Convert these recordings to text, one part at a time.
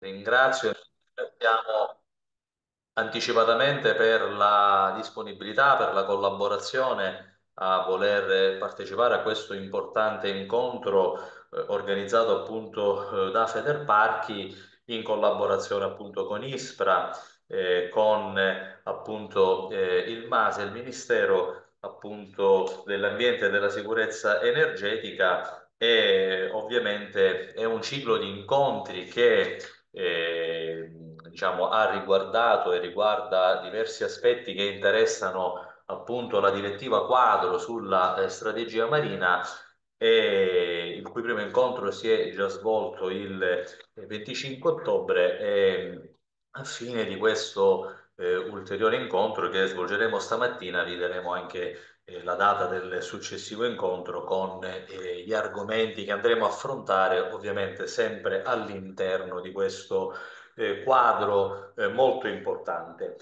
Ringrazio ringraziamo anticipatamente per la disponibilità, per la collaborazione a voler partecipare a questo importante incontro eh, organizzato appunto eh, da Federparchi in collaborazione appunto con ISPRA, eh, con appunto eh, il MASE, il Ministero appunto dell'Ambiente e della Sicurezza Energetica e ovviamente è un ciclo di incontri che eh, diciamo, ha riguardato e riguarda diversi aspetti che interessano appunto la direttiva quadro sulla eh, strategia marina e il cui primo incontro si è già svolto il 25 eh, ottobre e a fine di questo eh, ulteriore incontro che svolgeremo stamattina vi daremo anche eh, la data del successivo incontro con eh, gli argomenti che andremo a affrontare ovviamente sempre all'interno di questo eh, quadro eh, molto importante.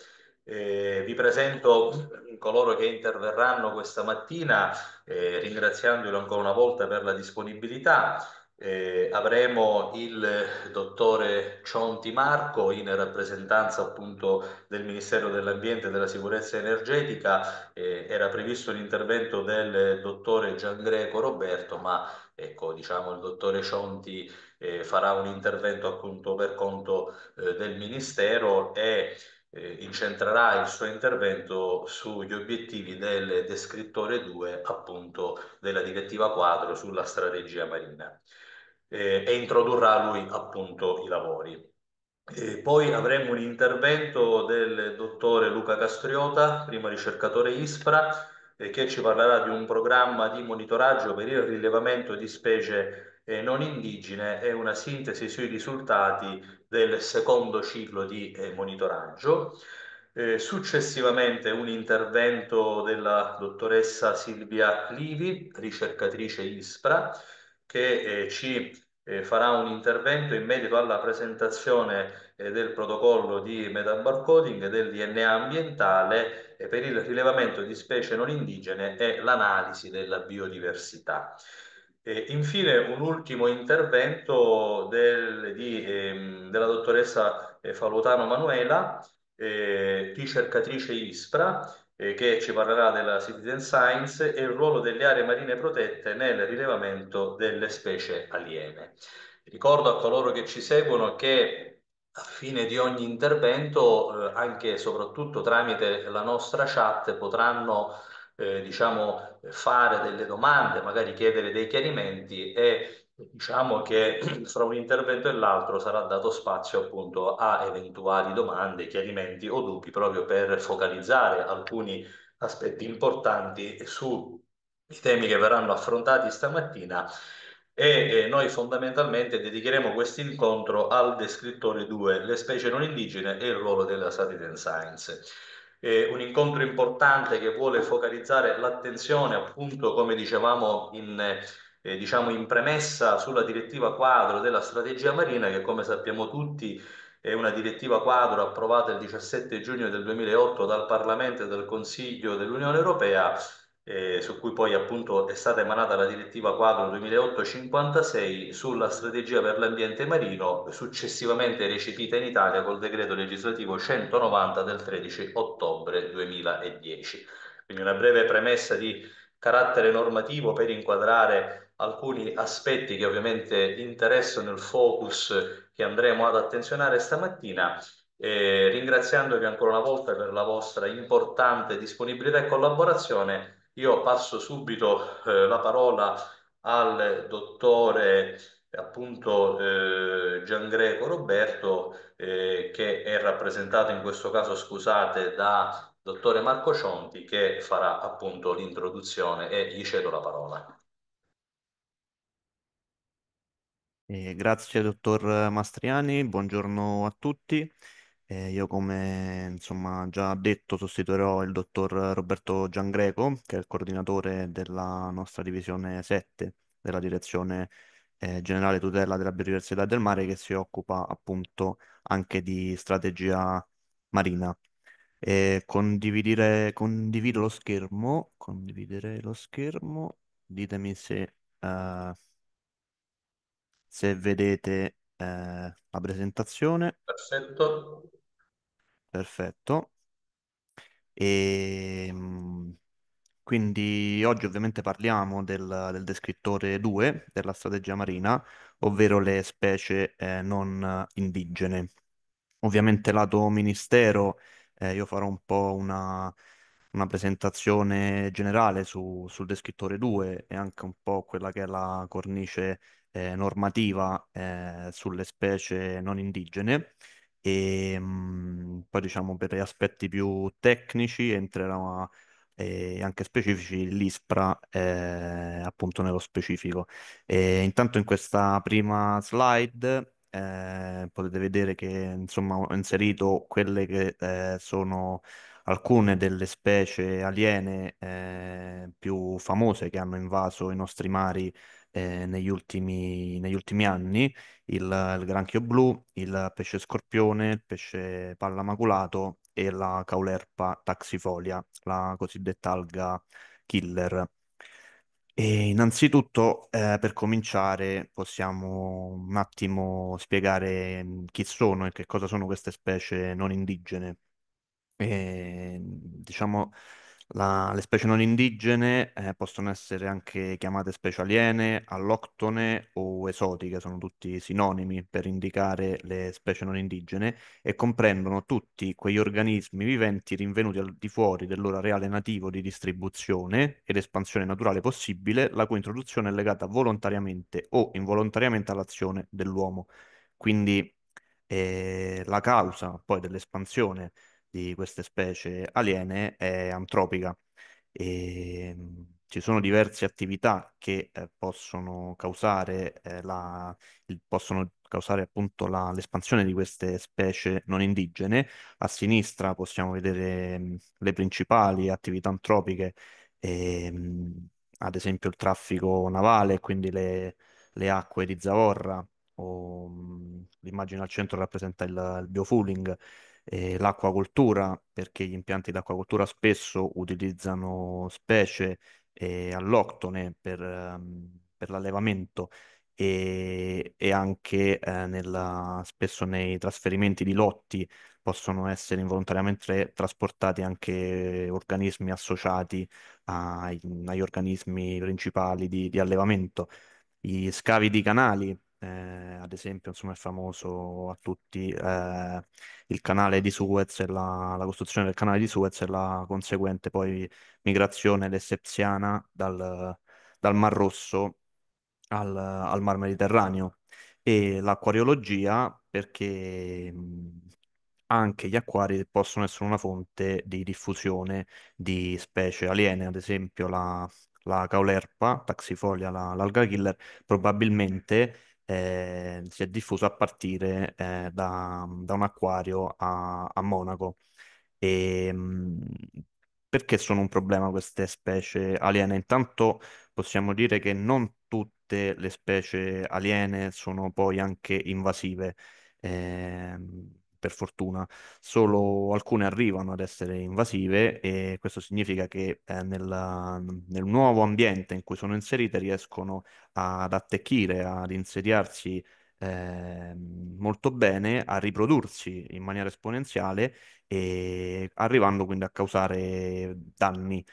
Eh, vi presento mm, coloro che interverranno questa mattina, eh, ringraziandoli ancora una volta per la disponibilità. Eh, avremo il dottore Cionti Marco in rappresentanza appunto del Ministero dell'Ambiente e della Sicurezza Energetica. Eh, era previsto l'intervento del dottore Giangreco Roberto, ma ecco, diciamo, il dottore Cionti eh, farà un intervento appunto per conto eh, del Ministero e eh, incentrerà il suo intervento sugli obiettivi del descrittore 2 appunto della direttiva quadro sulla strategia marina eh, e introdurrà lui appunto i lavori. E poi avremo un intervento del dottore Luca Castriota, prima ricercatore ISPRA, eh, che ci parlerà di un programma di monitoraggio per il rilevamento di specie eh, non indigene e una sintesi sui risultati del secondo ciclo di eh, monitoraggio. Eh, successivamente un intervento della dottoressa Silvia Livi, ricercatrice ISPRA, che eh, ci eh, farà un intervento in merito alla presentazione eh, del protocollo di metabarcoding e del DNA ambientale eh, per il rilevamento di specie non indigene e l'analisi della biodiversità. infine un ultimo intervento del, di, ehm, della dottoressa eh, Falutano Manuela, eh, ricercatrice ISPRA, eh, che ci parlerà della citizen science e il ruolo delle aree marine protette nel rilevamento delle specie aliene. Ricordo a coloro che ci seguono che a fine di ogni intervento, eh, anche e soprattutto tramite la nostra chat, potranno eh, diciamo, fare delle domande, magari chiedere dei chiarimenti e Diciamo che fra un intervento e l'altro sarà dato spazio appunto a eventuali domande, chiarimenti o dubbi proprio per focalizzare alcuni aspetti importanti sui temi che verranno affrontati stamattina e eh, noi fondamentalmente dedicheremo questo incontro al descrittore 2, le specie non indigene e il ruolo della Saturn Science. Eh, un incontro importante che vuole focalizzare l'attenzione appunto come dicevamo in... Eh, eh, diciamo in premessa sulla direttiva quadro della strategia marina che come sappiamo tutti è una direttiva quadro approvata il 17 giugno del 2008 dal Parlamento e dal Consiglio dell'Unione Europea eh, su cui poi appunto è stata emanata la direttiva quadro 2008-56 sulla strategia per l'ambiente marino, successivamente recepita in Italia col decreto legislativo 190 del 13 ottobre 2010. Quindi una breve premessa di carattere normativo per inquadrare alcuni aspetti che ovviamente interessano il focus che andremo ad attenzionare stamattina, eh, ringraziandovi ancora una volta per la vostra importante disponibilità e collaborazione. Io passo subito eh, la parola al dottore appunto eh, Greco Roberto eh, che è rappresentato in questo caso scusate da dottore Marco Cionti che farà appunto l'introduzione e gli cedo la parola. Eh, grazie dottor Mastriani, buongiorno a tutti. Eh, io come insomma, già detto sostituirò il dottor Roberto Giangreco che è il coordinatore della nostra divisione 7 della direzione eh, generale tutela della biodiversità del mare che si occupa appunto anche di strategia marina. Eh, condivido lo schermo, condividere lo schermo, ditemi se... Uh, se vedete eh, la presentazione. Perfetto. Perfetto. E, ehm, quindi oggi ovviamente parliamo del, del, descrittore 2 della strategia marina, ovvero le specie eh, non indigene. Ovviamente lato ministero eh, io farò un po' una, una presentazione generale su, sul descrittore 2 e anche un po' quella che è la cornice eh, normativa eh, sulle specie non indigene e ehm, mh, poi diciamo per aspetti più tecnici entrerà eh, anche specifici l'ISPRA eh, appunto nello specifico. E intanto in questa prima slide eh, potete vedere che insomma ho inserito quelle che eh, sono alcune delle specie aliene eh, più famose che hanno invaso i nostri mari eh, negli ultimi, negli ultimi anni, il, il granchio blu, il pesce scorpione, il pesce palla maculato e la caulerpa taxifolia, la cosiddetta alga killer. E innanzitutto, eh, per cominciare, possiamo un attimo spiegare mm, chi sono e che cosa sono queste specie non indigene. E, diciamo, la- le specie non indigene eh, possono essere anche chiamate specie aliene, alloctone o esotiche, sono tutti sinonimi per indicare le specie non indigene e comprendono tutti quegli organismi viventi rinvenuti al di fuori dell'ora reale nativo di distribuzione ed espansione naturale possibile, la cui introduzione è legata volontariamente o involontariamente all'azione dell'uomo. Quindi eh, la causa poi dell'espansione di queste specie aliene è antropica. E, ehm, ci sono diverse attività che eh, possono causare, eh, la, il, possono causare appunto la, l'espansione di queste specie non indigene. A sinistra possiamo vedere mh, mm, le principali attività antropiche, eh, mh, ad esempio il traffico navale, quindi le, le acque di zavorra, o, mh, mm, l'immagine al centro rappresenta il, il biofouling, eh, l'acquacoltura, perché gli impianti d'acquacoltura spesso utilizzano specie eh, alloctone per, ehm, per l'allevamento e, e anche eh, nella, spesso nei trasferimenti di lotti possono essere involontariamente trasportati anche organismi associati a, agli organismi principali di, di allevamento. Gli scavi di canali eh, ad esempio, insomma, è famoso a tutti eh, il canale di Suez e la, la, costruzione del canale di Suez e la conseguente poi migrazione lessepziana dal, dal Mar Rosso al, al Mar Mediterraneo e l'acquariologia perché anche gli acquari possono essere una fonte di diffusione di specie aliene, ad esempio la, la caulerpa, taxifolia, la, l'alga killer, probabilmente eh, si è diffuso a partire eh, da, da, un acquario a, a Monaco. E, ehm, mh, perché sono un problema queste specie aliene? Intanto possiamo dire che non tutte le specie aliene sono poi anche invasive. Eh, per fortuna solo alcune arrivano ad essere invasive e questo significa che eh, nella, nel nuovo ambiente in cui sono inserite riescono ad attecchire, ad insediarsi eh, molto bene, a riprodursi in maniera esponenziale e arrivando quindi a causare danni.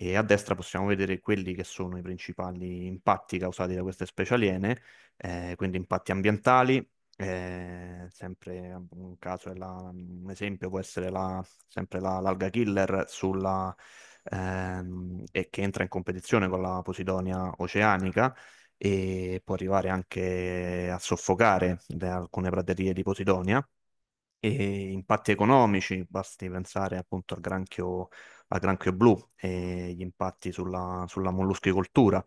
E a destra possiamo vedere quelli che sono i principali impatti causati da queste specie aliene, eh, quindi impatti ambientali, eh, sempre un caso, è la, un esempio può essere la, sempre la, l'alga killer sulla, ehm, e che entra in competizione con la Posidonia oceanica e può arrivare anche a soffocare alcune praterie di Posidonia. E impatti economici, basti pensare appunto al granchio, al granchio blu e gli impatti sulla, sulla molluschicoltura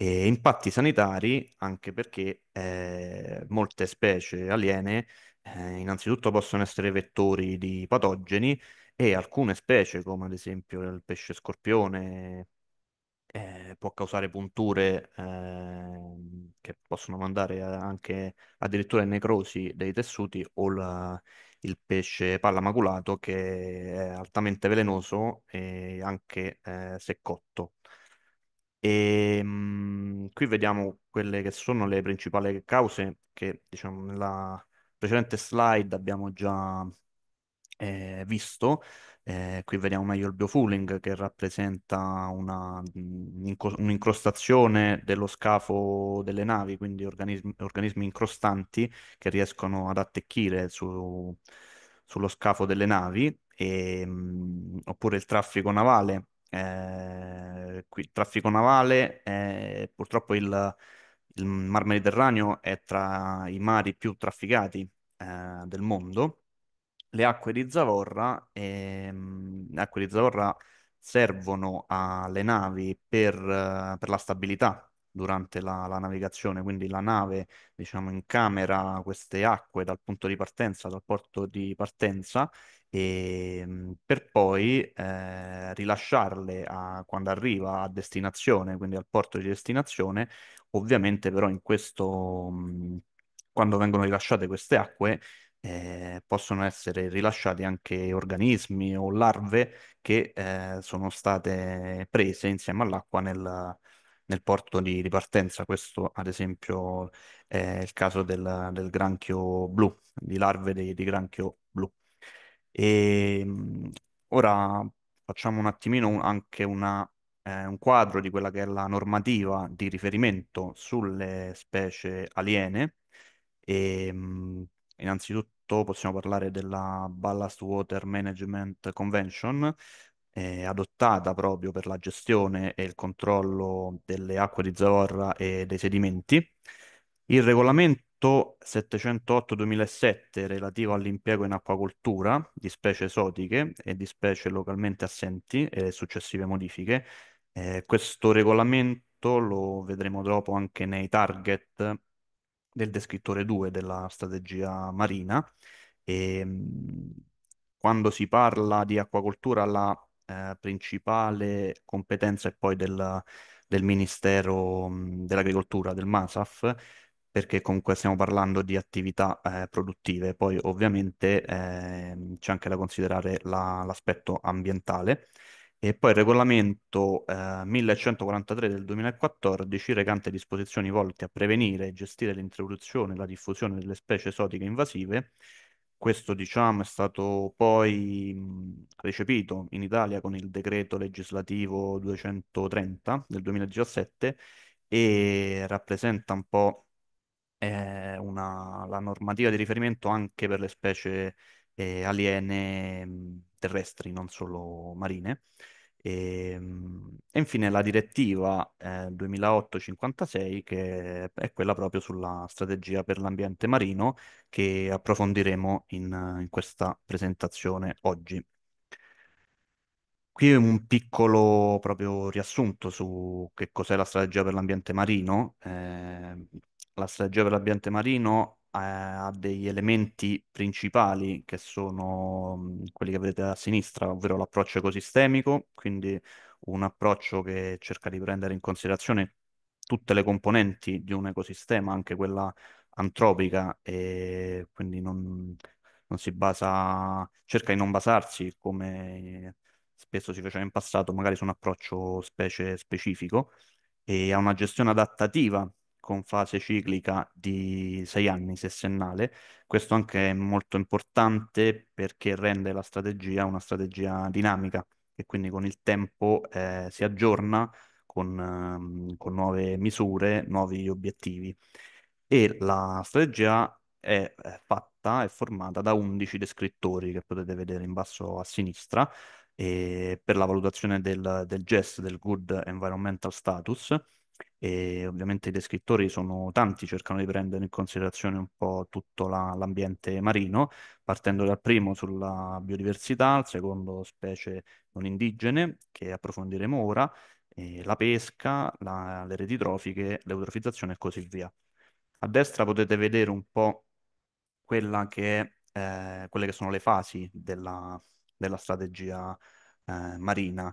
e impatti sanitari anche perché eh, molte specie aliene eh, innanzitutto possono essere vettori di patogeni e alcune specie come ad esempio il pesce scorpione eh, può causare punture eh, che possono mandare anche addirittura necrosi dei tessuti o la- il pesce palla maculato che è altamente velenoso e anche eh, se cotto e mh, mm, qui vediamo quelle che sono le principali cause che, diciamo, nella precedente slide abbiamo già eh, visto. Eh, qui vediamo meglio il biofouling che rappresenta una, mm, un'incrostazione dello scafo delle navi, quindi organismi, organismi incrostanti che riescono ad attecchire su, sullo scafo delle navi, e, mh, mm, oppure il traffico navale eh, qui, traffico navale, eh, purtroppo il, il, Mar Mediterraneo è tra i mari più trafficati eh, del mondo. Le acque di Zavorra, ehm, le acque di Zavorra servono alle navi per, eh, per la stabilità durante la, la, navigazione, quindi la nave diciamo incamera queste acque dal punto di partenza, dal porto di partenza e, ehm, per poi eh, rilasciarle a, quando arriva a destinazione, quindi al porto di destinazione. Ovviamente però in questo, mm, quando vengono rilasciate queste acque, eh, possono essere rilasciati anche organismi o larve che eh, sono state prese insieme all'acqua nel, nel porto di ripartenza. Questo, ad esempio, è il caso del, del granchio blu, di larve di, di granchio blu. E mh, mhmm, ora facciamo un attimino un- anche una, eh, un quadro di quella che è la normativa di riferimento sulle specie aliene. E, mh, mhmm, innanzitutto possiamo parlare della Ballast Water Management Convention, eh, adottata proprio per la gestione e il controllo delle acque di zavorra e dei sedimenti il regolamento 708-2007 relativo all'impiego in acquacoltura di specie esotiche e di specie localmente assenti e successive modifiche. Eh, questo regolamento lo vedremo dopo anche nei target del descrittore 2 della strategia marina. E, ehm, quando si parla di acquacoltura, la eh, principale competenza è poi del, del Ministero dell'Agricoltura, del MASAF, perché comunque stiamo parlando di attività eh, produttive. Poi ovviamente eh, c'è anche da considerare la, l'aspetto ambientale. E poi il regolamento eh, 1143 del 2014, recante disposizioni volte a prevenire e gestire l'introduzione e la diffusione delle specie esotiche invasive, questo diciamo, è stato poi mh, recepito in Italia con il decreto legislativo 230 del 2017 e rappresenta un po' è una, la normativa di riferimento anche per le specie eh, aliene terrestri, non solo marine. E, ehm, e infine la direttiva eh, 2008-56 che è quella proprio sulla strategia per l'ambiente marino che approfondiremo in, in questa presentazione oggi. Qui un piccolo proprio riassunto su che cos'è la strategia per l'ambiente marino, eh, la strategia per l'ambiente marino eh, ha degli elementi principali che sono quelli che vedete a sinistra, ovvero l'approccio ecosistemico, quindi un approccio che cerca di prendere in considerazione tutte le componenti di un ecosistema, anche quella antropica, e quindi non, non si basa, cerca di non basarsi come spesso si faceva in passato, magari su un approccio specie specifico, e ha una gestione adattativa con fase ciclica di sei anni sessennale. Questo anche è molto importante perché rende la strategia una strategia dinamica e quindi con il tempo eh, si aggiorna con, ehm, con nuove misure, nuovi obiettivi. E la strategia è fatta, è formata da 11 descrittori che potete vedere in basso a sinistra eh, per la valutazione del, del GES, del Good Environmental Status, e ovviamente i descrittori sono tanti, cercano di prendere in considerazione un po' tutto la, l'ambiente marino, partendo dal primo sulla biodiversità, il secondo specie non indigene, che approfondiremo ora, la pesca, la, le reti trofiche, l'eutrofizzazione e così via. A destra potete vedere un po' quella che è, eh, quelle che sono le fasi della, della strategia eh, marina.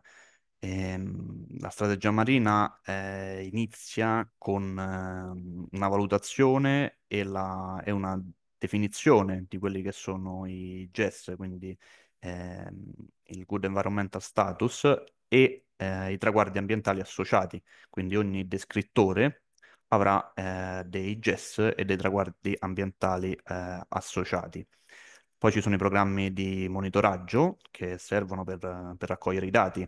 Ehm, la strategia marina eh, inizia con eh, una valutazione e, la, e, una definizione di quelli che sono i GES, quindi eh, il Good Environmental Status e eh, i traguardi ambientali associati, quindi ogni descrittore avrà eh, dei GES e dei traguardi ambientali eh, associati. Poi ci sono i programmi di monitoraggio che servono per, per raccogliere i dati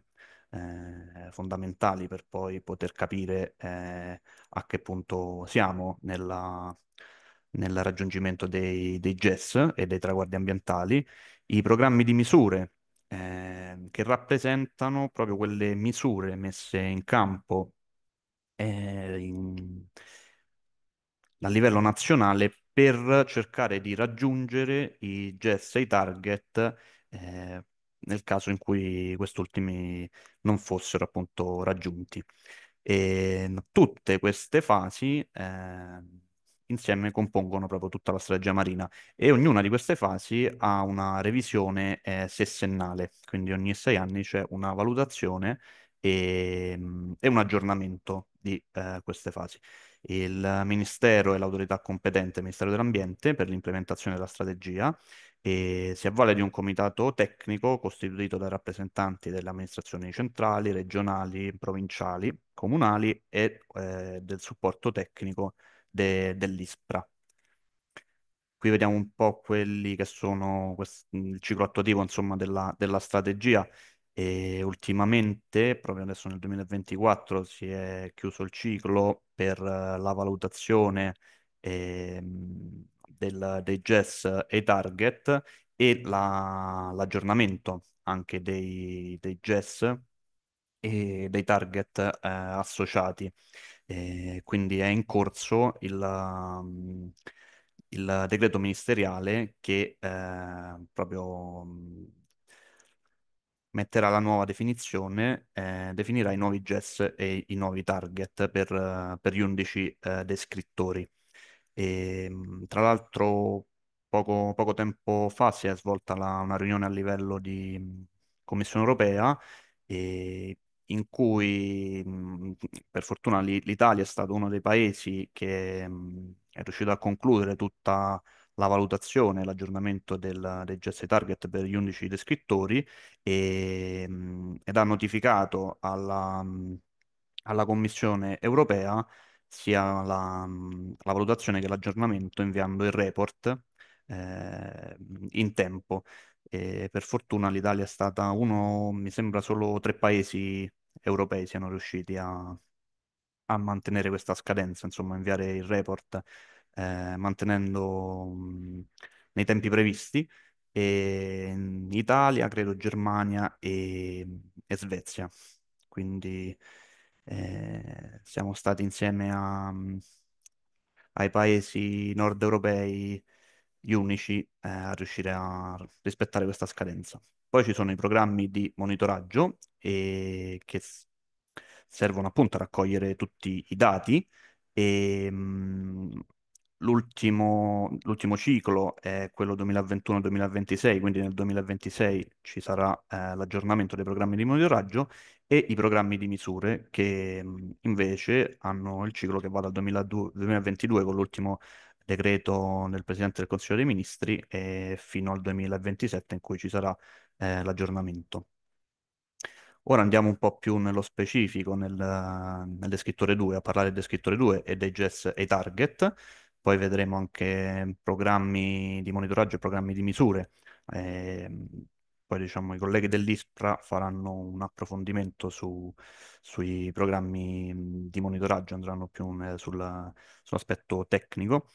eh, fondamentali per poi poter capire eh, a che punto siamo nella, nel raggiungimento dei, dei GES e dei traguardi ambientali, i programmi di misure eh, che rappresentano proprio quelle misure messe in campo eh, in, a livello nazionale per cercare di raggiungere i GES e i target eh, nel caso in cui questi ultimi non fossero appunto raggiunti. E ehm, tutte queste fasi eh, insieme compongono proprio tutta la strategia marina e ognuna di queste fasi ha una revisione eh, sessennale, quindi ogni sei anni c'è una valutazione e, ehm, e un aggiornamento di eh, queste fasi. Il Ministero e l'autorità competente, il Ministero dell'Ambiente, per l'implementazione della strategia, e si avvale di un comitato tecnico costituito da rappresentanti delle amministrazioni centrali, regionali, provinciali, comunali e eh, del supporto tecnico de- dell'ISPRA. Qui vediamo un po' quelli che sono quest- il ciclo attuativo insomma, della, della strategia e ultimamente, proprio adesso nel 2024, si è chiuso il ciclo per eh, la valutazione eh, del, dei jazz e target e la, l'aggiornamento anche dei, dei jazz e dei target eh, associati. E quindi è in corso il, mm, il decreto ministeriale che eh, proprio mm, metterà la nuova definizione, eh, definirà i nuovi jazz e i nuovi target per, per gli 11 eh, descrittori. E, ehm, tra l'altro, poco, poco, tempo fa si è svolta la, una riunione a livello di Commissione europea e, ehm, in cui, per fortuna, l'Italia è stato uno dei paesi che è riuscito a concludere tutta la valutazione, l'aggiornamento dei GS target per gli 11 descrittori e, ehm, ed ha notificato alla, alla Commissione europea sia la, la valutazione che l'aggiornamento inviando il report eh, in tempo. E per fortuna l'Italia è stata uno, mi sembra solo tre paesi europei siano riusciti a, a mantenere questa scadenza, insomma inviare il report eh, mantenendo mh, nei tempi previsti. E Italia, credo Germania e, e Svezia. Quindi eh, siamo stati insieme a, mm, ai paesi nord europei gli unici eh, a riuscire a rispettare questa scadenza. Poi ci sono i programmi di monitoraggio eh, che servono appunto a raccogliere tutti i dati e mh, mm, l'ultimo, l'ultimo, ciclo è quello 2021-2026, quindi nel 2026 ci sarà eh, l'aggiornamento dei programmi di monitoraggio e i programmi di misure che mm, invece hanno il ciclo che va dal 2002, 2022 con l'ultimo decreto del Presidente del Consiglio dei Ministri e fino al 2027 in cui ci sarà eh, l'aggiornamento. Ora andiamo un po' più nello specifico nel, descrittore 2, a parlare del descrittore 2 e dei GES e i target. Poi vedremo anche programmi di monitoraggio e programmi di misure. Eh, poi diciamo, i colleghi dell'ISPRA faranno un approfondimento su, sui programmi di monitoraggio, andranno più sull'aspetto tecnico.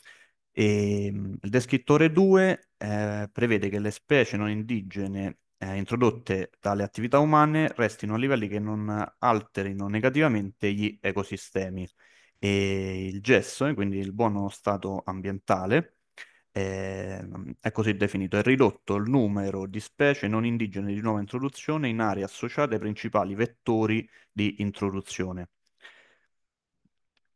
E, ehm, il descrittore 2 eh, prevede che le specie non indigene eh, introdotte dalle attività umane restino a livelli che non alterino negativamente gli ecosistemi e il gesso, quindi il buono stato ambientale, è, ehm, è così definito, è ridotto il numero di specie non indigene di nuova introduzione in aree associate ai principali vettori di introduzione.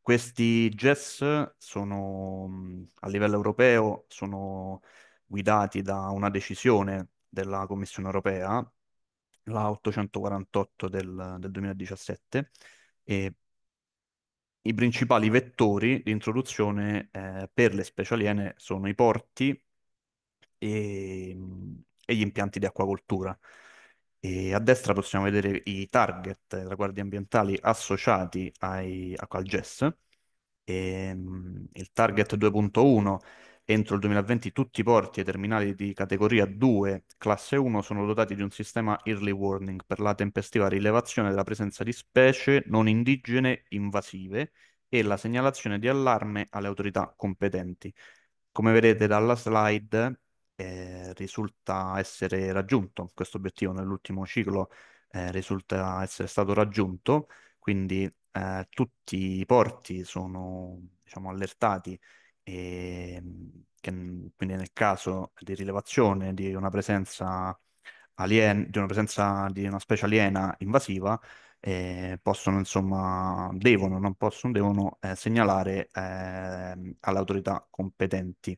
Questi GES sono, a livello europeo sono guidati da una decisione della Commissione europea, la 848 del, del 2017, e i principali vettori di introduzione eh, per le specie aliene sono i porti e, e gli impianti di acquacoltura. E a destra possiamo vedere i target, i traguardi ambientali associati ai, al GES. E, ehm, il target 2.1 Entro il 2020 tutti i porti e terminali di categoria 2, classe 1, sono dotati di un sistema early warning per la tempestiva rilevazione della presenza di specie non indigene invasive e la segnalazione di allarme alle autorità competenti. Come vedete dalla slide, eh, risulta essere raggiunto questo obiettivo nell'ultimo ciclo, eh, risulta essere stato raggiunto, quindi eh, tutti i porti sono diciamo, allertati e ehm, che, quindi nel caso di rilevazione di una presenza alien, di una presenza di una specie aliena invasiva, eh, possono, insomma, devono, non possono, devono eh, segnalare eh, alle autorità competenti.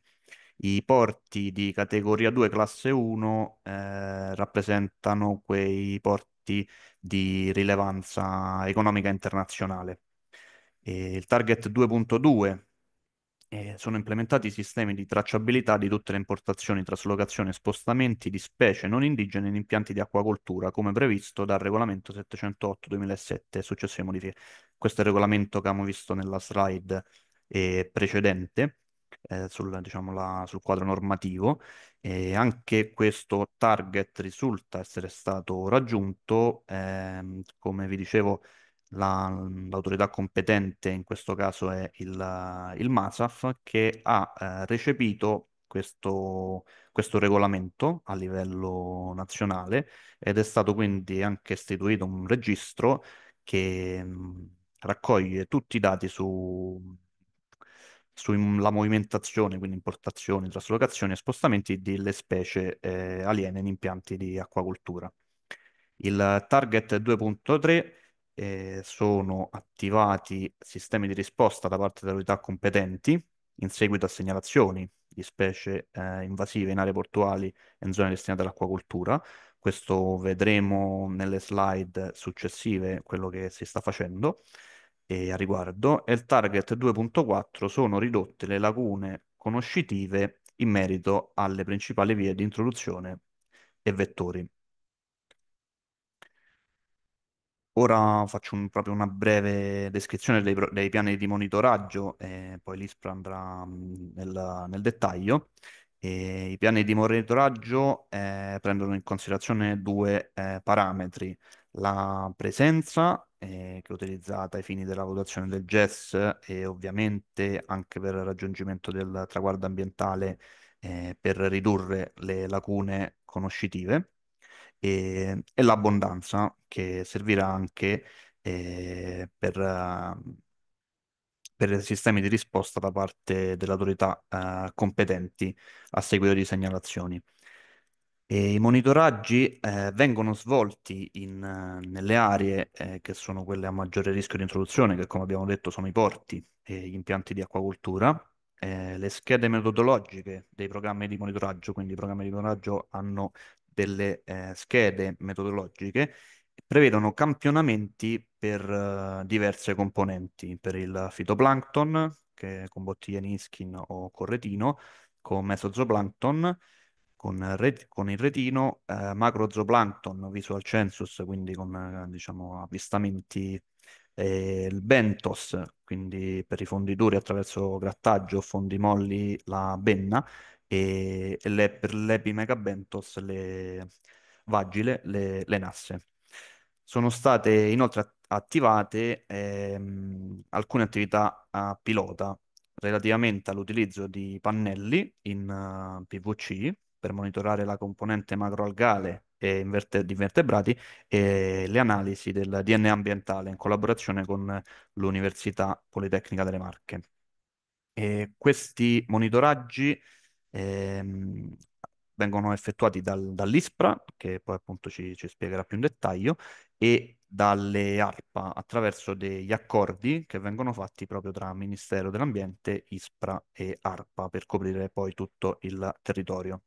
I porti di categoria 2, classe 1, eh, rappresentano quei porti di rilevanza economica internazionale. E il target 2.2 eh, sono implementati sistemi di tracciabilità di tutte le importazioni, traslocazioni e spostamenti di specie non indigene in impianti di acquacoltura, come previsto dal regolamento 708-2007 e successive modifiche. Questo è il regolamento che abbiamo visto nella slide eh, precedente. Eh, sul, diciamo, la, sul, quadro normativo e anche questo target risulta essere stato raggiunto, ehm, come vi dicevo la, l'autorità competente in questo caso è il, il MASAF, che ha eh, recepito questo, questo, regolamento a livello nazionale ed è stato quindi anche istituito un registro che mh, mm, raccoglie tutti i dati su, sulla movimentazione, quindi importazioni, traslocazioni e spostamenti delle specie eh, aliene in impianti di acquacoltura. Il target 2.3 eh, sono attivati sistemi di risposta da parte delle autorità competenti in seguito a segnalazioni di specie eh, invasive in aree portuali e in zone destinate all'acquacoltura. Questo vedremo nelle slide successive quello che si sta facendo eh, a riguardo. E il target 2.4 sono ridotte le lacune conoscitive in merito alle principali vie di introduzione e vettori. Ora faccio un- proprio una breve descrizione dei, dei piani di monitoraggio e poi l'ISPRA andrà nel, nel dettaglio. E I piani di monitoraggio eh, prendono in considerazione due eh, parametri, la presenza eh, che è utilizzata ai fini della valutazione del GES e ovviamente anche per il raggiungimento del traguardo ambientale eh, per ridurre le lacune conoscitive e, e l'abbondanza che servirà anche eh, per, eh, per sistemi di risposta da parte delle autorità eh, competenti a seguito di segnalazioni. E I monitoraggi eh, vengono svolti in, eh, nelle aree eh, che sono quelle a maggiore rischio di introduzione, che come abbiamo detto sono i porti e gli impianti di acquacoltura. Eh, le schede metodologiche dei programmi di monitoraggio, quindi i programmi di monitoraggio hanno delle eh, schede metodologiche prevedono campionamenti per uh, diverse componenti, per il fitoplancton, che con bottiglia Niskin o con retino, con mesozooplancton, con, ret- con il retino, eh, macrozooplancton, visual census, quindi con eh, diciamo, avvistamenti, eh, il bentos, quindi per i fondi duri attraverso grattaggio, fondi molli, la benna, e, e le, per l'Epi Mega Bentos le vagile, le, le nasse. Sono state inoltre attivate ehm, alcune attività a pilota relativamente all'utilizzo di pannelli in uh, PVC per monitorare la componente macroalgale e inverte- di invertebrati e le analisi del DNA ambientale in collaborazione con l'Università Politecnica delle Marche. E questi monitoraggi ehm, vengono effettuati dal, dall'ISPRA, che poi appunto ci, ci, spiegherà più in dettaglio, e dalle ARPA attraverso degli accordi che vengono fatti proprio tra Ministero dell'Ambiente, ISPRA e ARPA per coprire poi tutto il territorio.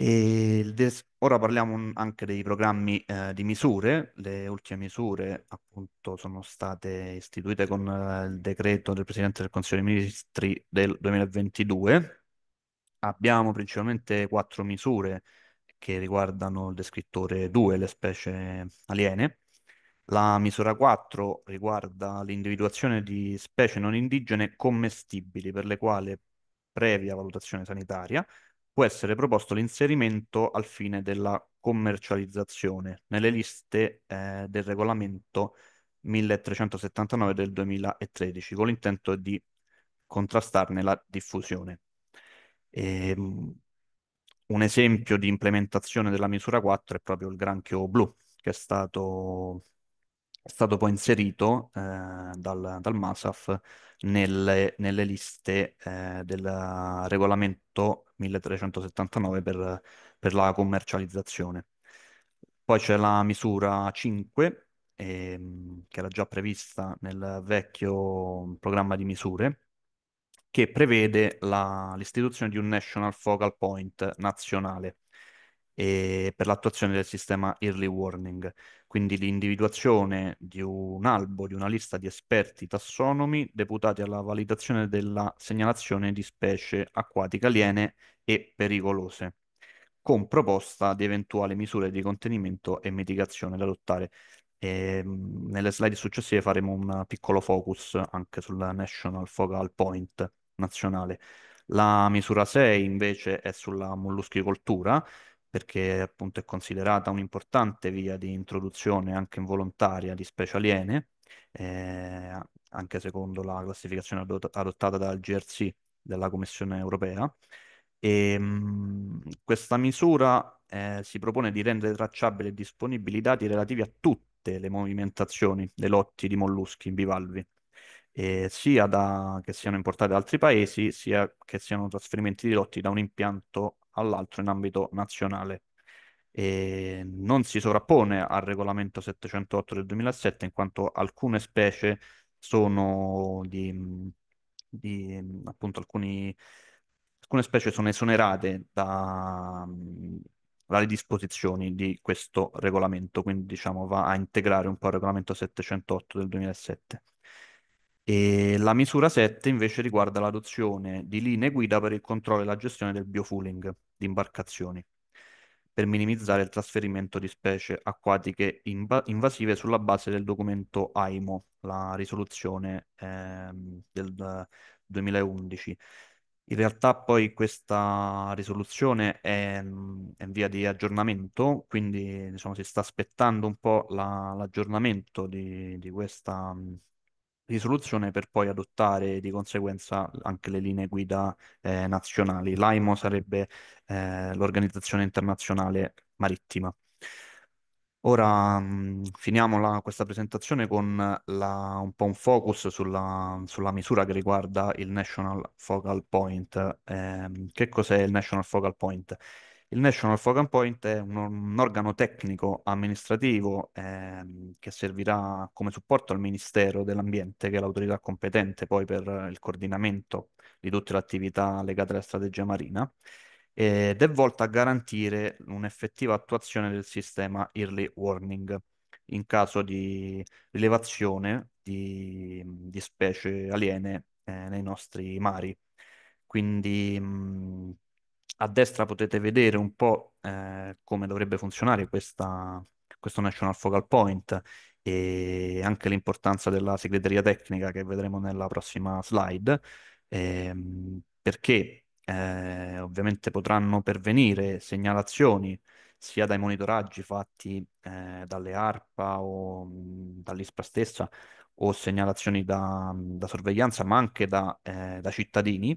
E des- ora parliamo un- anche dei programmi eh, di misure. Le ultime misure appunto sono state istituite con eh, il decreto del Presidente del Consiglio dei Ministri del 2022. Abbiamo principalmente quattro misure che riguardano il descrittore 2, le specie aliene. La misura 4 riguarda l'individuazione di specie non indigene commestibili per le quali previa valutazione sanitaria può essere proposto l'inserimento al fine della commercializzazione nelle liste eh, del regolamento 1379 del 2013 con l'intento di contrastarne la diffusione. E, ehm, un esempio di implementazione della misura 4 è proprio il granchio blu che è stato è stato poi inserito eh, dal, dal MASAF nelle, nelle liste eh, del regolamento 1379 per, per, la commercializzazione. Poi c'è la misura 5, ehm, che era già prevista nel vecchio programma di misure, che prevede la, l'istituzione di un National Focal Point nazionale eh, per l'attuazione del sistema Early Warning quindi l'individuazione di un albo, di una lista di esperti tassonomi deputati alla validazione della segnalazione di specie acquatiche aliene e pericolose, con proposta di eventuali misure di contenimento e mitigazione da adottare. E, ehm, nelle slide successive faremo un piccolo focus anche sulla National Focal Point nazionale. La misura 6 invece è sulla molluschicoltura perché appunto è considerata un'importante via di introduzione anche involontaria di specie aliene, eh, anche secondo la classificazione adot- adottata dal GRC della Commissione europea. E, ehm, mh, questa misura eh, si propone di rendere tracciabili e disponibili i dati relativi a tutte le movimentazioni dei lotti di molluschi bivalvi, eh, sia da, che siano importati da altri paesi, sia che siano trasferimenti di lotti da un impianto all'altro in ambito nazionale. E non si sovrappone al regolamento 708 del 2007 in quanto alcune specie sono di, di appunto alcuni, alcune specie sono esonerate da, dalle disposizioni di questo regolamento, quindi diciamo va a integrare un po' il regolamento 708 del 2007. E la misura 7 invece riguarda l'adozione di linee guida per il controllo e la gestione del biofueling di imbarcazioni, per minimizzare il trasferimento di specie acquatiche inv- invasive sulla base del documento AIMO, la risoluzione eh, del 2011. In realtà poi questa risoluzione è, è, in via di aggiornamento, quindi diciamo, si sta aspettando un po' la, l'aggiornamento di, di, questa, risoluzione per poi adottare di conseguenza anche le linee guida eh, nazionali. L'AIMO sarebbe eh, l'Organizzazione Internazionale Marittima. Ora mh, mm, finiamo la, questa presentazione con la, un po' un focus sulla, sulla, misura che riguarda il National Focal Point. Eh, che cos'è il National Focal Point? Il National Focal Point è un, un organo tecnico amministrativo ehm, che servirà come supporto al Ministero dell'Ambiente, che è l'autorità competente poi per il coordinamento di tutte le attività legate alla strategia marina, ed è volta a garantire un'effettiva attuazione del sistema early warning in caso di rilevazione di, di specie aliene eh, nei nostri mari. Quindi mh, a destra potete vedere un po' eh, come dovrebbe funzionare questa, questo National Focal Point e anche l'importanza della segreteria tecnica che vedremo nella prossima slide, ehm, perché eh, ovviamente potranno pervenire segnalazioni sia dai monitoraggi fatti eh, dalle ARPA o dall'ISPRA stessa o segnalazioni da, da sorveglianza, ma anche da, eh, da cittadini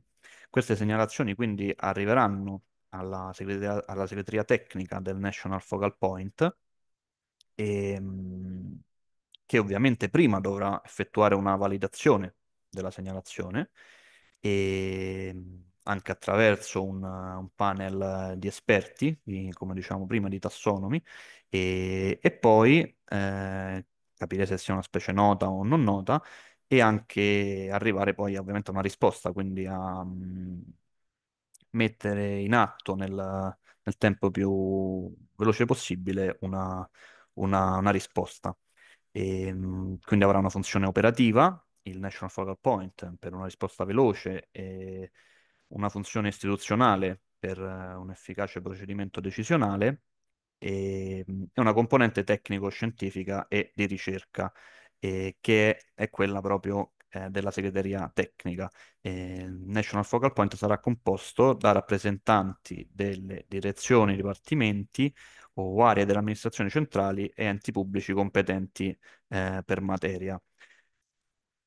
queste segnalazioni quindi arriveranno alla segreteria, alla segreteria tecnica del National Focal Point e, ehm, che ovviamente prima dovrà effettuare una validazione della segnalazione e ehm, anche attraverso un, un, panel di esperti, di, come diciamo prima, di tassonomi, e, e poi eh, capire se sia una specie nota o non nota, e anche arrivare poi ovviamente a una risposta, quindi a mm, mettere in atto nel, nel, tempo più veloce possibile una, una, una risposta. E, ehm, quindi avrà una funzione operativa, il National Focal Point per una risposta veloce e una funzione istituzionale per eh, un efficace procedimento decisionale ehm, e una componente tecnico-scientifica e di ricerca eh, che è quella proprio eh, della segreteria tecnica. il eh, National Focal Point sarà composto da rappresentanti delle direzioni, dipartimenti o aree dell'amministrazione centrali e enti pubblici competenti eh, per materia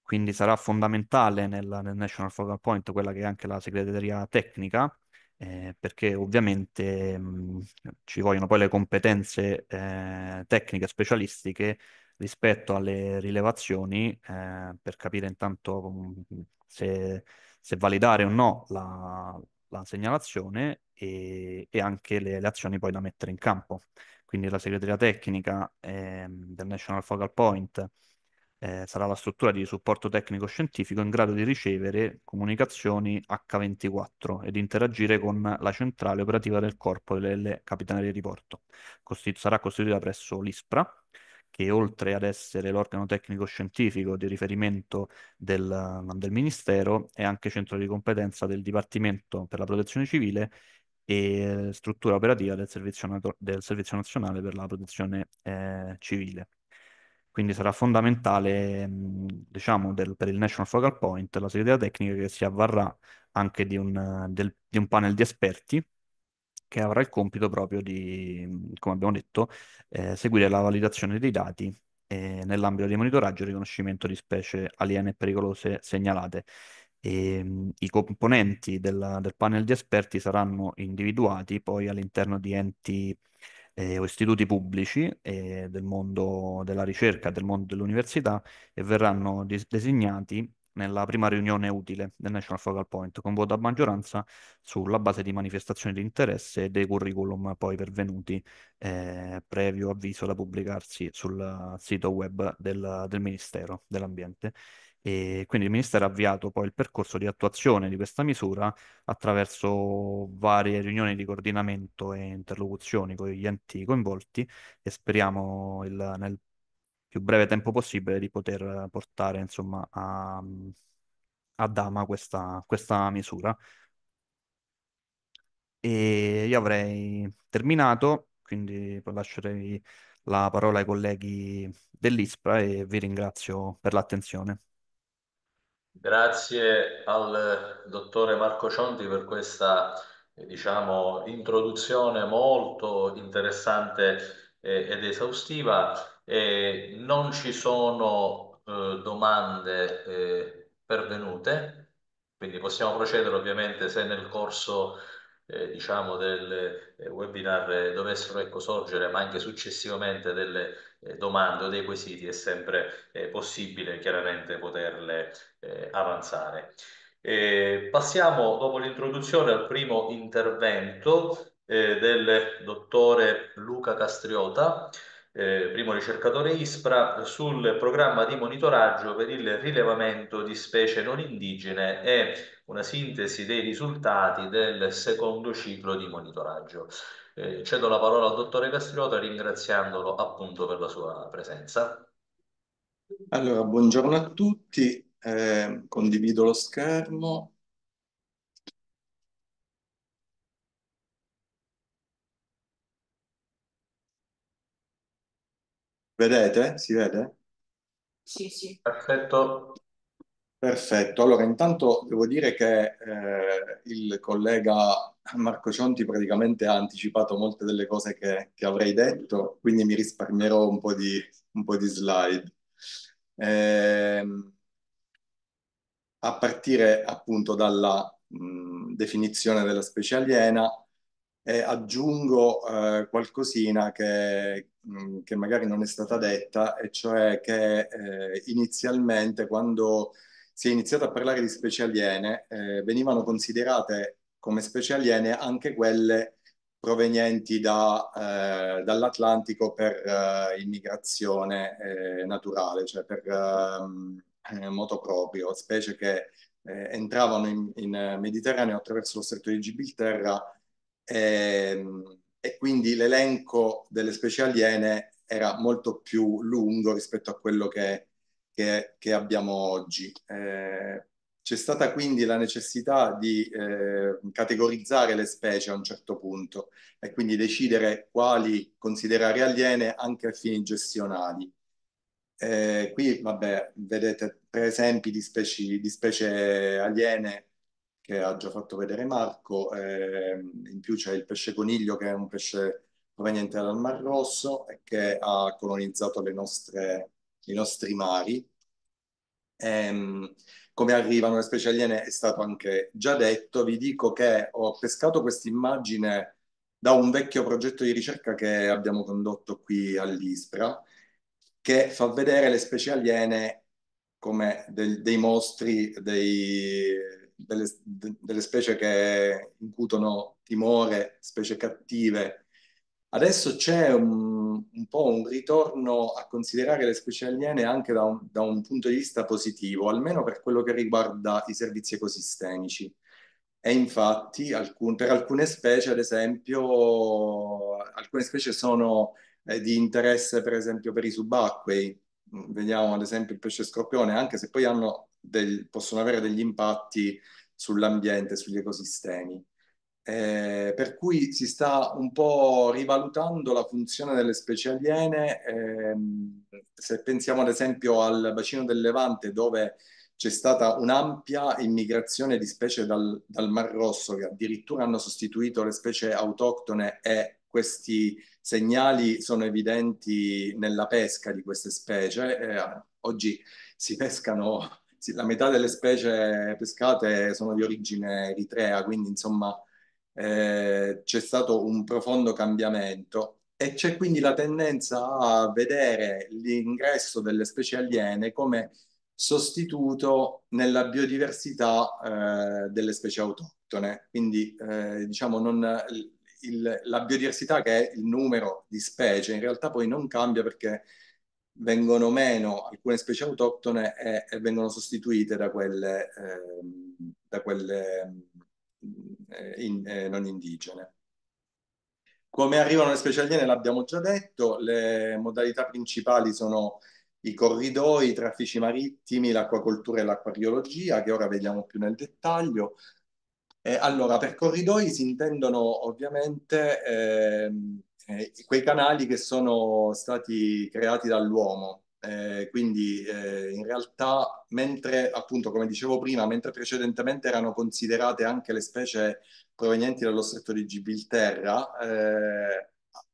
quindi sarà fondamentale nel, nel, National Focal Point quella che è anche la segreteria tecnica, eh, perché ovviamente mh, mm, ci vogliono poi le competenze eh, tecniche specialistiche rispetto alle rilevazioni eh, per capire intanto mm, se, se, validare o no la, la segnalazione e, e anche le, le, azioni poi da mettere in campo. Quindi la segreteria tecnica eh, del National Focal Point eh, sarà la struttura di supporto tecnico scientifico in grado di ricevere comunicazioni H24 ed interagire con la centrale operativa del corpo delle capitanerie di porto. Costitu- sarà costituita presso l'ISPRA, che oltre ad essere l'organo tecnico scientifico di riferimento del, del Ministero, è anche centro di competenza del Dipartimento per la Protezione Civile e eh, struttura operativa del Servizio, del servizio Nazionale per la Protezione eh, Civile. Quindi sarà fondamentale, mm, diciamo, del, per il National Focal Point la segreteria tecnica che si avvarrà anche di un, del, di un panel di esperti che avrà il compito proprio di, come abbiamo detto, eh, seguire la validazione dei dati eh, nell'ambito di monitoraggio e riconoscimento di specie aliene pericolose segnalate. E, I componenti della, del panel di esperti saranno individuati poi all'interno di enti eh, o istituti pubblici eh, del mondo della ricerca, del mondo dell'università e verranno dis- designati nella prima riunione utile del National Focal Point, con voto a maggioranza sulla base di manifestazioni di interesse e dei curriculum poi pervenuti eh, previo avviso da pubblicarsi sul sito web del, del Ministero dell'Ambiente. E quindi il Ministero ha avviato poi il percorso di attuazione di questa misura attraverso varie riunioni di coordinamento e interlocuzioni con gli enti coinvolti e speriamo il, nel più breve tempo possibile di poter portare insomma, a, a Dama questa, questa misura. E io avrei terminato, quindi lascerei la parola ai colleghi dell'ISPRA e vi ringrazio per l'attenzione. Grazie al dottore Marco Cionti per questa diciamo, introduzione molto interessante ed esaustiva. Eh, non ci sono eh, domande eh, pervenute, quindi possiamo procedere ovviamente se nel corso eh, diciamo del eh, webinar dovessero ecco, sorgere, ma anche successivamente delle eh, domande o dei quesiti, è sempre possibile chiaramente poterle avanzare. passiamo dopo l'introduzione al primo intervento del dottore Luca Castriota, eh, primo ricercatore ISPRA, sul programma di monitoraggio per il rilevamento di specie non indigene e una sintesi dei risultati del secondo ciclo di monitoraggio. Eh, cedo la parola al dottore Castriota ringraziandolo appunto per la sua presenza. Allora, buongiorno a tutti, eh, condivido lo schermo. Vedete? Si vede? Sì, sì. Perfetto. Perfetto, allora intanto devo dire che eh, il collega Marco Cionti praticamente ha anticipato molte delle cose che, che avrei detto, quindi mi risparmierò un po' di, un po di slide. Eh, a partire appunto dalla mh, definizione della specie aliena, e aggiungo eh, qualcosina che, mh, che, magari non è stata detta, e cioè che eh, inizialmente quando si è iniziato a parlare di specie aliene, eh, venivano considerate come specie aliene anche quelle provenienti da, eh, dall'Atlantico per eh, immigrazione eh, naturale, cioè per ehm, moto proprio, specie che entravano in, in Mediterraneo attraverso lo stretto di Gibilterra e, ehm, e quindi l'elenco delle specie aliene era molto più lungo rispetto a quello che, che, che abbiamo oggi. Eh, c'è stata quindi la necessità di eh, categorizzare le specie a un certo punto e quindi decidere quali considerare aliene anche a fini gestionali. Eh, qui, vabbè, vedete tre esempi di specie, di specie aliene che ha già fatto vedere Marco, eh, in più c'è il pesce coniglio che è un pesce proveniente dal Mar Rosso e che ha colonizzato nostre, i nostri mari. E, ehm, come arrivano le specie aliene è stato anche già detto, vi dico che ho pescato questa immagine da un vecchio progetto di ricerca che abbiamo condotto qui all'Ispra, che fa vedere le specie aliene come del, dei mostri, dei, delle, delle specie che incutono timore, specie cattive. Adesso c'è un, un, po' un ritorno a considerare le specie aliene anche da un, da un punto di vista positivo, almeno per quello che riguarda i servizi ecosistemici. E infatti alcun, per alcune specie, ad esempio, alcune specie sono eh, di interesse per esempio per i subacquei, vediamo ad esempio il pesce scorpione, anche se poi hanno del, possono avere degli impatti sull'ambiente, sugli ecosistemi. Eh, per cui si sta un po' rivalutando la funzione delle specie aliene. Ehm, se pensiamo ad esempio al bacino del Levante, dove c'è stata un'ampia immigrazione di specie dal, dal, Mar Rosso, che addirittura hanno sostituito le specie autoctone e questi segnali sono evidenti nella pesca di queste specie. Eh, oggi si pescano la metà delle specie pescate sono di origine eritrea, quindi insomma eh, c'è stato un profondo cambiamento e c'è quindi la tendenza a vedere l'ingresso delle specie aliene come sostituto nella biodiversità eh, delle specie autoctone. Quindi eh, diciamo non, il, la biodiversità che è il numero di specie in realtà poi non cambia perché vengono meno alcune specie autoctone e, e vengono sostituite da quelle, eh, da quelle ehm, in, eh, non indigene. Come arrivano le specie aliene l'abbiamo già detto, le modalità principali sono i corridoi, i traffici marittimi, l'acquacoltura e l'acquariologia, che ora vediamo più nel dettaglio. Eh, allora, per corridoi si intendono ovviamente ehm, eh, quei canali che sono stati creati dall'uomo. Eh, quindi eh, in realtà, mentre appunto, come dicevo prima, mentre precedentemente erano considerate anche le specie provenienti dallo stretto di Gibilterra, eh,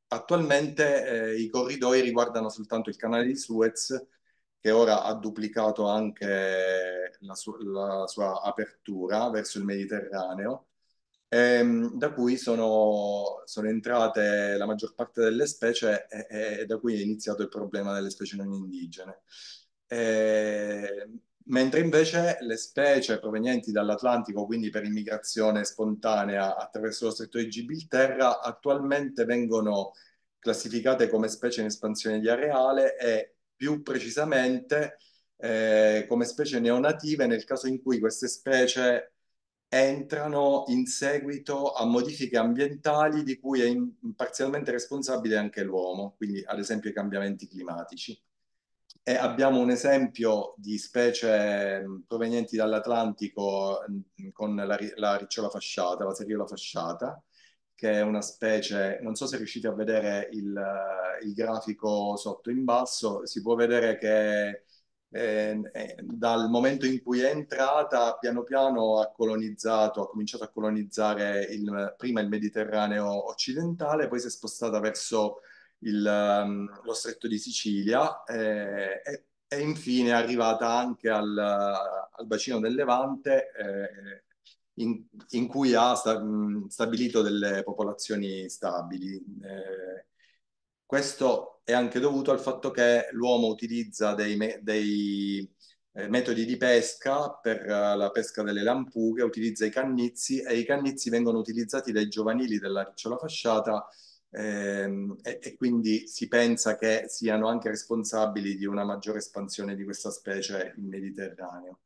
attualmente eh, i corridoi riguardano soltanto il canale di Suez, che ora ha duplicato anche la, su- la sua apertura verso il Mediterraneo ehm, da cui sono, sono, entrate la maggior parte delle specie e, e, e, da cui è iniziato il problema delle specie non indigene. E, ehm, mentre invece le specie provenienti dall'Atlantico, quindi per immigrazione spontanea attraverso lo stretto di Gibilterra, attualmente vengono classificate come specie in espansione di areale e più precisamente eh, come specie neonative nel caso in cui queste specie entrano in seguito a modifiche ambientali di cui è in, parzialmente responsabile anche l'uomo, quindi ad esempio i cambiamenti climatici. E abbiamo un esempio di specie provenienti dall'Atlantico con la, la ricciola fasciata, la seriola fasciata, che è una specie, non so se riuscite a vedere il, il grafico sotto in basso, si può vedere che eh, eh, dal momento in cui è entrata, piano piano ha colonizzato, ha cominciato a colonizzare il, prima il Mediterraneo occidentale, poi si è spostata verso il, um, lo stretto di Sicilia eh, e, e, infine è arrivata anche al, al bacino del Levante. Eh, in, in, cui ha sta, mh, stabilito delle popolazioni stabili. Eh, questo è anche dovuto al fatto che l'uomo utilizza dei, me- dei eh, metodi di pesca per eh, la pesca delle lampughe, utilizza i cannizi e i cannizi vengono utilizzati dai giovanili della ricciola fasciata ehm, e, e quindi si pensa che siano anche responsabili di una maggiore espansione di questa specie in Mediterraneo.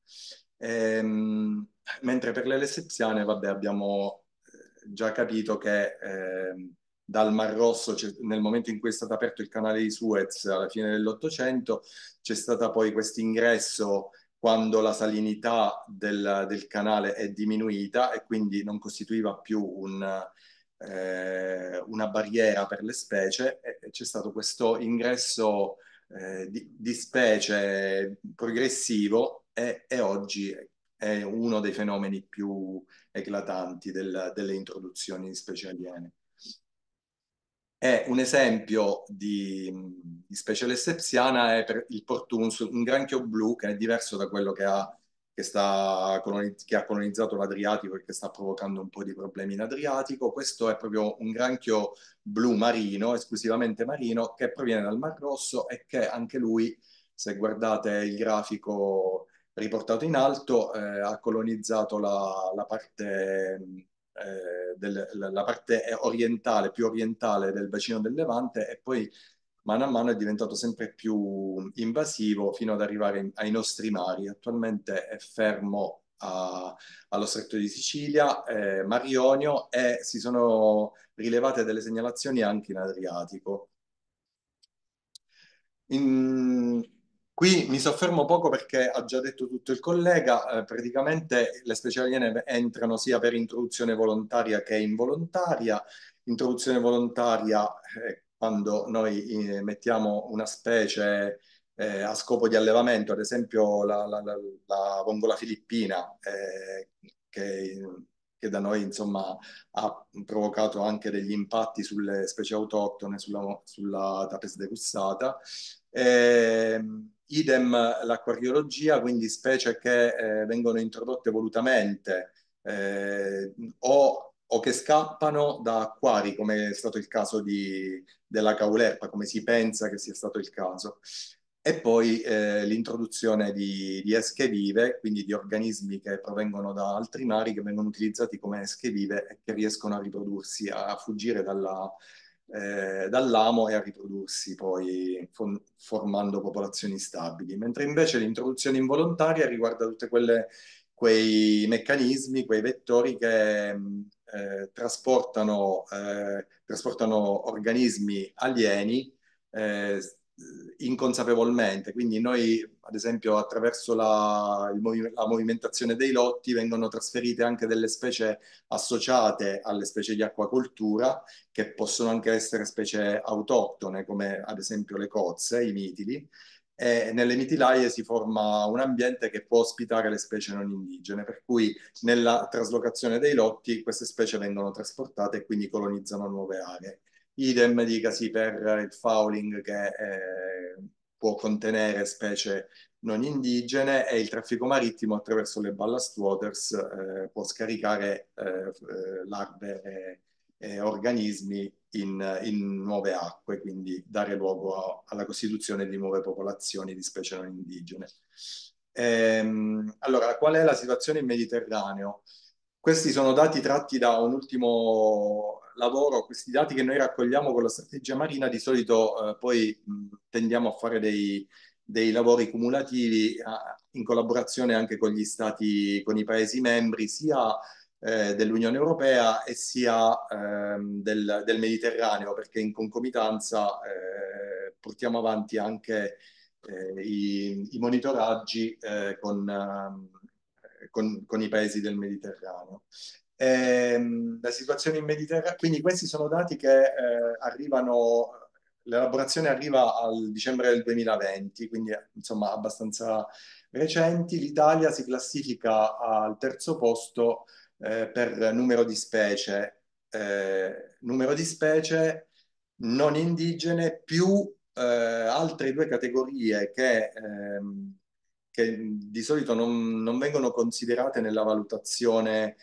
Ehm, mentre per le lessepsiane, vabbè, abbiamo eh, già capito che eh, dal Mar Rosso, nel momento in cui è stato aperto il canale di Suez alla fine dell'Ottocento, c'è stato poi questo ingresso quando la salinità del, del, canale è diminuita e quindi non costituiva più un, eh, una barriera per le specie, c'è stato questo ingresso eh, di, di, specie progressivo e, e, oggi è uno dei fenomeni più eclatanti del, delle introduzioni di specie aliene. E un esempio di, di specie lessepsiana è il portunus, un granchio blu che è diverso da quello che ha, che sta, che ha colonizzato l'Adriatico e che sta provocando un po' di problemi in Adriatico. Questo è proprio un granchio blu marino, esclusivamente marino, che proviene dal Mar Rosso e che anche lui, se guardate il grafico riportato in alto, eh, ha colonizzato la, la parte eh, del, la parte orientale, più orientale del bacino del Levante e poi mano a mano è diventato sempre più invasivo fino ad arrivare in, ai nostri mari. Attualmente è fermo a, allo stretto di Sicilia, eh, Ionio e si sono rilevate delle segnalazioni anche in Adriatico. In, Qui mi soffermo poco perché ha già detto tutto il collega, eh, praticamente le specie aliene entrano sia per introduzione volontaria che involontaria. Introduzione volontaria è eh, quando noi eh, mettiamo una specie eh, a scopo di allevamento, ad esempio la, la, la, la vongola filippina, eh, che che da noi insomma ha provocato anche degli impatti sulle specie autoctone, sulla, sulla tapes decussata. E, ehm, Idem eh, l'acquariologia, quindi specie che eh, vengono introdotte volutamente eh, o, o, che scappano da acquari, come è stato il caso di, della caulerpa, come si pensa che sia stato il caso. E poi eh, l'introduzione di, di, esche vive, quindi di organismi che provengono da altri mari, che vengono utilizzati come esche vive e che riescono a riprodursi, a fuggire dalla, eh, dall'amo e a riprodursi poi formando popolazioni stabili, mentre invece l'introduzione involontaria riguarda tutti quei meccanismi, quei vettori che eh, trasportano, eh, trasportano, organismi alieni eh, eh, inconsapevolmente, quindi noi ad esempio attraverso la, movi- la, movimentazione dei lotti vengono trasferite anche delle specie associate alle specie di acquacoltura che possono anche essere specie autoctone come ad esempio le cozze, i mitili e nelle mitilaie si forma un ambiente che può ospitare le specie non indigene per cui nella traslocazione dei lotti queste specie vengono trasportate e quindi colonizzano nuove aree. Idem dicasi per il fouling che eh, può contenere specie non indigene e il traffico marittimo attraverso le ballast waters eh, può scaricare eh, larve e, e organismi in, in, nuove acque, quindi dare luogo a, alla costituzione di nuove popolazioni di specie non indigene. Ehm, allora, qual è la situazione in Mediterraneo? Questi sono dati tratti da un ultimo lavoro, questi dati che noi raccogliamo con la strategia marina, di solito eh, poi mh, tendiamo a fare dei, dei lavori cumulativi a, eh, in collaborazione anche con gli stati, con i paesi membri, sia eh, dell'Unione Europea e sia ehm, del, del, Mediterraneo, perché in concomitanza eh, portiamo avanti anche eh, i, i, monitoraggi eh, con... Ehm, con, con, i paesi del Mediterraneo. Ehm, la situazione in Mediterraneo, quindi questi sono dati che eh, arrivano, l'elaborazione arriva al dicembre del 2020, quindi insomma abbastanza recenti. L'Italia si classifica al terzo posto eh, per numero di specie, eh, numero di specie non indigene più eh, altre due categorie che... Ehm, che di solito non, non vengono considerate nella valutazione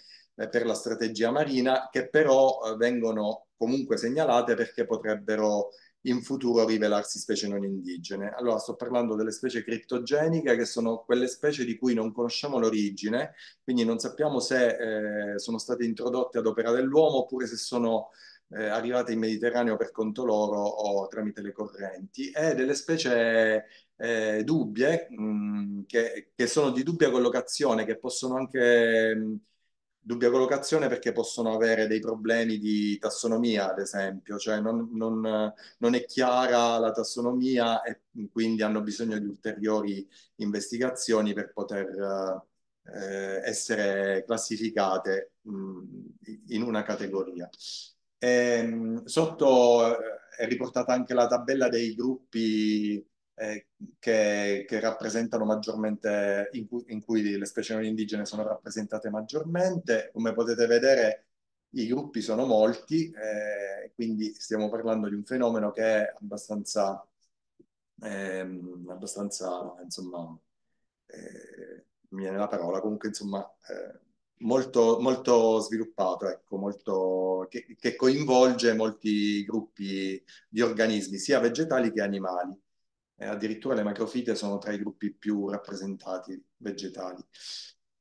eh, per la strategia marina, che però eh, vengono comunque segnalate perché potrebbero in futuro rivelarsi specie non indigene. Allora sto parlando delle specie criptogeniche che sono quelle specie di cui non conosciamo l'origine, quindi non sappiamo se eh, sono state introdotte ad opera dell'uomo oppure se sono eh, arrivate in Mediterraneo per conto loro o tramite le correnti, e delle specie eh, dubbie mh, mm, che, che, sono di dubbia collocazione, che possono anche mh, mm, dubbia collocazione perché possono avere dei problemi di tassonomia, ad esempio, cioè non, non, non, è chiara la tassonomia e quindi hanno bisogno di ulteriori investigazioni per poter eh, essere classificate mh, in una categoria. E, ehm, sotto eh, è riportata anche la tabella dei gruppi eh, che, che, rappresentano maggiormente, in cui, in cui le specie non indigene sono rappresentate maggiormente. Come potete vedere, i gruppi sono molti, eh, quindi stiamo parlando di un fenomeno che è abbastanza, ehm, abbastanza insomma, eh, mi viene la parola, comunque insomma, eh, molto, molto sviluppato, ecco, molto, che, che coinvolge molti gruppi di organismi, sia vegetali che animali eh, addirittura le macrofite sono tra i gruppi più rappresentati vegetali.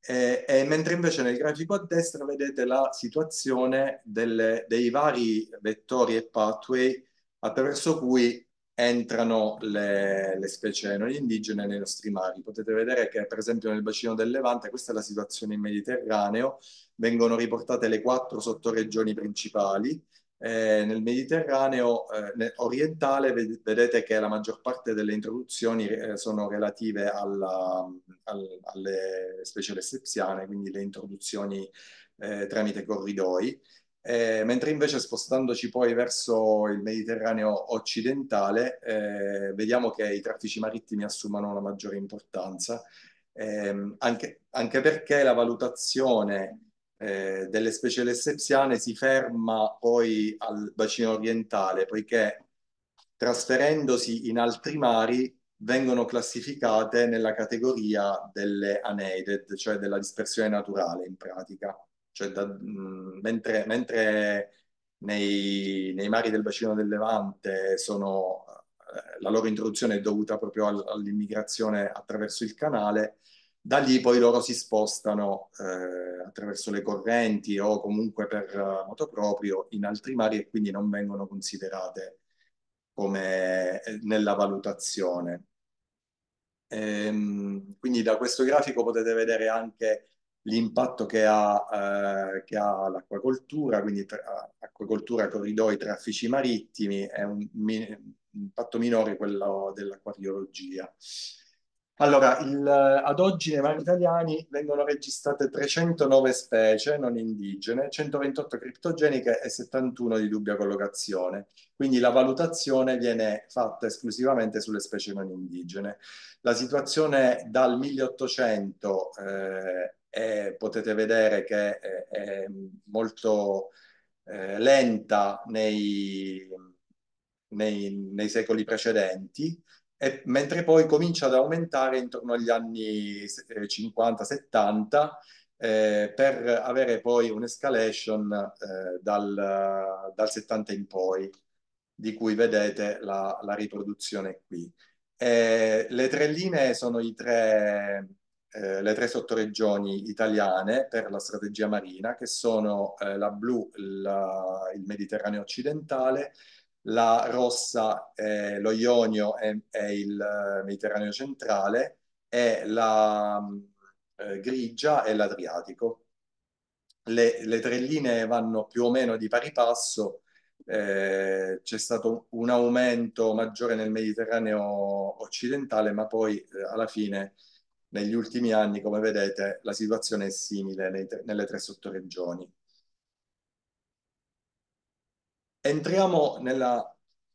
E, e mentre invece nel grafico a destra vedete la situazione delle, dei vari vettori e pathway attraverso cui entrano le, le specie non indigene nei nostri mari. Potete vedere che per esempio nel bacino del Levante, questa è la situazione in Mediterraneo, vengono riportate le quattro sottoregioni principali, eh, nel Mediterraneo eh, orientale ved- vedete che la maggior parte delle introduzioni eh, sono relative alla, al, alle specie lessepsiane, quindi le introduzioni eh, tramite corridoi, eh, mentre invece spostandoci poi verso il Mediterraneo occidentale eh, vediamo che i traffici marittimi assumono una maggiore importanza, ehm, anche, anche perché la valutazione eh, delle specie lessepsiane si ferma poi al bacino orientale, poiché trasferendosi in altri mari vengono classificate nella categoria delle anated, cioè della dispersione naturale in pratica. Cioè da, mh, mentre, mentre nei, nei, mari del bacino del Levante sono, eh, la loro introduzione è dovuta proprio all'immigrazione attraverso il canale, da lì poi loro si spostano eh, attraverso le correnti o comunque per eh, moto proprio in altri mari e quindi non vengono considerate come eh, nella valutazione. Ehm, quindi da questo grafico potete vedere anche l'impatto che ha, eh, ha l'acquacoltura, quindi tra, acquacoltura, corridoi, traffici marittimi, è un, mi, impatto minore quello dell'acquariologia. Allora, il, ad oggi nei mari italiani vengono registrate 309 specie non indigene, 128 criptogeniche e 71 di dubbia collocazione. Quindi la valutazione viene fatta esclusivamente sulle specie non indigene. La situazione dal 1800 eh, è, potete vedere che è, eh, è molto eh, lenta nei, nei, nei secoli precedenti e, mentre poi comincia ad aumentare intorno agli anni 50-70 eh, eh, per avere poi un'escalation eh, dal, dal, 70 in poi, di cui vedete la, la riproduzione qui. Eh, le tre linee sono tre, eh, le tre sottoregioni italiane per la strategia marina, che sono eh, la blu, la, il Mediterraneo occidentale, la rossa è lo Ionio e il eh, Mediterraneo centrale e la mm, eh, grigia è l'Adriatico. Le, le, tre linee vanno più o meno di pari passo, eh, c'è stato un aumento maggiore nel Mediterraneo occidentale, ma poi eh, alla fine negli ultimi anni, come vedete, la situazione è simile nei, nelle tre sottoregioni. Entriamo nella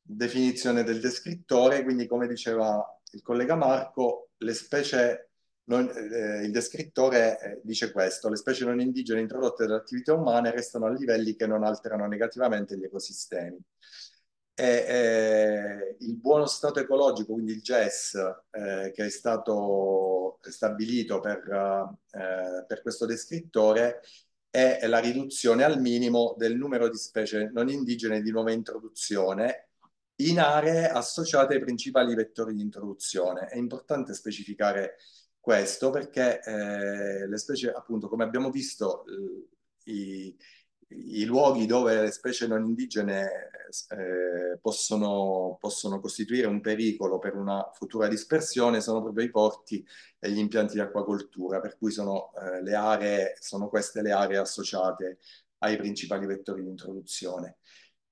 definizione del descrittore, quindi come diceva il collega Marco, le specie non, eh, il descrittore eh, dice questo, le specie non indigene introdotte dall'attività umana restano a livelli che non alterano negativamente gli ecosistemi. E, eh, il buono stato ecologico, quindi il GES, eh, che è stato stabilito per, eh, per questo descrittore, è la riduzione al minimo del numero di specie non indigene di nuova introduzione in aree associate ai principali vettori di introduzione. È importante specificare questo perché eh, le specie, appunto, come abbiamo visto, i, i luoghi dove le specie non indigene eh, possono, possono, costituire un pericolo per una futura dispersione sono proprio i porti e gli impianti di acquacoltura, per cui sono, eh, le aree, sono queste le aree associate ai principali vettori di introduzione.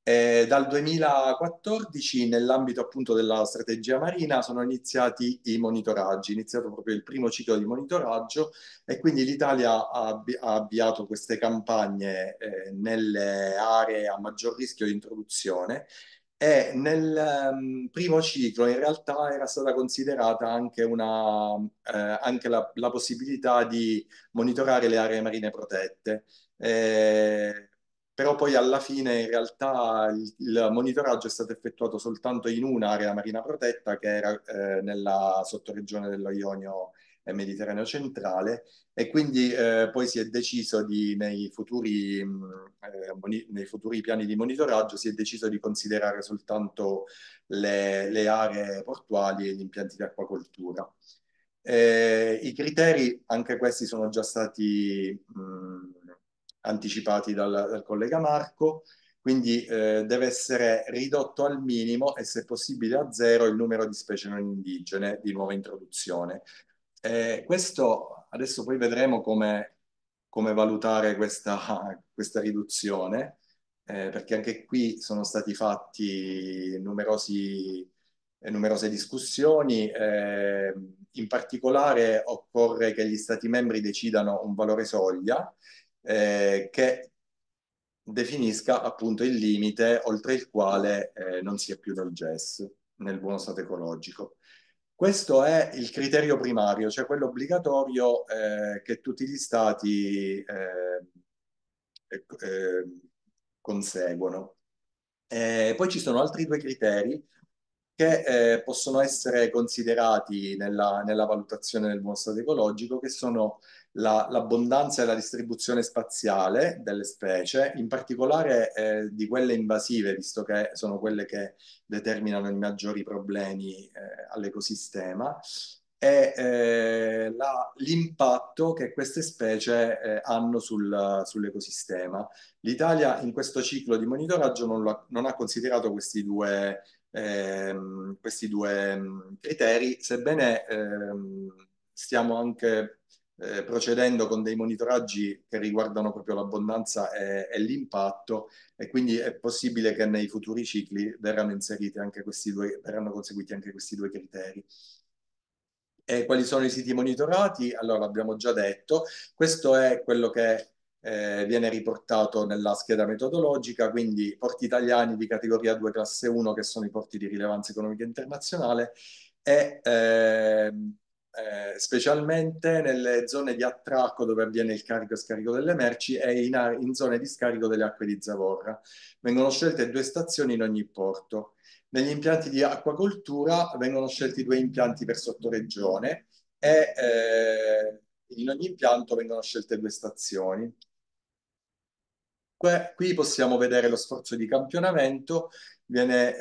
Eh, dal 2014, nell'ambito appunto della strategia marina, sono iniziati i monitoraggi, iniziato proprio il primo ciclo di monitoraggio e quindi l'Italia ha, ha avviato queste campagne eh, nelle aree a maggior rischio di introduzione e nel um, primo ciclo in realtà era stata considerata anche, una, eh, anche la, la, possibilità di monitorare le aree marine protette. Eh, però poi alla fine in realtà il, il, monitoraggio è stato effettuato soltanto in un'area marina protetta che era eh, nella sottoregione dello Ionio eh, Mediterraneo centrale e quindi eh, poi si è deciso di, nei futuri, mm, eh, nei futuri piani di monitoraggio, si è deciso di considerare soltanto le, le aree portuali e gli impianti di acquacoltura. Eh, I criteri, anche questi sono già stati... Mh, mm, anticipati dal, dal collega Marco, quindi eh, deve essere ridotto al minimo e se possibile a zero il numero di specie non indigene di nuova introduzione. Eh, questo adesso poi vedremo come, come valutare questa, questa riduzione, eh, perché anche qui sono stati fatti numerosi, eh, numerose discussioni, ehm, in particolare occorre che gli Stati membri decidano un valore soglia eh, che definisca appunto il limite oltre il quale eh, non si è più nel GES, nel buono stato ecologico. Questo è il criterio primario, cioè quello obbligatorio eh, che tutti gli stati eh, ehm, conseguono. Eh, poi ci sono altri due criteri che eh, possono essere considerati nella, nella valutazione del buono stato ecologico, che sono la, l'abbondanza e la distribuzione spaziale delle specie, in particolare eh, di quelle invasive, visto che sono quelle che determinano i maggiori problemi eh, all'ecosistema, e eh, la, l'impatto che queste specie eh, hanno sul, sull'ecosistema. L'Italia in questo ciclo di monitoraggio non, ha, non ha, considerato questi due, ehm, questi due mm, criteri, sebbene ehm, stiamo anche eh, procedendo con dei monitoraggi che riguardano proprio l'abbondanza e, e, l'impatto e quindi è possibile che nei futuri cicli verranno inseriti anche questi due, verranno conseguiti anche questi due criteri. E quali sono i siti monitorati? Allora, l'abbiamo già detto, questo è quello che eh, viene riportato nella scheda metodologica, quindi porti italiani di categoria 2 classe 1 che sono i porti di rilevanza economica internazionale e eh, eh, specialmente nelle zone di attracco dove avviene il carico e scarico delle merci e in, in, zone di scarico delle acque di zavorra. Vengono scelte due stazioni in ogni porto. Negli impianti di acquacoltura vengono scelti due impianti per sottoregione e eh, in ogni impianto vengono scelte due stazioni. qui possiamo vedere lo sforzo di campionamento Viene,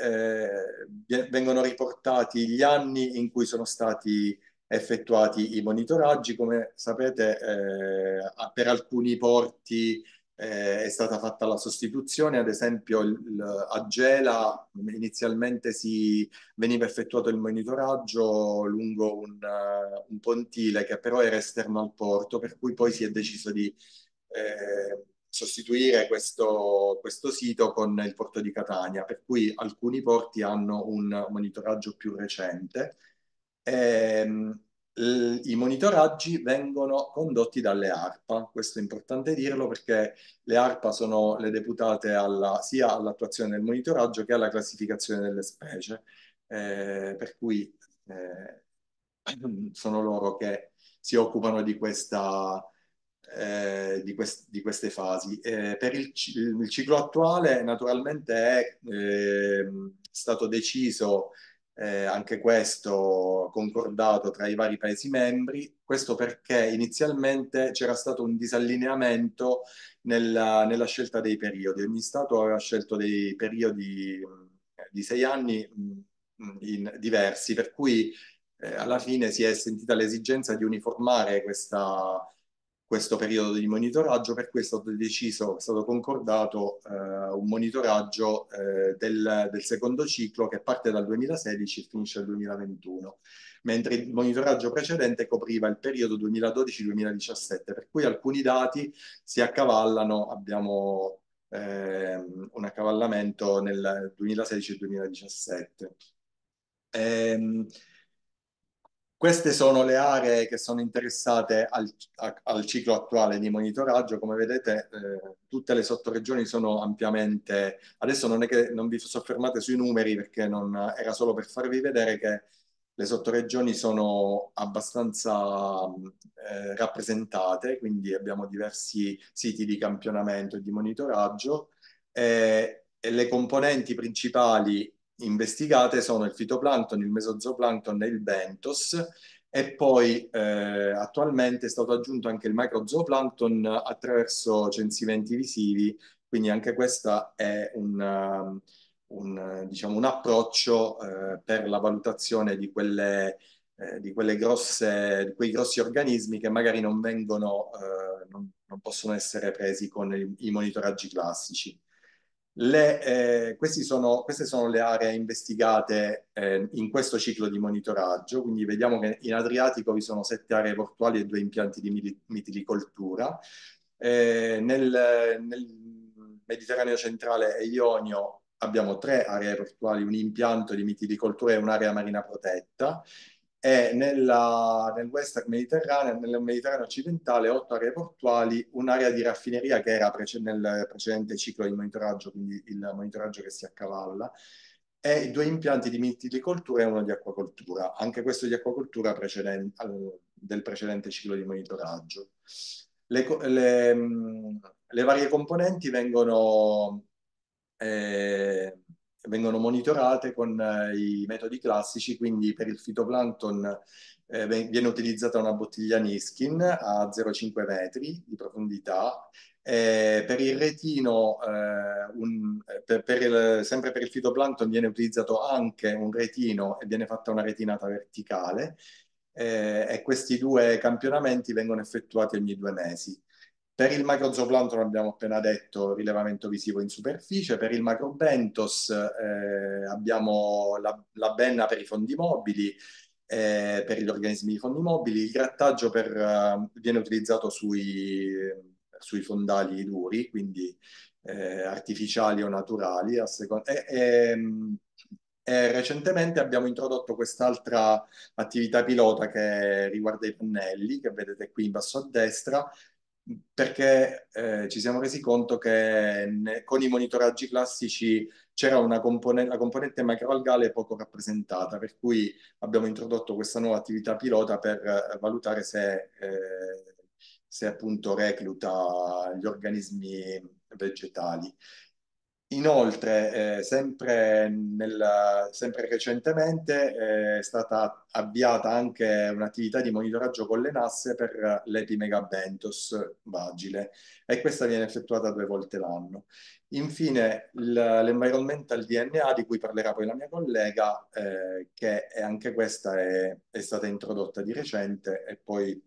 eh, vengono riportati gli anni in cui sono stati effettuati i monitoraggi. Come sapete, eh, per alcuni porti eh, è stata fatta la sostituzione, ad esempio il, il, a Gela inizialmente si, veniva effettuato il monitoraggio lungo un, uh, un, pontile che però era esterno al porto, per cui poi si è deciso di... Eh, sostituire questo, questo, sito con il porto di Catania, per cui alcuni porti hanno un monitoraggio più recente ehm, i monitoraggi vengono condotti dalle ARPA, questo è importante dirlo perché le ARPA sono le deputate alla, sia all'attuazione del monitoraggio che alla classificazione delle specie, eh, per cui eh, sono loro che si occupano di, questa, eh, di, quest di queste fasi. Eh, per il, il, ciclo attuale naturalmente è ehm, stato deciso eh, anche questo concordato tra i vari Paesi membri, questo perché inizialmente c'era stato un disallineamento nella, nella scelta dei periodi, ogni Stato aveva scelto dei periodi di sei anni in, diversi, per cui eh, alla fine si è sentita l'esigenza di uniformare questa, questo periodo di monitoraggio, per cui è stato deciso, è stato concordato eh, un monitoraggio eh, del, del, secondo ciclo che parte dal 2016 e finisce nel 2021, mentre il monitoraggio precedente copriva il periodo 2012-2017, per cui alcuni dati si accavallano, abbiamo ehm, un accavallamento nel 2016 2017. Ehm, queste sono le aree che sono interessate al, a, al ciclo attuale di monitoraggio. Come vedete, eh, tutte le sottoregioni sono ampiamente... Adesso non è che non vi soffermate sui numeri perché non, era solo per farvi vedere che le sottoregioni sono abbastanza eh, rappresentate, quindi abbiamo diversi siti di campionamento e di monitoraggio. Eh, e le componenti principali investigate sono il fitoplancton, il mesozooplancton e il bentos e poi eh, attualmente è stato aggiunto anche il microzooplancton attraverso censimenti visivi, quindi anche questo è un, un, diciamo, un approccio eh, per la valutazione di, quelle, eh, di, grosse, di, quei grossi organismi che magari non, vengono, eh, non, non possono essere presi con i monitoraggi classici. Le, eh, sono, queste sono le aree investigate eh, in questo ciclo di monitoraggio, quindi vediamo che in Adriatico vi sono sette aree portuali e due impianti di mitilicoltura. Eh, nel, nel, Mediterraneo centrale e Ionio abbiamo tre aree portuali, un impianto di mitilicoltura e un'area marina protetta e nella, nel West Mediterraneo, nel Mediterraneo occidentale, otto aree portuali, un'area di raffineria che era prece- nel precedente ciclo di monitoraggio, quindi il monitoraggio che si accavalla, e due impianti di mitilicoltura e uno di acquacoltura, anche questo di acquacoltura preceden- del precedente ciclo di monitoraggio. Le, le, le varie componenti vengono... Eh, vengono monitorate con eh, i metodi classici, quindi per il fitoplancton eh, viene utilizzata una bottiglia Niskin a 0,5 metri di profondità, eh, per il retino, eh, un, eh, per, per il, sempre per il fitoplancton viene utilizzato anche un retino e viene fatta una retinata verticale eh, e questi due campionamenti vengono effettuati ogni due mesi. Per il macrozoplancton abbiamo appena detto rilevamento visivo in superficie, per il macrobentos eh, abbiamo la, la, benna per i fondi mobili, eh, per gli organismi di fondi mobili, il grattaggio per, eh, viene utilizzato sui, sui, fondali duri, quindi eh, artificiali o naturali, a seconda... Ehm, e recentemente abbiamo introdotto quest'altra attività pilota che riguarda i pannelli, che vedete qui in basso a destra, perché eh, ci siamo resi conto che ne, con i monitoraggi classici c'era una componente, la componente macroalgale poco rappresentata, per cui abbiamo introdotto questa nuova attività pilota per eh, valutare se, eh, se appunto recluta gli organismi vegetali. Inoltre, eh, sempre, nel, sempre, recentemente, eh, è stata avviata anche un'attività di monitoraggio con le nasse per l'Epimegabentos vagile e questa viene effettuata due volte l'anno. Infine, l'environmental DNA, di cui parlerà poi la mia collega, eh, che anche questa è, è stata introdotta di recente e poi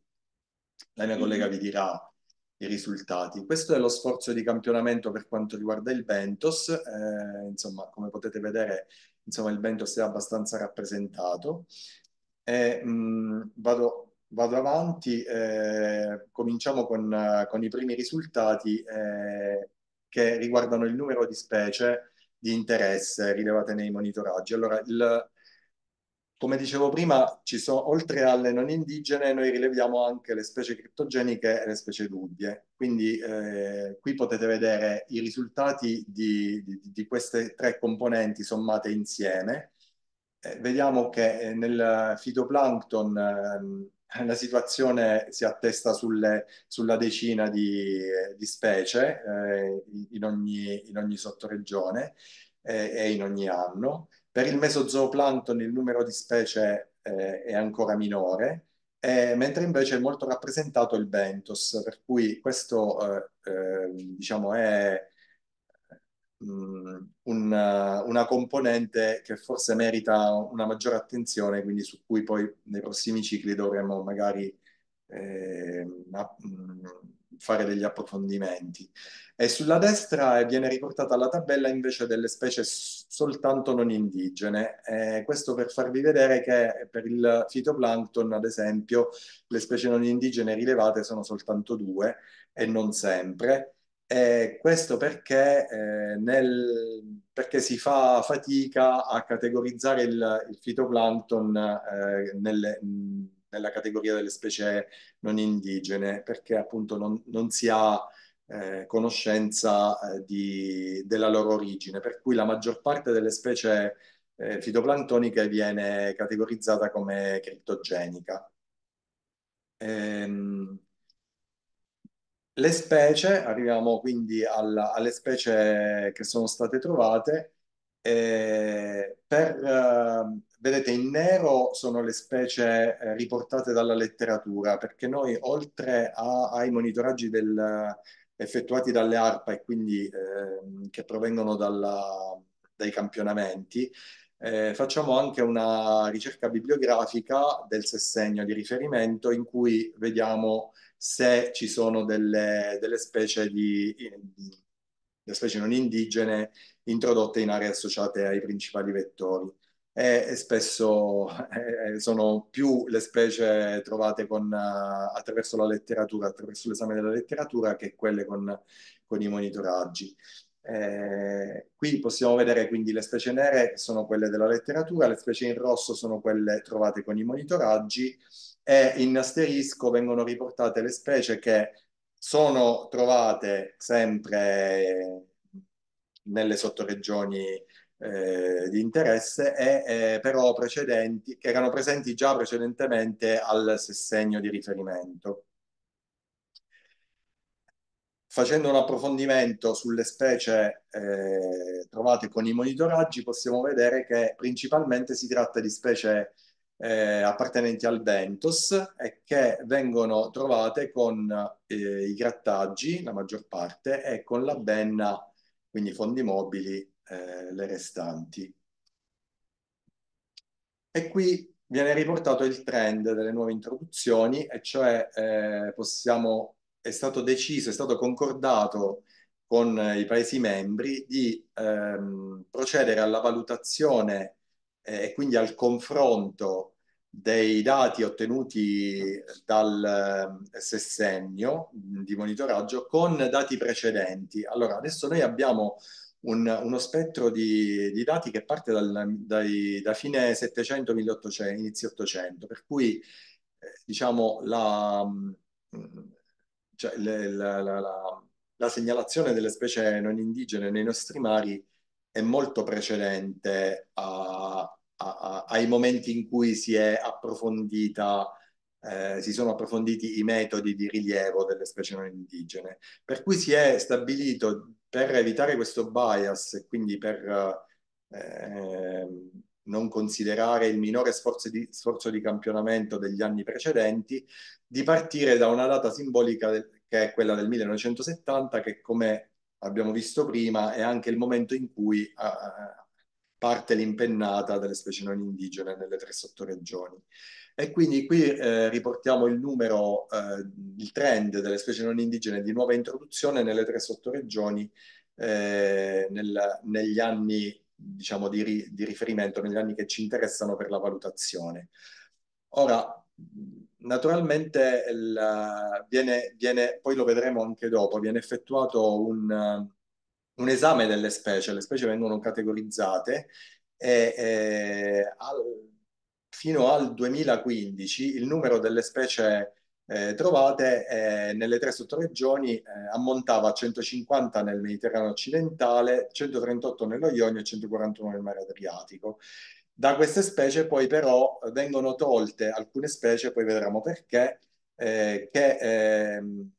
la mia collega mm. vi dirà i risultati. Questo è lo sforzo di campionamento per quanto riguarda il Bentos, eh, insomma come potete vedere insomma, il Bentos è abbastanza rappresentato. E, mh, mm, vado, vado, avanti, eh, cominciamo con, con, i primi risultati eh, che riguardano il numero di specie di interesse rilevate nei monitoraggi. Allora, il, come dicevo prima, sono, oltre alle non indigene, noi rileviamo anche le specie criptogeniche e le specie dubbie. Quindi eh, qui potete vedere i risultati di, di, di queste tre componenti sommate insieme. Eh, vediamo che eh, nel fitoplancton eh, la situazione si attesta sulle, sulla decina di, di specie eh, in ogni, in ogni sottoregione eh, e in ogni anno per il mesozooplancton il numero di specie eh, è ancora minore, eh, mentre invece è molto rappresentato il bentos, per cui questo eh, ehm, diciamo è mh, mm, una, una componente che forse merita una maggiore attenzione, quindi su cui poi nei prossimi cicli dovremo magari mh, ehm, mm, fare degli approfondimenti. E sulla destra eh, viene riportata la tabella invece delle specie soltanto non indigene. Eh, questo per farvi vedere che per il fitoplancton, ad esempio, le specie non indigene rilevate sono soltanto due e non sempre. E questo perché, eh, nel, perché, si fa fatica a categorizzare il, il fitoplancton eh, nelle, nella categoria delle specie non indigene, perché appunto non, non si ha eh, conoscenza eh, di, della loro origine, per cui la maggior parte delle specie eh, fitoplanctoniche viene categorizzata come criptogenica. Ehm, le specie, arriviamo quindi alla, alle specie che sono state trovate, eh, per ehm, vedete, in nero sono le specie eh, riportate dalla letteratura, perché noi oltre a, ai monitoraggi del, effettuati dalle ARPA e quindi eh, che provengono dalla, dai campionamenti, eh, facciamo anche una ricerca bibliografica del sessegno di riferimento in cui vediamo se ci sono delle, delle specie di, di specie non indigene introdotte in aree associate ai principali vettori e, spesso eh, sono più le specie trovate con, uh, attraverso la letteratura, attraverso l'esame della letteratura, che quelle con, con i monitoraggi. Eh, qui possiamo vedere quindi le specie nere sono quelle della letteratura, le specie in rosso sono quelle trovate con i monitoraggi e in asterisco vengono riportate le specie che sono trovate sempre nelle sottoregioni eh, di interesse e, eh, però precedenti, che erano presenti già precedentemente al sessegno di riferimento. Facendo un approfondimento sulle specie eh, trovate con i monitoraggi possiamo vedere che principalmente si tratta di specie eh, appartenenti al Bentos e che vengono trovate con eh, i grattaggi, la maggior parte, e con la benna, quindi fondi mobili eh, le restanti. E qui viene riportato il trend delle nuove introduzioni, e cioè eh, possiamo, è stato deciso, è stato concordato con i Paesi membri di ehm, procedere alla valutazione eh, e quindi al confronto dei dati ottenuti dal eh, sessennio di monitoraggio con dati precedenti. Allora, adesso noi abbiamo un, uno spettro di, di, dati che parte dal, dai, da fine 700, 1800, inizio 800, per cui eh, diciamo la, mm, cioè, le, la, la, la, segnalazione delle specie non indigene nei nostri mari è molto precedente a, a, a, ai momenti in cui si è approfondita eh, si sono approfonditi i metodi di rilievo delle specie non indigene, per cui si è stabilito per evitare questo bias e quindi per eh, ehm, non considerare il minore sforzo di, sforzo di, campionamento degli anni precedenti, di partire da una data simbolica del, che è quella del 1970, che come abbiamo visto prima è anche il momento in cui eh, parte l'impennata delle specie non indigene nelle tre sottoregioni. E quindi qui eh, riportiamo il numero, eh, il trend delle specie non indigene di nuova introduzione nelle tre sottoregioni eh, negli anni diciamo, di, ri, di riferimento, negli anni che ci interessano per la valutazione. Ora, naturalmente il, viene, viene, poi lo vedremo anche dopo, viene effettuato un, un esame delle specie, le specie vengono categorizzate e eh, al, fino al 2015 il numero delle specie eh, trovate eh, nelle tre sottoregioni eh, ammontava a 150 nel Mediterraneo occidentale, 138 nello Ionio e 141 nel mare Adriatico. Da queste specie poi però vengono tolte alcune specie, poi vedremo perché, eh, che ehm,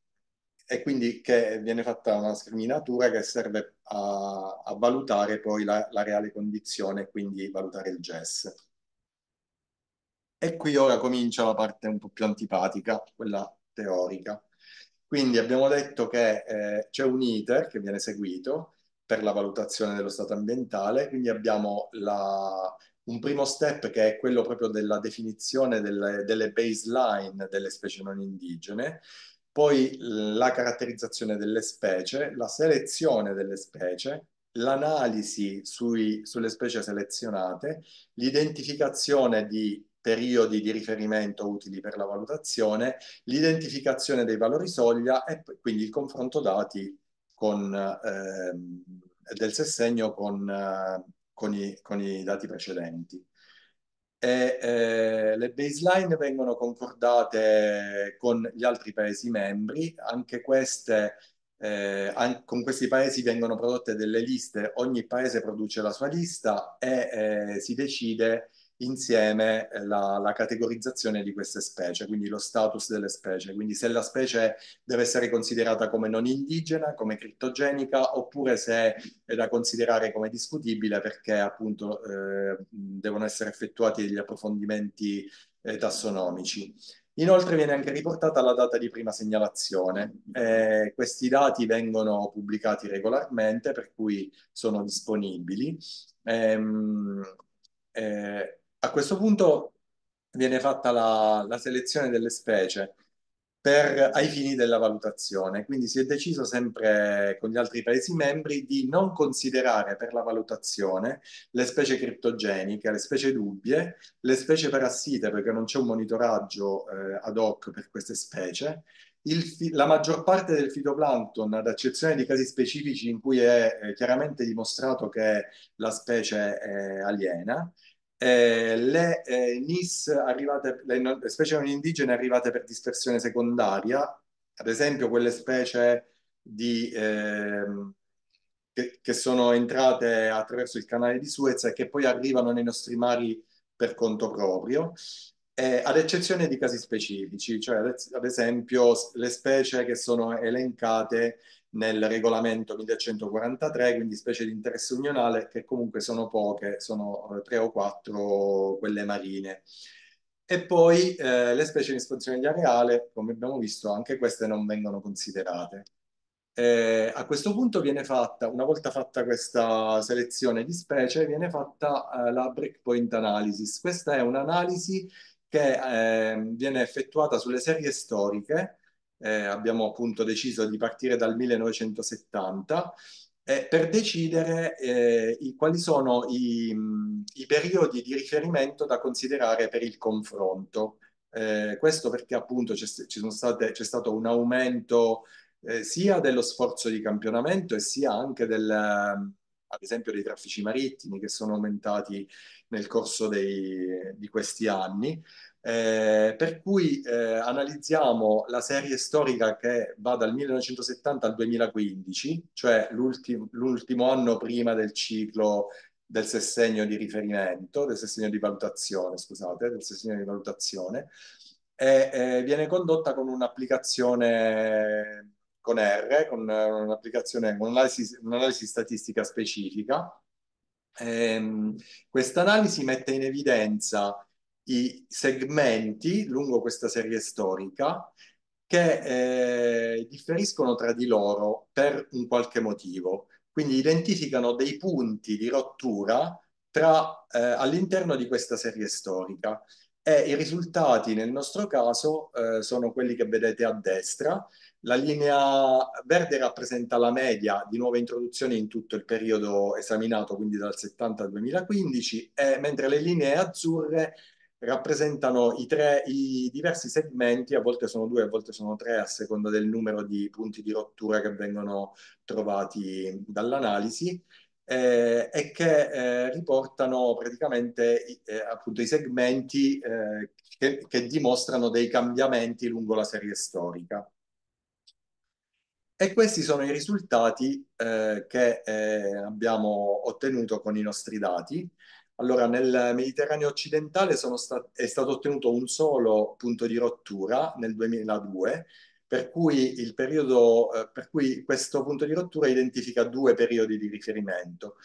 e quindi che viene fatta una scriminatura che serve a, a valutare poi la, la reale condizione, quindi valutare il GES. E qui ora comincia la parte un po' più antipatica, quella teorica. Quindi abbiamo detto che eh, c'è un iter che viene seguito per la valutazione dello stato ambientale, quindi abbiamo la, un primo step che è quello proprio della definizione delle, delle baseline delle specie non indigene, poi la caratterizzazione delle specie, la selezione delle specie, l'analisi sulle specie selezionate, l'identificazione di periodi di riferimento utili per la valutazione, l'identificazione dei valori soglia e quindi il confronto dati con, eh, del sessegno con, eh, con, i, con i dati precedenti e eh, le baseline vengono concordate con gli altri Paesi membri, anche queste, eh, an- con questi Paesi vengono prodotte delle liste, ogni Paese produce la sua lista e eh, si decide insieme eh, la, la, categorizzazione di queste specie, quindi lo status delle specie, quindi se la specie deve essere considerata come non indigena, come criptogenica, oppure se è da considerare come discutibile perché appunto eh, devono essere effettuati degli approfondimenti eh, tassonomici. Inoltre viene anche riportata la data di prima segnalazione. Eh, questi dati vengono pubblicati regolarmente, per cui sono disponibili. Ehm, eh, a questo punto viene fatta la, la selezione delle specie per, ai fini della valutazione, quindi si è deciso sempre con gli altri Paesi membri di non considerare per la valutazione le specie criptogeniche, le specie dubbie, le specie parassite, perché non c'è un monitoraggio eh, ad hoc per queste specie, il, la maggior parte del fitoplancton, ad eccezione di casi specifici in cui è eh, chiaramente dimostrato che la specie è aliena, eh, le eh, NIS arrivate, le, le specie non indigene arrivate per dispersione secondaria, ad esempio quelle specie di, eh, che, che, sono entrate attraverso il canale di Suez e che poi arrivano nei nostri mari per conto proprio, ad eccezione di casi specifici, cioè ad, ad esempio le specie che sono elencate nel regolamento 1143, quindi specie di interesse unionale, che comunque sono poche, sono eh, tre o quattro quelle marine. E poi eh, le specie in espansione di areale, come abbiamo visto, anche queste non vengono considerate. Eh, a questo punto viene fatta, una volta fatta questa selezione di specie, viene fatta eh, la breakpoint analysis. Questa è un'analisi che ehm, viene effettuata sulle serie storiche eh, abbiamo appunto deciso di partire dal 1970 eh, per decidere eh, i, quali sono i, mm, i, periodi di riferimento da considerare per il confronto. Eh, questo perché appunto c'è, c'è stato un aumento eh, sia dello sforzo di campionamento e sia anche del, ad esempio dei traffici marittimi che sono aumentati nel corso dei, di questi anni. Eh, per cui eh, analizziamo la serie storica che va dal 1970 al 2015, cioè l'ultimo, l'ultimo anno prima del ciclo del sessegno di riferimento, del sessegno di valutazione, scusate, del sessegno di valutazione, e, e viene condotta con un'applicazione con R, con un'applicazione, un'analisi, un'analisi statistica specifica. Ehm, Questa analisi mette in evidenza i segmenti lungo questa serie storica che eh, differiscono tra di loro per un qualche motivo. Quindi identificano dei punti di rottura tra, eh, all'interno di questa serie storica e i risultati nel nostro caso eh, sono quelli che vedete a destra. La linea verde rappresenta la media di nuove introduzioni in tutto il periodo esaminato, quindi dal 70 al 2015, e, mentre le linee azzurre rappresentano i, tre, i diversi segmenti, a volte sono due, a volte sono tre, a seconda del numero di punti di rottura che vengono trovati dall'analisi. Eh, e che eh, riportano praticamente eh, appunto i segmenti eh, che, che, dimostrano dei cambiamenti lungo la serie storica. E questi sono i risultati eh, che eh, abbiamo ottenuto con i nostri dati. Allora, nel Mediterraneo occidentale stat- è stato ottenuto un solo punto di rottura nel 2002, per cui, periodo, eh, per cui questo punto di rottura identifica due periodi di riferimento.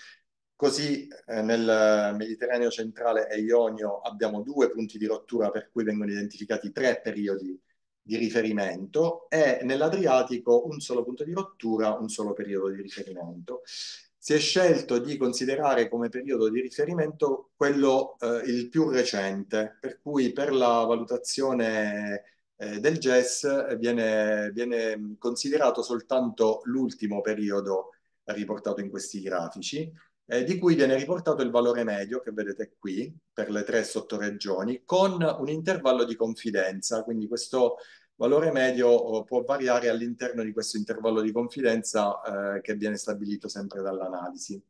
Così eh, nel Mediterraneo centrale e Ionio abbiamo due punti di rottura per cui vengono identificati tre periodi di riferimento e nell'Adriatico un solo punto di rottura, un solo periodo di riferimento si è scelto di considerare come periodo di riferimento quello eh, il più recente, per cui per la valutazione eh, del GES viene, viene, mm, considerato soltanto l'ultimo periodo riportato in questi grafici, eh, di cui viene riportato il valore medio che vedete qui per le tre sottoregioni con un intervallo di confidenza, quindi questo valore medio può variare all'interno di questo intervallo di confidenza eh, che viene stabilito sempre dall'analisi.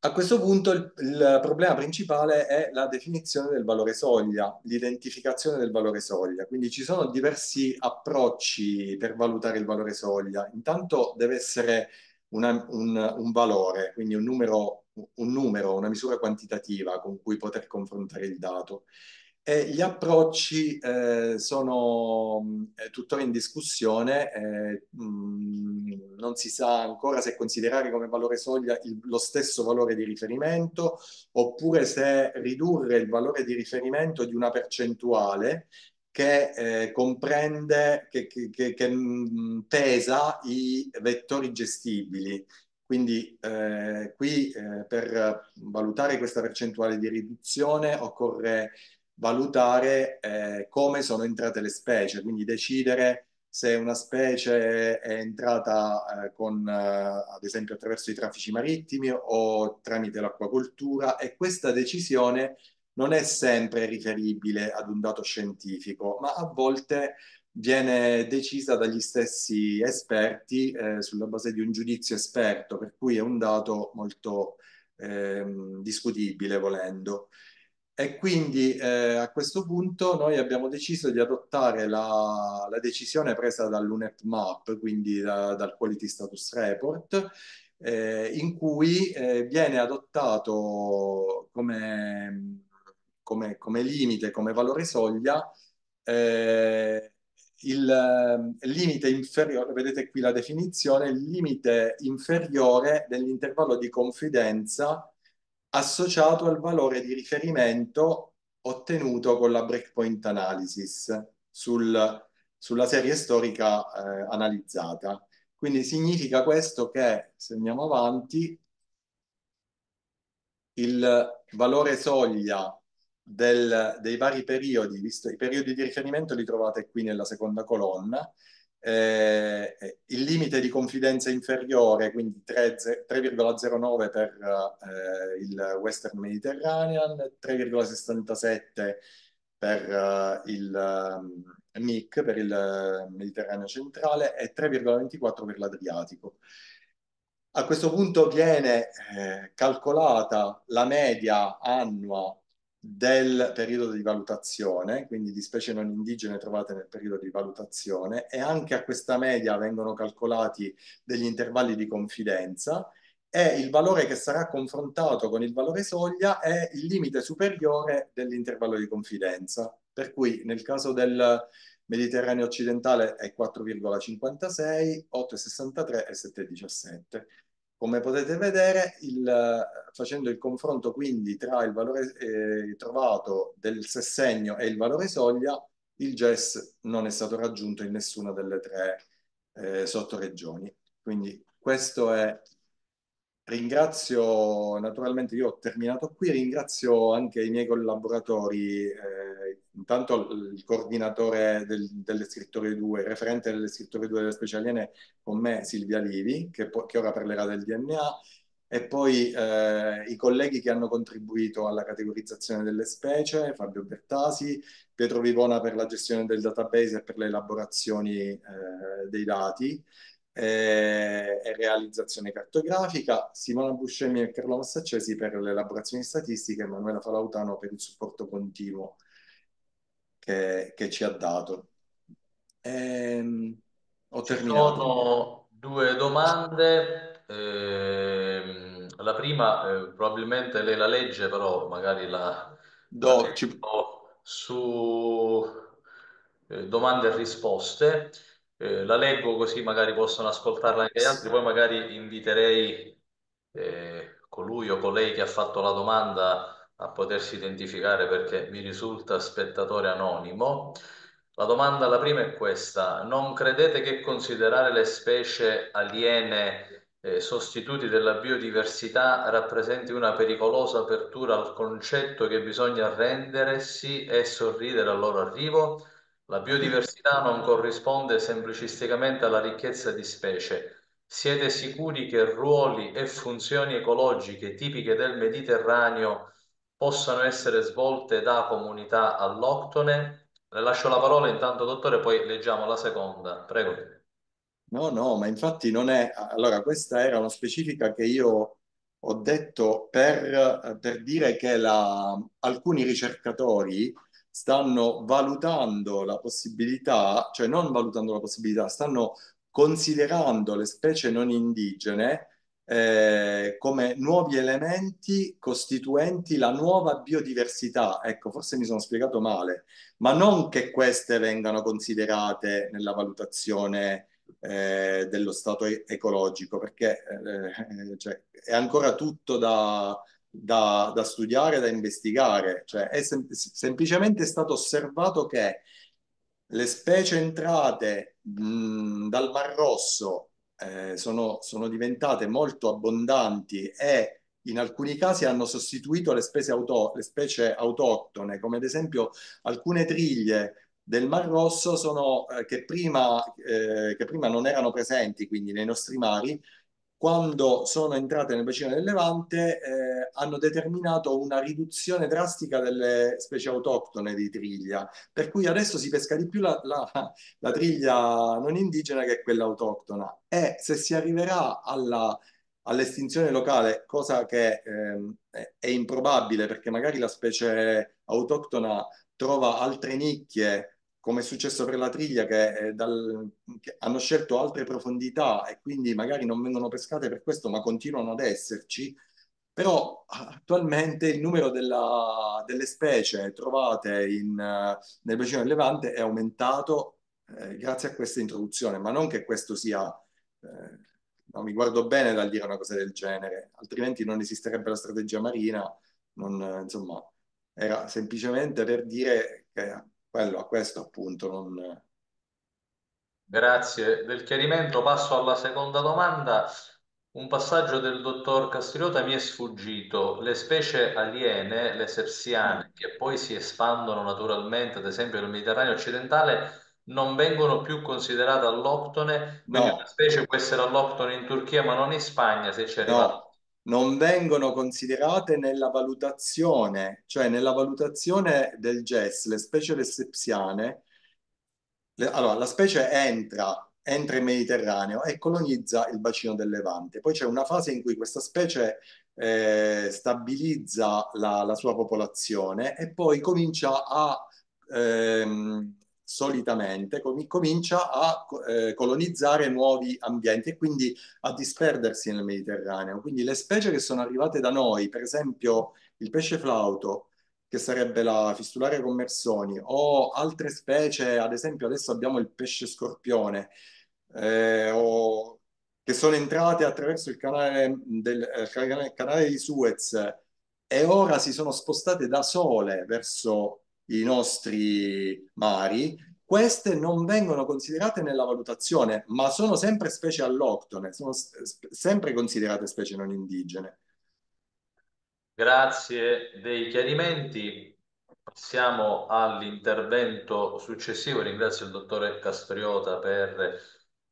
A questo punto il, il, problema principale è la definizione del valore soglia, l'identificazione del valore soglia. Quindi ci sono diversi approcci per valutare il valore soglia. Intanto deve essere una, un, un, valore, quindi un numero, un numero, una misura quantitativa con cui poter confrontare il dato. E gli approcci eh, sono mm, eh, tuttora in discussione, eh, mh, mm, non si sa ancora se considerare come valore soglia il, lo stesso valore di riferimento oppure se ridurre il valore di riferimento di una percentuale che eh, comprende, che, che, che, che mh, mm, pesa i vettori gestibili. Quindi eh, qui per valutare questa percentuale di riduzione occorre valutare eh, come sono entrate le specie, quindi decidere se una specie è entrata eh, con, eh, ad esempio attraverso i traffici marittimi o tramite l'acquacoltura e questa decisione non è sempre riferibile ad un dato scientifico, ma a volte viene decisa dagli stessi esperti eh, sulla base di un giudizio esperto, per cui è un dato molto ehm, discutibile volendo. E quindi eh, a questo punto noi abbiamo deciso di adottare la, la decisione presa dall'UNEP MAP, quindi da, dal Quality Status Report, eh, in cui eh, viene adottato come, come, come, limite, come valore soglia, eh, il eh, limite inferiore, vedete qui la definizione, il limite inferiore dell'intervallo di confidenza associato al valore di riferimento ottenuto con la breakpoint analysis sul, sulla serie storica eh, analizzata. Quindi significa questo che, se andiamo avanti, il valore soglia del, dei vari periodi, visto i periodi di riferimento li trovate qui nella seconda colonna, eh, il limite di confidenza inferiore, quindi 3,09 per eh, il Western Mediterranean, 3,67 per eh, il um, ehm, MIC, per il Mediterraneo centrale e 3,24 per l'Adriatico. A questo punto viene eh, calcolata la media annua del periodo di valutazione, quindi di specie non indigene trovate nel periodo di valutazione, e anche a questa media vengono calcolati degli intervalli di confidenza e il valore che sarà confrontato con il valore soglia è il limite superiore dell'intervallo di confidenza. Per cui nel caso del Mediterraneo occidentale è 4,56, 8,63 e 7,17. Come potete vedere, il, facendo il confronto quindi tra il valore eh, trovato del sessegno e il valore soglia, il GES non è stato raggiunto in nessuna delle tre eh, sottoregioni. Quindi questo è Ringrazio, naturalmente io ho terminato qui, ringrazio anche i miei collaboratori, eh, intanto il coordinatore del, delle scrittore 2, il referente delle scrittore 2 delle specie aliene con me, Silvia Livi, che, che ora parlerà del DNA, e poi eh, i colleghi che hanno contribuito alla categorizzazione delle specie, Fabio Bertasi, Pietro Vivona per la gestione del database e per le elaborazioni eh, dei dati, eh, e realizzazione cartografica, Simona Buscemi e Carlo Massaccesi per l'elaborazione statistica e Manuela Falautano per il supporto continuo che, che ci ha dato. Ehm, ho ci terminato. Sono due domande. Eh, la prima, eh, probabilmente lei la legge, però magari la... Do, la ci... Su eh, domande e risposte eh, la leggo così magari possono ascoltarla anche gli altri, poi magari inviterei eh, colui o colei che ha fatto la domanda a potersi identificare perché mi risulta spettatore anonimo. La domanda, la prima è questa, non credete che considerare le specie aliene eh, sostituti della biodiversità rappresenti una pericolosa apertura al concetto che bisogna rendersi e sorridere al loro arrivo? La biodiversità non corrisponde semplicisticamente alla ricchezza di specie. Siete sicuri che ruoli e funzioni ecologiche tipiche del Mediterraneo possano essere svolte da comunità alloctone? Le lascio la parola intanto, dottore, poi leggiamo la seconda. Prego. No, no, ma infatti non è... Allora, questa era una specifica che io ho detto per, per dire che la... alcuni ricercatori stanno valutando la possibilità, cioè non valutando la possibilità, stanno considerando le specie non indigene eh, come nuovi elementi costituenti la nuova biodiversità. Ecco, forse mi sono spiegato male, ma non che queste vengano considerate nella valutazione eh, dello stato ecologico, perché eh, eh, cioè, è ancora tutto da, da, da studiare, da investigare, cioè è sem- semplicemente stato osservato che le specie entrate mh, dal Mar Rosso eh, sono, sono diventate molto abbondanti e in alcuni casi hanno sostituito le, auto, le, specie autoctone, come ad esempio alcune triglie del Mar Rosso sono, eh, che, prima, eh, che, prima, non erano presenti quindi nei nostri mari, quando sono entrate nel bacino del Levante eh, hanno determinato una riduzione drastica delle specie autoctone di triglia, per cui adesso si pesca di più la, la, la triglia non indigena che quella autoctona e se si arriverà alla all'estinzione locale, cosa che ehm, è improbabile perché magari la specie autoctona trova altre nicchie come è successo per la triglia, che, eh, dal, che, hanno scelto altre profondità e quindi magari non vengono pescate per questo, ma continuano ad esserci. Però ah, attualmente il numero della, delle specie trovate in, eh, nel bacino del Levante è aumentato eh, grazie a questa introduzione, ma non che questo sia... Eh, no, mi guardo bene dal dire una cosa del genere, altrimenti non esisterebbe la strategia marina, non, eh, insomma, era semplicemente per dire che quello a questo appunto non... Grazie del chiarimento. Passo alla seconda domanda. Un passaggio del dottor Castriota mi è sfuggito. Le specie aliene, le sepsiane, che poi si espandono naturalmente, ad esempio nel Mediterraneo occidentale, non vengono più considerate all'optone, quindi no. una specie può essere all'octone in Turchia ma non in Spagna se c'è no. arrivato non vengono considerate nella valutazione, cioè nella valutazione del GES, le specie lessepsiane. Le, allora, la specie entra, entra in Mediterraneo e colonizza il bacino del Levante. Poi c'è una fase in cui questa specie eh, stabilizza la, la, sua popolazione e poi comincia a ehm, solitamente com- comincia a eh, colonizzare nuovi ambienti e quindi a disperdersi nel Mediterraneo. Quindi le specie che sono arrivate da noi, per esempio il pesce flauto, che sarebbe la fistularia commersoni, o altre specie, ad esempio adesso abbiamo il pesce scorpione, eh, o, che sono entrate attraverso il canale, mm, del, il eh, canale di Suez e ora si sono spostate da sole verso i nostri mari, queste non vengono considerate nella valutazione, ma sono sempre specie alloctone, sono sempre considerate specie non indigene. Grazie dei chiarimenti. Passiamo all'intervento successivo. Ringrazio il dottore Castriota per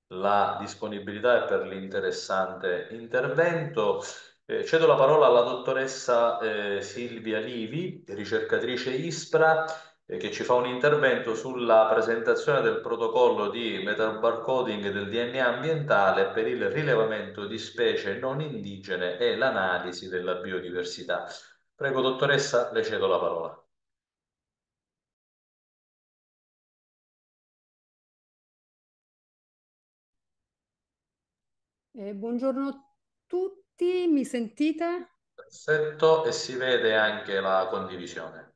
la disponibilità e per l'interessante intervento. Eh, cedo la parola alla dottoressa eh, Silvia Livi, ricercatrice ISPRA, eh, che ci fa un intervento sulla presentazione del protocollo di metabarcoding del DNA ambientale per il rilevamento di specie non indigene e l'analisi della biodiversità. Prego, dottoressa, le cedo la parola. Eh, buongiorno a tutti questi, mi sentite? Perfetto, e si vede anche la condivisione.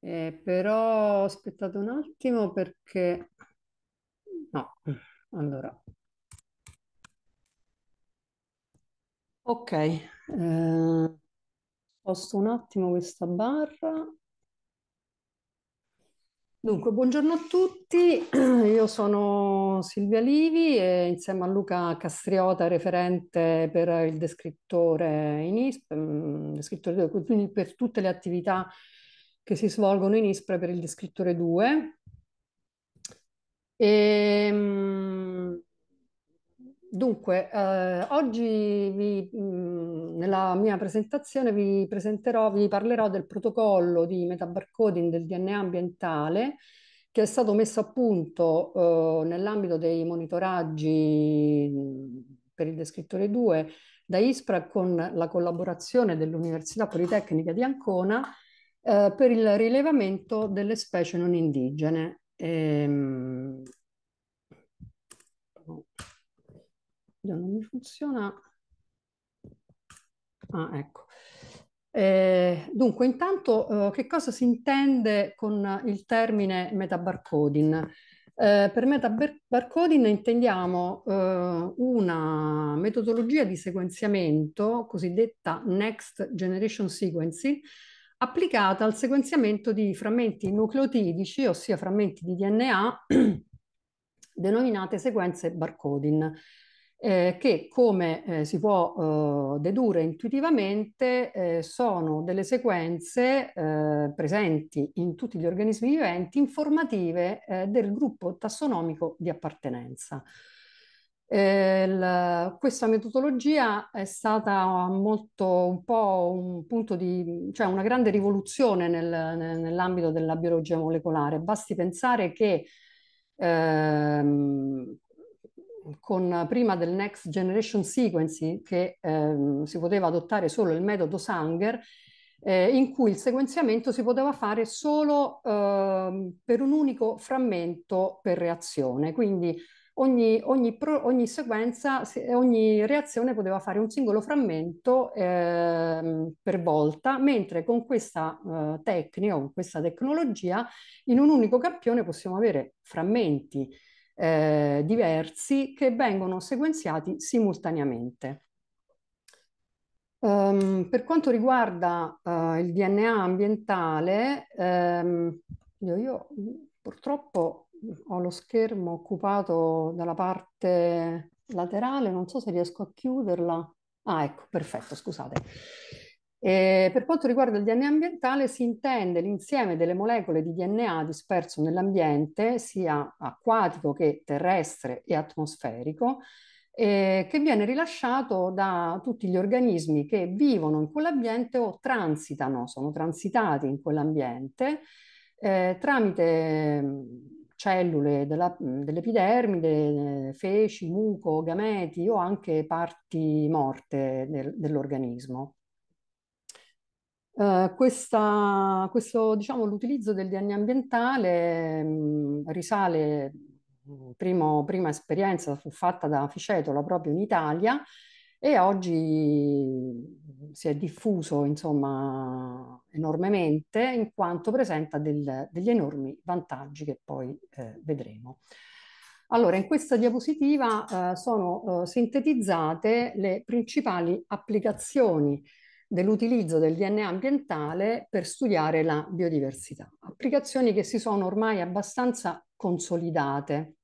Eh, però aspettate un attimo perché... No, allora... Ok, eh, sposto un attimo questa barra. Dunque, buongiorno a tutti, io sono Silvia Livi e insieme a Luca Castriota, referente per il descrittore in ISP, mm, descrittore quindi per tutte le attività che si svolgono in ISPRA per il descrittore 2. E, ehm, Dunque, eh, oggi vi, mh, mm, nella mia presentazione vi presenterò, vi parlerò del protocollo di metabarcoding del DNA ambientale che è stato messo a punto eh, nell'ambito dei monitoraggi mm, per il descrittore 2 da ISPRA con la collaborazione dell'Università Politecnica di Ancona eh, per il rilevamento delle specie non indigene. Ehm, non mi funziona. Ah, ecco. Eh, dunque, intanto, eh, che cosa si intende con il termine metabarcoding? Eh, per metabarcoding intendiamo eh, una metodologia di sequenziamento, cosiddetta Next Generation Sequencing, applicata al sequenziamento di frammenti nucleotidici, ossia frammenti di DNA, denominate sequenze barcoding eh, che come eh, si può eh, dedurre intuitivamente eh, sono delle sequenze eh, presenti in tutti gli organismi viventi informative eh, del gruppo tassonomico di appartenenza. La, questa metodologia è stata molto un po' un punto di, cioè una grande rivoluzione nel, nell'ambito della biologia molecolare. Basti pensare che ehm, con, eh, prima del Next Generation Sequencing, che ehm, si poteva adottare solo il metodo Sanger, eh, in cui il sequenziamento si poteva fare solo ehm, per un unico frammento per reazione. Quindi ogni, ogni, pro, ogni sequenza, ogni reazione poteva fare un singolo frammento ehm, per volta, mentre con questa eh, tecnica, con questa tecnologia, in un unico campione possiamo avere frammenti eh, diversi che vengono sequenziati simultaneamente. Um, per quanto riguarda uh, il DNA ambientale, um, io, io purtroppo ho lo schermo occupato dalla parte laterale, non so se riesco a chiuderla. Ah, ecco, perfetto, scusate. Eh, per quanto riguarda il DNA ambientale si intende l'insieme delle molecole di DNA disperso nell'ambiente, sia acquatico che terrestre e atmosferico, eh, che viene rilasciato da tutti gli organismi che vivono in quell'ambiente o transitano, sono transitati in quell'ambiente eh, tramite mm, cellule mm, dell'epidermide, eh, feci, muco, gameti o anche parti morte del, dell'organismo. Eh, questa, questo, diciamo, l'utilizzo del DNA ambientale mh, mm, risale, mm, primo, prima esperienza fu fatta da Ficetola proprio in Italia e oggi si è diffuso insomma enormemente in quanto presenta del, degli enormi vantaggi che poi eh, vedremo. Allora, in questa diapositiva eh, sono eh, sintetizzate le principali applicazioni eh, dell'utilizzo del DNA ambientale per studiare la biodiversità. Applicazioni che si sono ormai abbastanza consolidate.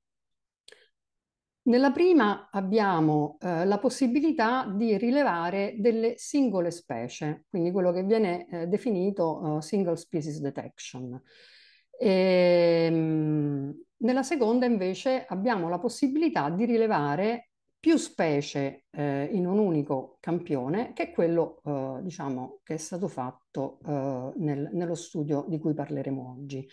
Nella prima abbiamo eh, la possibilità di rilevare delle singole specie, quindi quello che viene eh, definito eh, single species detection. E, ehm, mh, nella seconda invece abbiamo la possibilità di rilevare più specie eh, in un unico campione che quello eh, diciamo, che è stato fatto eh, nel, nello studio di cui parleremo oggi.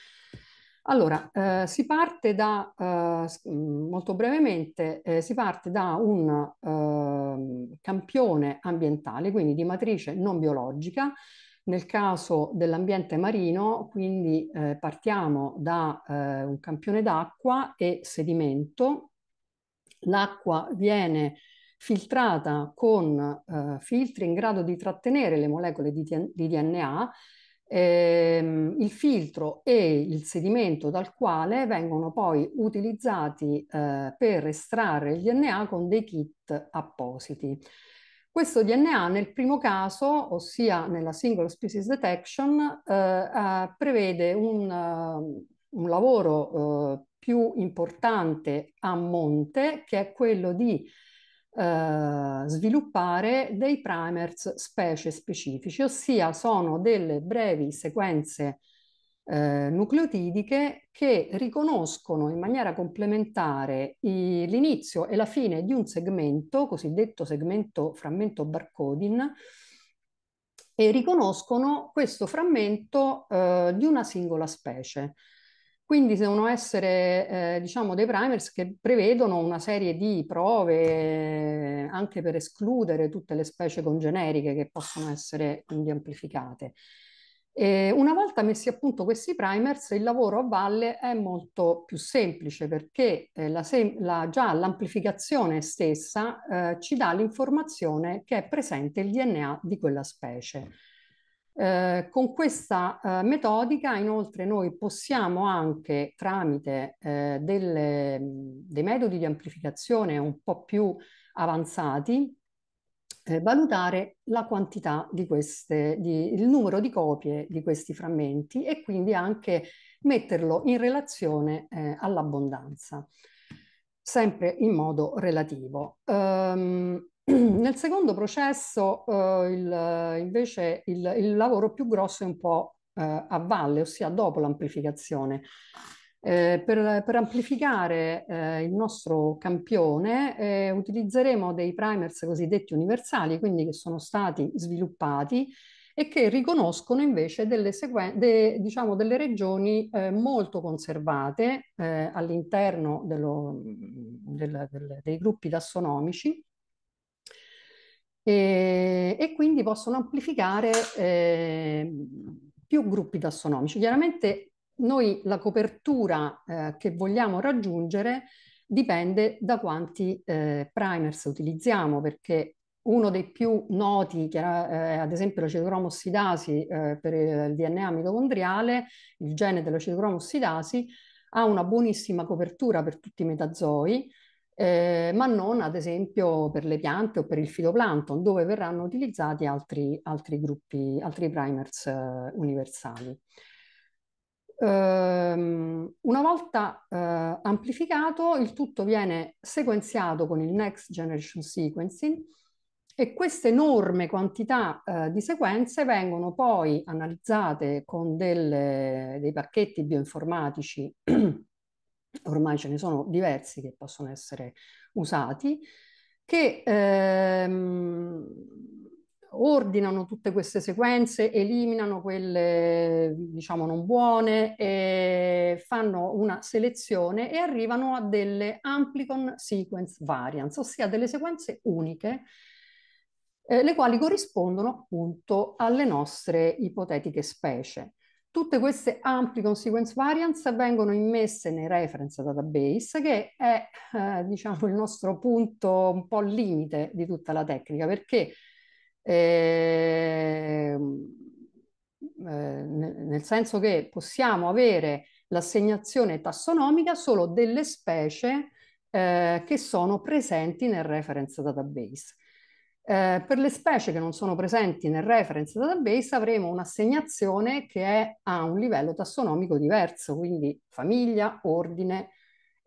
Allora, eh, si parte da, eh, mm, molto brevemente, eh, si parte da un ehm, campione ambientale, quindi di matrice non biologica, nel caso dell'ambiente marino, quindi partiamo da un campione d'acqua e sedimento l'acqua viene filtrata con eh, filtri in grado di trattenere le molecole di, di DNA, ehm, il filtro e il sedimento dal quale vengono poi utilizzati eh, per estrarre il DNA con dei kit appositi. Questo DNA nel primo caso, ossia nella single species detection, eh, eh prevede un un lavoro eh, più importante a monte che è quello di eh, sviluppare dei primers specie specifici, ossia sono delle brevi sequenze eh, nucleotidiche che riconoscono in maniera complementare l'inizio e la fine di un segmento, cosiddetto segmento frammento barcoding, e riconoscono questo frammento eh, di una singola specie. Quindi devono essere, eh, diciamo, dei primers che prevedono una serie di prove eh, anche per escludere tutte le specie congeneriche che possono essere quindi amplificate. E una volta messi a punto questi primers, il lavoro a valle è molto più semplice perché eh, la sem la, già l'amplificazione stessa eh, ci dà l'informazione che è presente il DNA di quella specie. Eh, con questa eh, metodica inoltre noi possiamo anche tramite eh, delle, dei metodi di amplificazione un po' più avanzati eh, valutare la quantità di queste, di, il numero di copie di questi frammenti e quindi anche metterlo in relazione eh, all'abbondanza, sempre in modo relativo. Um, Nel secondo processo eh, il, invece il, il, lavoro più grosso è un po' eh, a valle, ossia dopo l'amplificazione. Eh, per, per, amplificare eh, il nostro campione eh, utilizzeremo dei primers cosiddetti universali, quindi che sono stati sviluppati e che riconoscono invece delle, de, diciamo, delle regioni eh, molto conservate all'interno del, dei gruppi tassonomici e, e quindi possono amplificare eh, più gruppi tassonomici. Chiaramente noi la copertura eh, che vogliamo raggiungere dipende da quanti eh, primers utilizziamo, perché uno dei più noti, chiara, eh, ad esempio l'ocidocromossidasi eh, per il DNA mitocondriale, il gene dell'ocidocromossidasi, ha una buonissima copertura per tutti i metazoi, eh, ma non ad esempio per le piante o per il fitoplancton, dove verranno utilizzati altri, altri gruppi, altri primers eh, universali. Ehm, una volta eh, amplificato, il tutto viene sequenziato con il Next Generation Sequencing e queste enorme quantità eh, di sequenze vengono poi analizzate con delle, dei pacchetti bioinformatici ormai ce ne sono diversi che possono essere usati, che ehm, ordinano tutte queste sequenze, eliminano quelle diciamo non buone, eh, fanno una selezione e arrivano a delle amplicon sequence variants, ossia delle sequenze uniche eh, le quali corrispondono appunto alle nostre ipotetiche specie. Tutte queste ampli consequence variance vengono immesse nei reference database, che è eh, diciamo, il nostro punto un po' limite di tutta la tecnica, perché ehm, eh, nel senso che possiamo avere l'assegnazione tassonomica solo delle specie eh, che sono presenti nel reference database. Eh, per le specie che non sono presenti nel reference database avremo un'assegnazione che è a un livello tassonomico diverso, quindi famiglia, ordine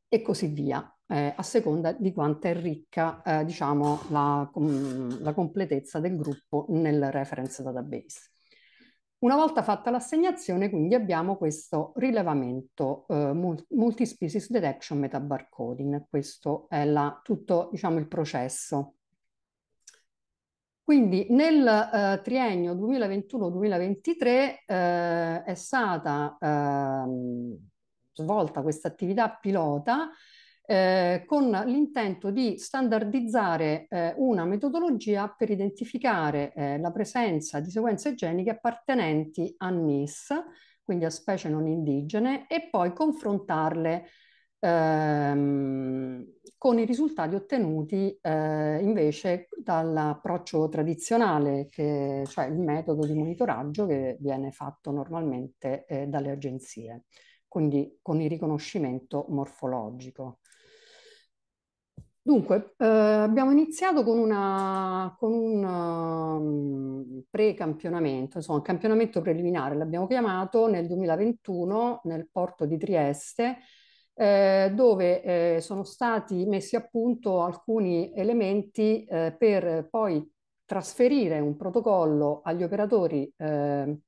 e così via, eh, a seconda di quanto è ricca eh, diciamo, la, com la completezza del gruppo nel reference database. Una volta fatta l'assegnazione, quindi abbiamo questo rilevamento eh, multispecies detection metabarcoding. Questo è la, tutto diciamo, il processo quindi nel eh, triennio 2021-2023 eh, è stata eh, svolta questa attività pilota eh, con l'intento di standardizzare eh, una metodologia per identificare eh, la presenza di sequenze geniche appartenenti a NIS, quindi a specie non indigene, e poi confrontarle ehm, con i risultati ottenuti eh, invece dall'approccio tradizionale, che, cioè il metodo di monitoraggio che viene fatto normalmente eh, dalle agenzie, quindi con il riconoscimento morfologico. Dunque, eh, abbiamo iniziato con, una, con un um, pre-campionamento, insomma un campionamento preliminare, l'abbiamo chiamato, nel 2021 nel porto di Trieste, eh, dove eh, sono stati messi a punto alcuni elementi eh, per poi trasferire un protocollo agli operatori ehm,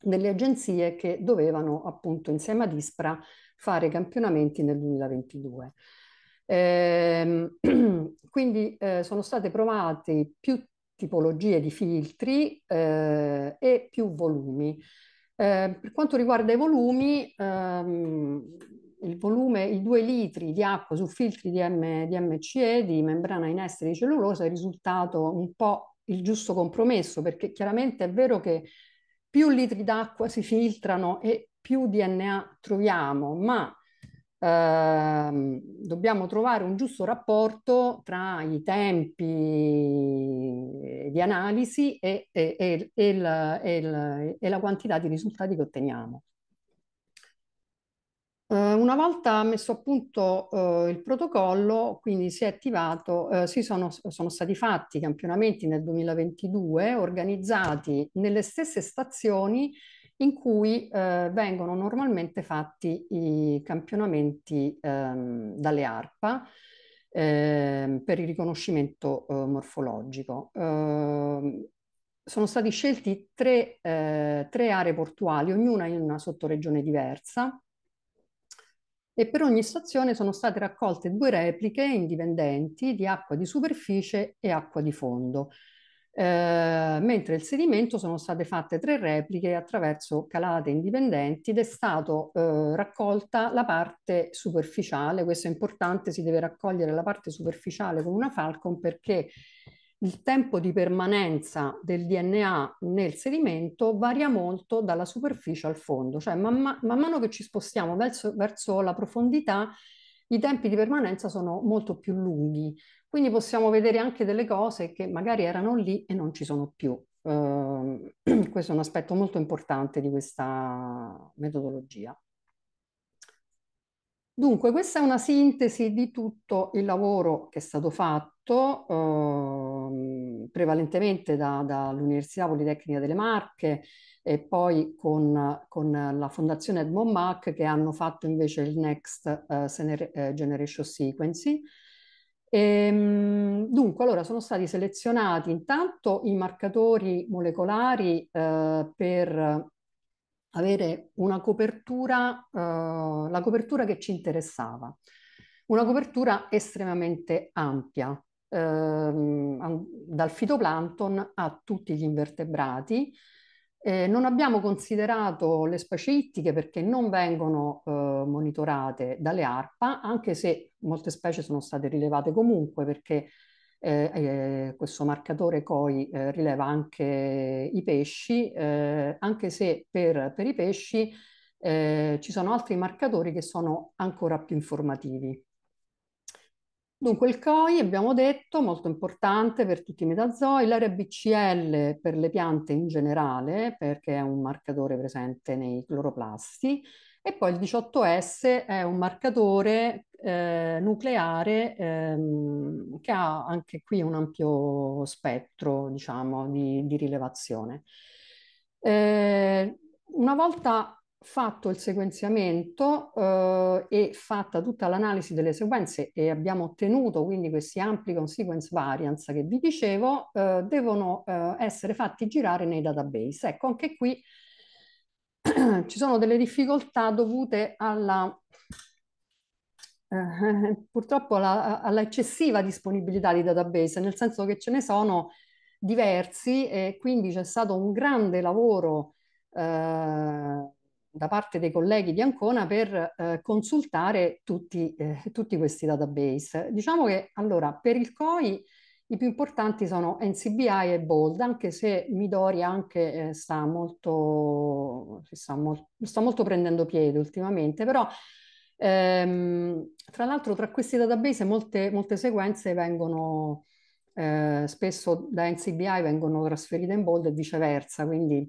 delle agenzie che dovevano appunto insieme ad ISPRA fare campionamenti nel 2022. Ehm, quindi eh, sono state provate più tipologie di filtri eh, e più volumi. Eh, per quanto riguarda i volumi, ehm, il volume, i due litri di acqua su filtri di, M, di MCE, di membrana in estere di cellulosa, è risultato un po' il giusto compromesso, perché chiaramente è vero che più litri d'acqua si filtrano e più DNA troviamo, ma ehm, dobbiamo trovare un giusto rapporto tra i tempi di analisi e, e, e, il, il, e la quantità di risultati che otteniamo. Eh, una volta messo a punto eh, il protocollo, quindi si è attivato, eh, si sono, sono, stati fatti i campionamenti nel 2022 organizzati nelle stesse stazioni in cui eh, vengono normalmente fatti i campionamenti ehm, dalle ARPA ehm, per il riconoscimento eh, morfologico ehm, sono stati scelti tre, eh, tre, aree portuali, ognuna in una sottoregione diversa, e per ogni stazione sono state raccolte due repliche indipendenti di acqua di superficie e acqua di fondo. Eh, mentre il sedimento sono state fatte tre repliche attraverso calate indipendenti ed è stata eh, raccolta la parte superficiale, questo è importante, si deve raccogliere la parte superficiale con una Falcon perché il tempo di permanenza del DNA nel sedimento varia molto dalla superficie al fondo, cioè man, man, mano che ci spostiamo verso, verso la profondità i tempi di permanenza sono molto più lunghi, quindi possiamo vedere anche delle cose che magari erano lì e non ci sono più. Uh, questo è un aspetto molto importante di questa metodologia. Dunque, questa è una sintesi di tutto il lavoro che è stato fatto eh, prevalentemente dall'Università Politecnica delle Marche e poi con, con la Fondazione Edmond Mach che hanno fatto invece il Next eh, eh Generation Sequencing. E, ehm, dunque, allora sono stati selezionati intanto i marcatori molecolari eh, per avere una copertura, eh, la copertura che ci interessava, una copertura estremamente ampia, ehm, dal fitoplancton a tutti gli invertebrati. Eh, non abbiamo considerato le specie ittiche perché non vengono eh, monitorate dalle ARPA, anche se molte specie sono state rilevate comunque perché eh, eh, questo marcatore COI eh, rileva anche i pesci, eh, anche se per, per i pesci eh, ci sono altri marcatori che sono ancora più informativi. Dunque il COI, abbiamo detto, molto importante per tutti i metazoi, l'RBCL per le piante in generale, perché è un marcatore presente nei cloroplasti, e poi il 18S è un marcatore eh, nucleare ehm, che ha anche qui un ampio spettro diciamo, di, di rilevazione. Eh, una volta fatto il sequenziamento eh, e fatta tutta l'analisi delle sequenze e abbiamo ottenuto quindi questi ampli consequence variance che vi dicevo, eh, devono eh, essere fatti girare nei database. Ecco, anche qui ci sono delle difficoltà dovute alla eh, purtroppo alla, all'eccessiva disponibilità di database, nel senso che ce ne sono diversi e quindi c'è stato un grande lavoro eh, da parte dei colleghi di Ancona per eh, consultare tutti, eh, tutti, questi database. Diciamo che allora per il COI i più importanti sono NCBI e Bold, anche se Midori anche, eh, sta, molto, sta, mol- sta, molto, prendendo piede ultimamente, però Ehm, tra l'altro tra questi database molte, molte sequenze vengono eh, spesso da NCBI vengono trasferite in bold e viceversa, quindi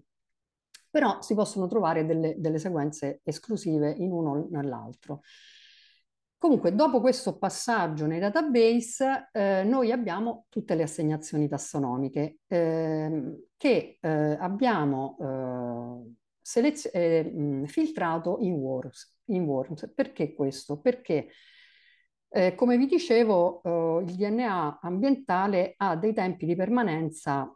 però si possono trovare delle, delle sequenze esclusive in uno nell'altro. Comunque, dopo questo passaggio nei database, eh, noi abbiamo tutte le assegnazioni tassonomiche eh, che eh, abbiamo eh, eh, filtrato in Word, in Worms. Perché questo? Perché, eh, come vi dicevo, eh, il DNA ambientale ha dei tempi di permanenza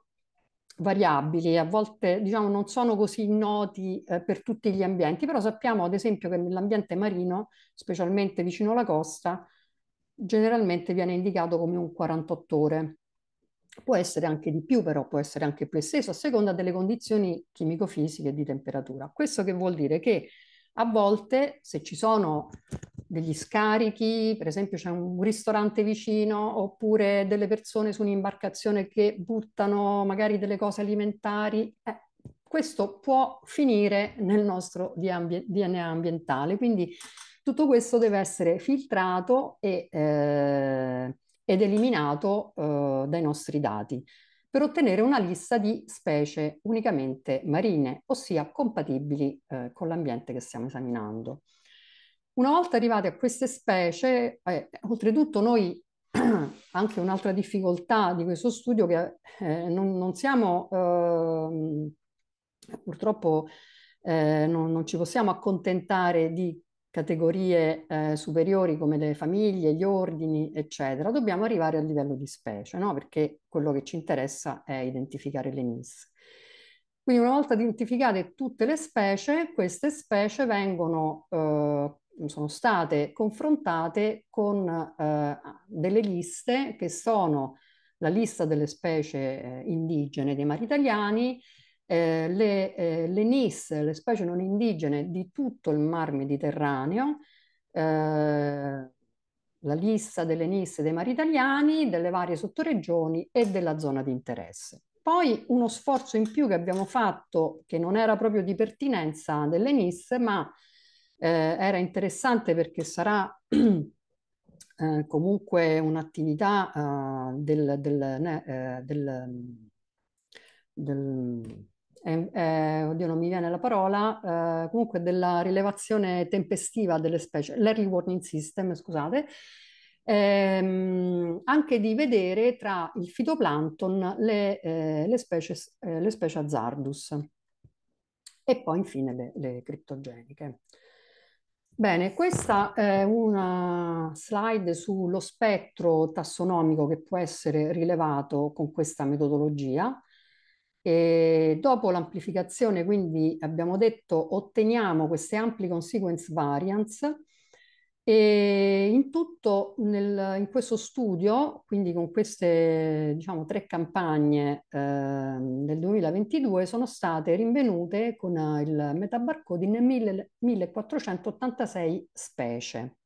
variabili, a volte diciamo, non sono così noti eh, per tutti gli ambienti, però sappiamo ad esempio che nell'ambiente marino, specialmente vicino alla costa, generalmente viene indicato come un 48 ore. Può essere anche di più, però può essere anche più esteso a seconda delle condizioni chimico-fisiche e di temperatura. Questo che vuol dire che a volte, se ci sono degli scarichi, per esempio c'è un ristorante vicino, oppure delle persone su un'imbarcazione che buttano magari delle cose alimentari, eh, questo può finire nel nostro DNA ambientale. Quindi tutto questo deve essere filtrato e, eh, ed eliminato eh, dai nostri dati per ottenere una lista di specie unicamente marine, ossia compatibili eh, con l'ambiente che stiamo esaminando. Una volta arrivati a queste specie, eh, oltretutto noi anche un'altra difficoltà di questo studio che eh, non, non, siamo eh, purtroppo eh, non, non, ci possiamo accontentare di categorie eh, superiori come le famiglie, gli ordini, eccetera, dobbiamo arrivare al livello di specie, no? perché quello che ci interessa è identificare le nis. Quindi una volta identificate tutte le specie, queste specie vengono, eh, sono state confrontate con eh, delle liste che sono la lista delle specie eh, indigene dei mari italiani, eh, le, eh, le NIS, le specie non indigene di tutto il Mar Mediterraneo, eh, la lista delle NIS dei mari italiani, delle varie sottoregioni e della zona di interesse. Poi uno sforzo in più che abbiamo fatto, che non era proprio di pertinenza delle NIS, ma eh, era interessante perché sarà eh, comunque un'attività eh, del, del, eh, del, del eh, eh, oddio non mi viene la parola, eh, comunque della rilevazione tempestiva delle specie, l'early warning system, scusate, ehm, anche di vedere tra il fitoplancton le, eh, eh, le, specie, le specie azzardus e poi infine le, le criptogeniche. Bene, questa è una slide sullo spettro tassonomico che può essere rilevato con questa metodologia. E dopo l'amplificazione, quindi abbiamo detto, otteniamo queste ampli consequence variance e in tutto nel, in questo studio, quindi con queste diciamo, tre campagne eh, del 2022, sono state rinvenute con eh, il metabarcoding 1486 specie.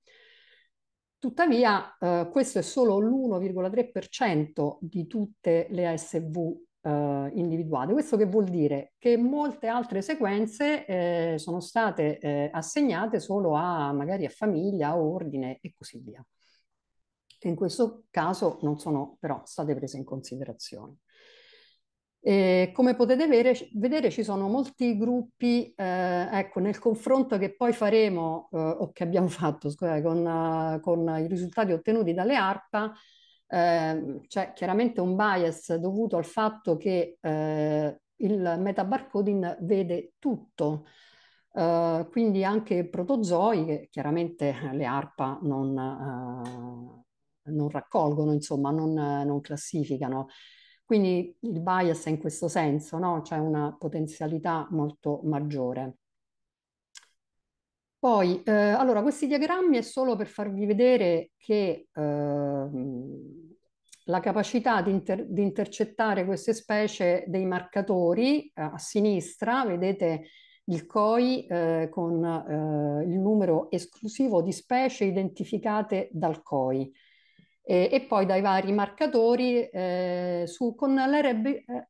Tuttavia, eh, questo è solo l'1,3% di tutte le ASV eh, individuate. Questo che vuol dire che molte altre sequenze eh, sono state eh, assegnate solo a magari a famiglia, a ordine e così via. in questo caso non sono però state prese in considerazione. E come potete vedere, vedere, ci sono molti gruppi, eh, ecco, nel confronto che poi faremo, eh, o che abbiamo fatto scusate, con, con, i risultati ottenuti dalle ARPA, Ehm, c'è chiaramente un bias dovuto al fatto che eh, il metabarcoding vede tutto, eh, quindi anche protozoi che chiaramente le ARPA non, eh, non raccolgono, insomma, non, non, classificano. Quindi il bias è in questo senso, no? c'è una potenzialità molto maggiore. Poi, eh, allora, questi diagrammi è solo per farvi vedere che eh, la capacità di, inter- di intercettare queste specie dei marcatori eh, a sinistra, vedete il COI eh, con eh, il numero esclusivo di specie identificate dal COI e, e poi dai vari marcatori eh, su, con l'RBCL eh,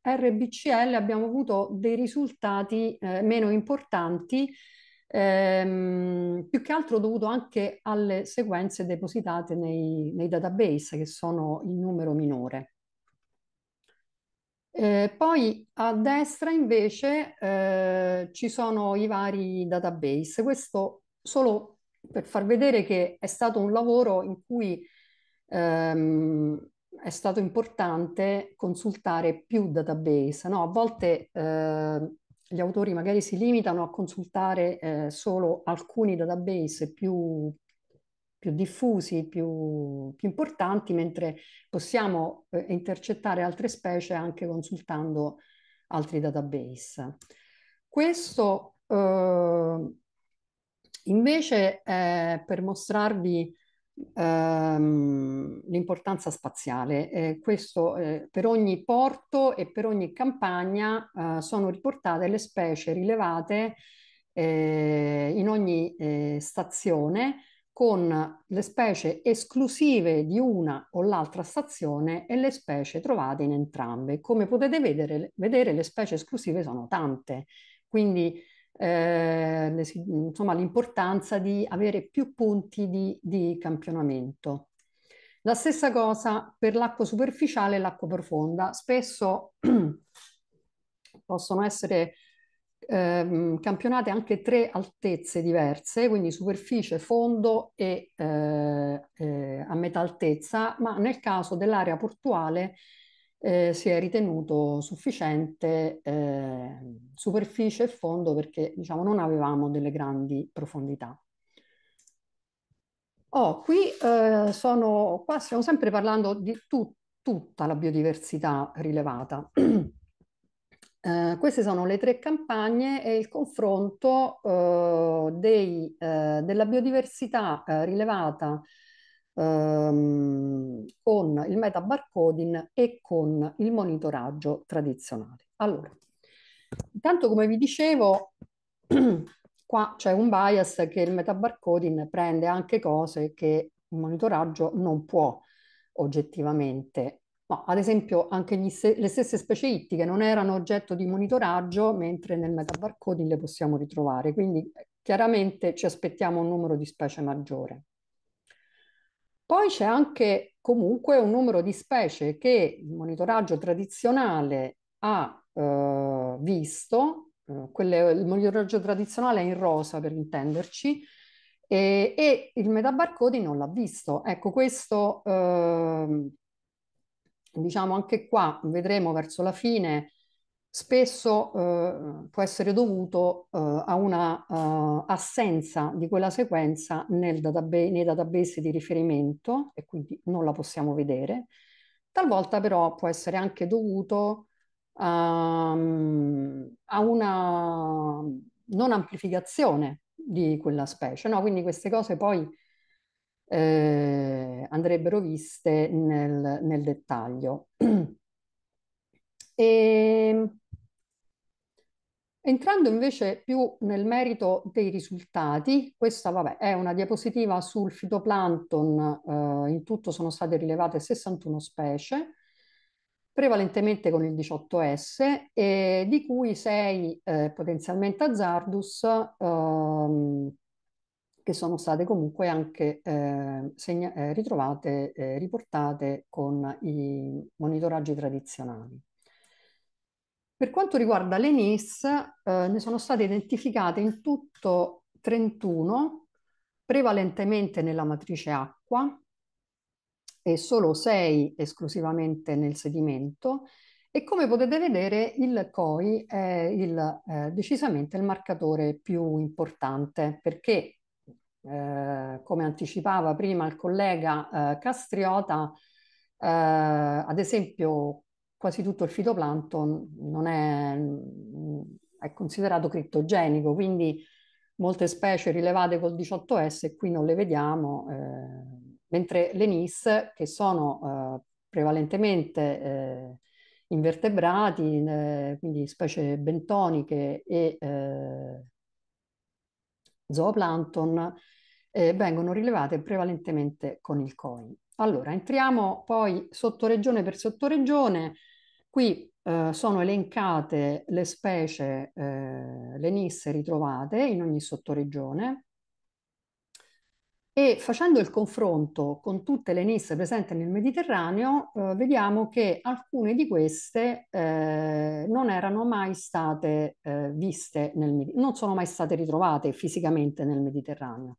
l'RB, abbiamo avuto dei risultati eh, meno importanti ehm, più che altro dovuto anche alle sequenze depositate nei, nei database, che sono in numero minore. Eh, poi a destra invece eh, ci sono i vari database. Questo solo per far vedere che è stato un lavoro in cui ehm, è stato importante consultare più database. No? A volte eh, gli autori magari si limitano a consultare eh, solo alcuni database più, più diffusi, più, più, importanti, mentre possiamo eh, intercettare altre specie anche consultando altri database. Questo eh, invece è per mostrarvi Ehm, l'importanza spaziale. Eh, questo, eh, per ogni porto e per ogni campagna eh, sono riportate le specie rilevate eh, in ogni eh, stazione con le specie esclusive di una o l'altra stazione e le specie trovate in entrambe. Come potete vedere, vedere le specie esclusive sono tante, quindi eh, le, insomma, l'importanza di avere più punti di, di campionamento. La stessa cosa per l'acqua superficiale e l'acqua profonda. Spesso possono essere ehm, campionate anche tre altezze diverse, quindi superficie, fondo e eh, eh, a metà altezza, ma nel caso dell'area portuale eh, si è ritenuto sufficiente eh, superficie e fondo perché diciamo, non avevamo delle grandi profondità. Oh, qui, eh, sono, qua stiamo sempre parlando di tut, tutta la biodiversità rilevata. Eh, queste sono le tre campagne e il confronto eh, dei, eh, della biodiversità eh, rilevata ehm, con il metabarcoding e con il monitoraggio tradizionale. Allora, intanto come vi dicevo, qua c'è un bias che il metabarcoding prende anche cose che il monitoraggio non può oggettivamente. No, ad esempio anche se le stesse specie ittiche non erano oggetto di monitoraggio, mentre nel metabarcoding le possiamo ritrovare. Quindi chiaramente ci aspettiamo un numero di specie maggiore. Poi c'è anche comunque un numero di specie che il monitoraggio tradizionale ha eh, visto, eh, quelle, il monitoraggio tradizionale è in rosa per intenderci, e, e il metabarcode non l'ha visto. Ecco, questo eh, diciamo anche qua vedremo verso la fine spesso eh, può essere dovuto eh, a una uh, assenza di quella sequenza database, nei database di riferimento e quindi non la possiamo vedere. Talvolta però può essere anche dovuto um, a una non amplificazione di quella specie, no? Quindi queste cose poi eh, andrebbero viste nel, nel dettaglio. E, ehm, entrando invece più nel merito dei risultati, questa vabbè, è una diapositiva sul fitoplancton, eh, in tutto sono state rilevate 61 specie, prevalentemente con il 18S, eh, di cui 6 eh, potenzialmente azzardus, ehm, che sono state comunque anche eh, eh ritrovate, eh, riportate con i monitoraggi tradizionali. Per quanto riguarda le NIS, eh, ne sono state identificate in tutto 31, prevalentemente nella matrice acqua e solo 6 esclusivamente nel sedimento. E come potete vedere il COI è il, eh, decisamente il marcatore più importante perché, eh, come anticipava prima il collega eh, Castriota, eh, ad esempio quasi tutto il fitoplancton non è, mm, è considerato criptogenico, quindi molte specie rilevate col 18S qui non le vediamo, eh, mentre le NIS, che sono eh, prevalentemente eh, invertebrati, eh, quindi specie bentoniche e eh, zooplancton, eh, vengono rilevate prevalentemente con il COI. Allora, entriamo poi sottoregione per sottoregione. Qui eh, sono elencate le specie, eh, le nisse ritrovate in ogni sottoregione e facendo il confronto con tutte le nisse presenti nel Mediterraneo eh, vediamo che alcune di queste eh, non erano mai state eh, viste, nel, non sono mai state ritrovate fisicamente nel Mediterraneo.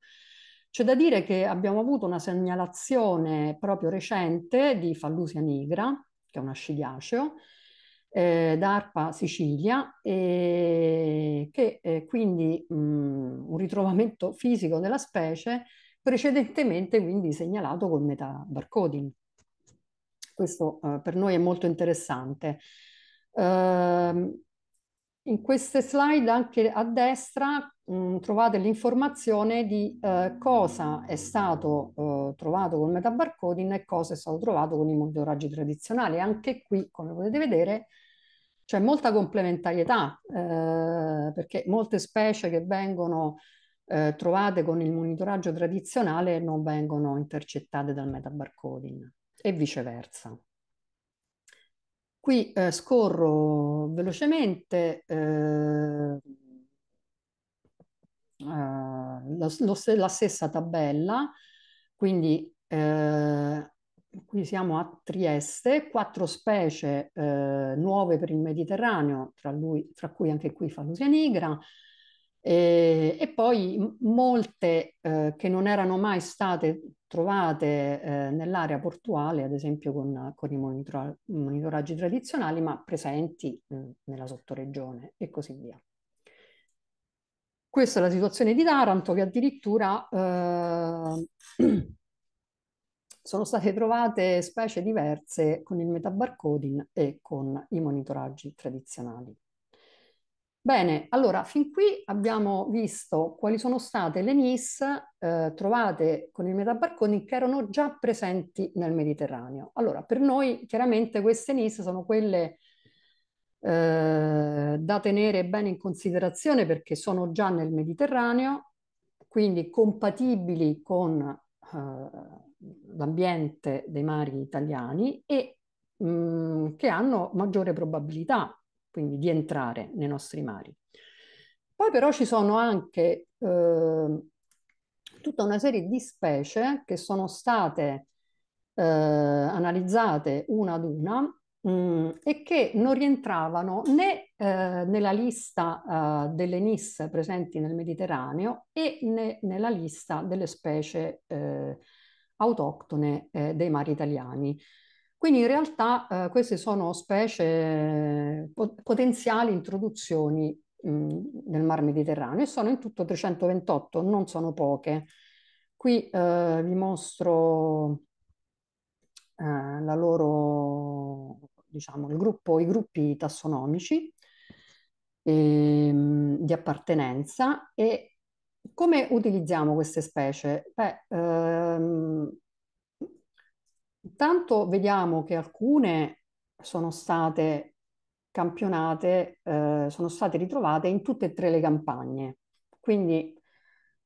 C'è da dire che abbiamo avuto una segnalazione proprio recente di Fallusia nigra, che è un ascidiaceo, eh, d'Arpa Sicilia, e che eh, quindi mh, mm, un ritrovamento fisico della specie precedentemente quindi segnalato col metabarcoding. Questo eh, per noi è molto interessante. Uh, in queste slide anche a destra mm, trovate l'informazione di eh, cosa è stato eh, trovato col metabarcoding e cosa è stato trovato con i monitoraggi tradizionali. Anche qui, come potete vedere, c'è molta complementarietà eh, perché molte specie che vengono eh, trovate con il monitoraggio tradizionale non vengono intercettate dal metabarcoding e viceversa. Qui eh, scorro velocemente eh, eh la, la, stessa tabella, quindi eh, qui siamo a Trieste, quattro specie eh, nuove per il Mediterraneo, tra, lui, tra cui anche qui Falusia nigra, e, e, poi molte eh, che non erano mai state trovate eh, nell'area portuale, ad esempio con, con i monitora monitoraggi tradizionali, ma presenti mh, mm, nella sottoregione e così via. Questa è la situazione di Taranto che addirittura eh, sono state trovate specie diverse con il metabarcoding e con i monitoraggi tradizionali. Bene, allora fin qui abbiamo visto quali sono state le NIS eh, trovate con il metabarconi che erano già presenti nel Mediterraneo. Allora, per noi chiaramente queste NIS sono quelle eh, da tenere bene in considerazione perché sono già nel Mediterraneo, quindi compatibili con eh, l'ambiente dei mari italiani e mh, mm, che hanno maggiore probabilità quindi di entrare nei nostri mari. Poi però ci sono anche eh, tutta una serie di specie che sono state eh, analizzate una ad una mh, mm, e che non rientravano né eh, nella lista eh, delle NIS presenti nel Mediterraneo e né nella lista delle specie eh, autoctone eh, dei mari italiani. Quindi in realtà eh, queste sono specie eh, potenziali introduzioni nel Mar Mediterraneo e sono in tutto 328, non sono poche. Qui eh, vi mostro eh, la loro, diciamo, il gruppo, i gruppi tassonomici eh, di appartenenza e come utilizziamo queste specie? Beh, ehm, Intanto vediamo che alcune sono state campionate, eh, sono state ritrovate in tutte e tre le campagne. Quindi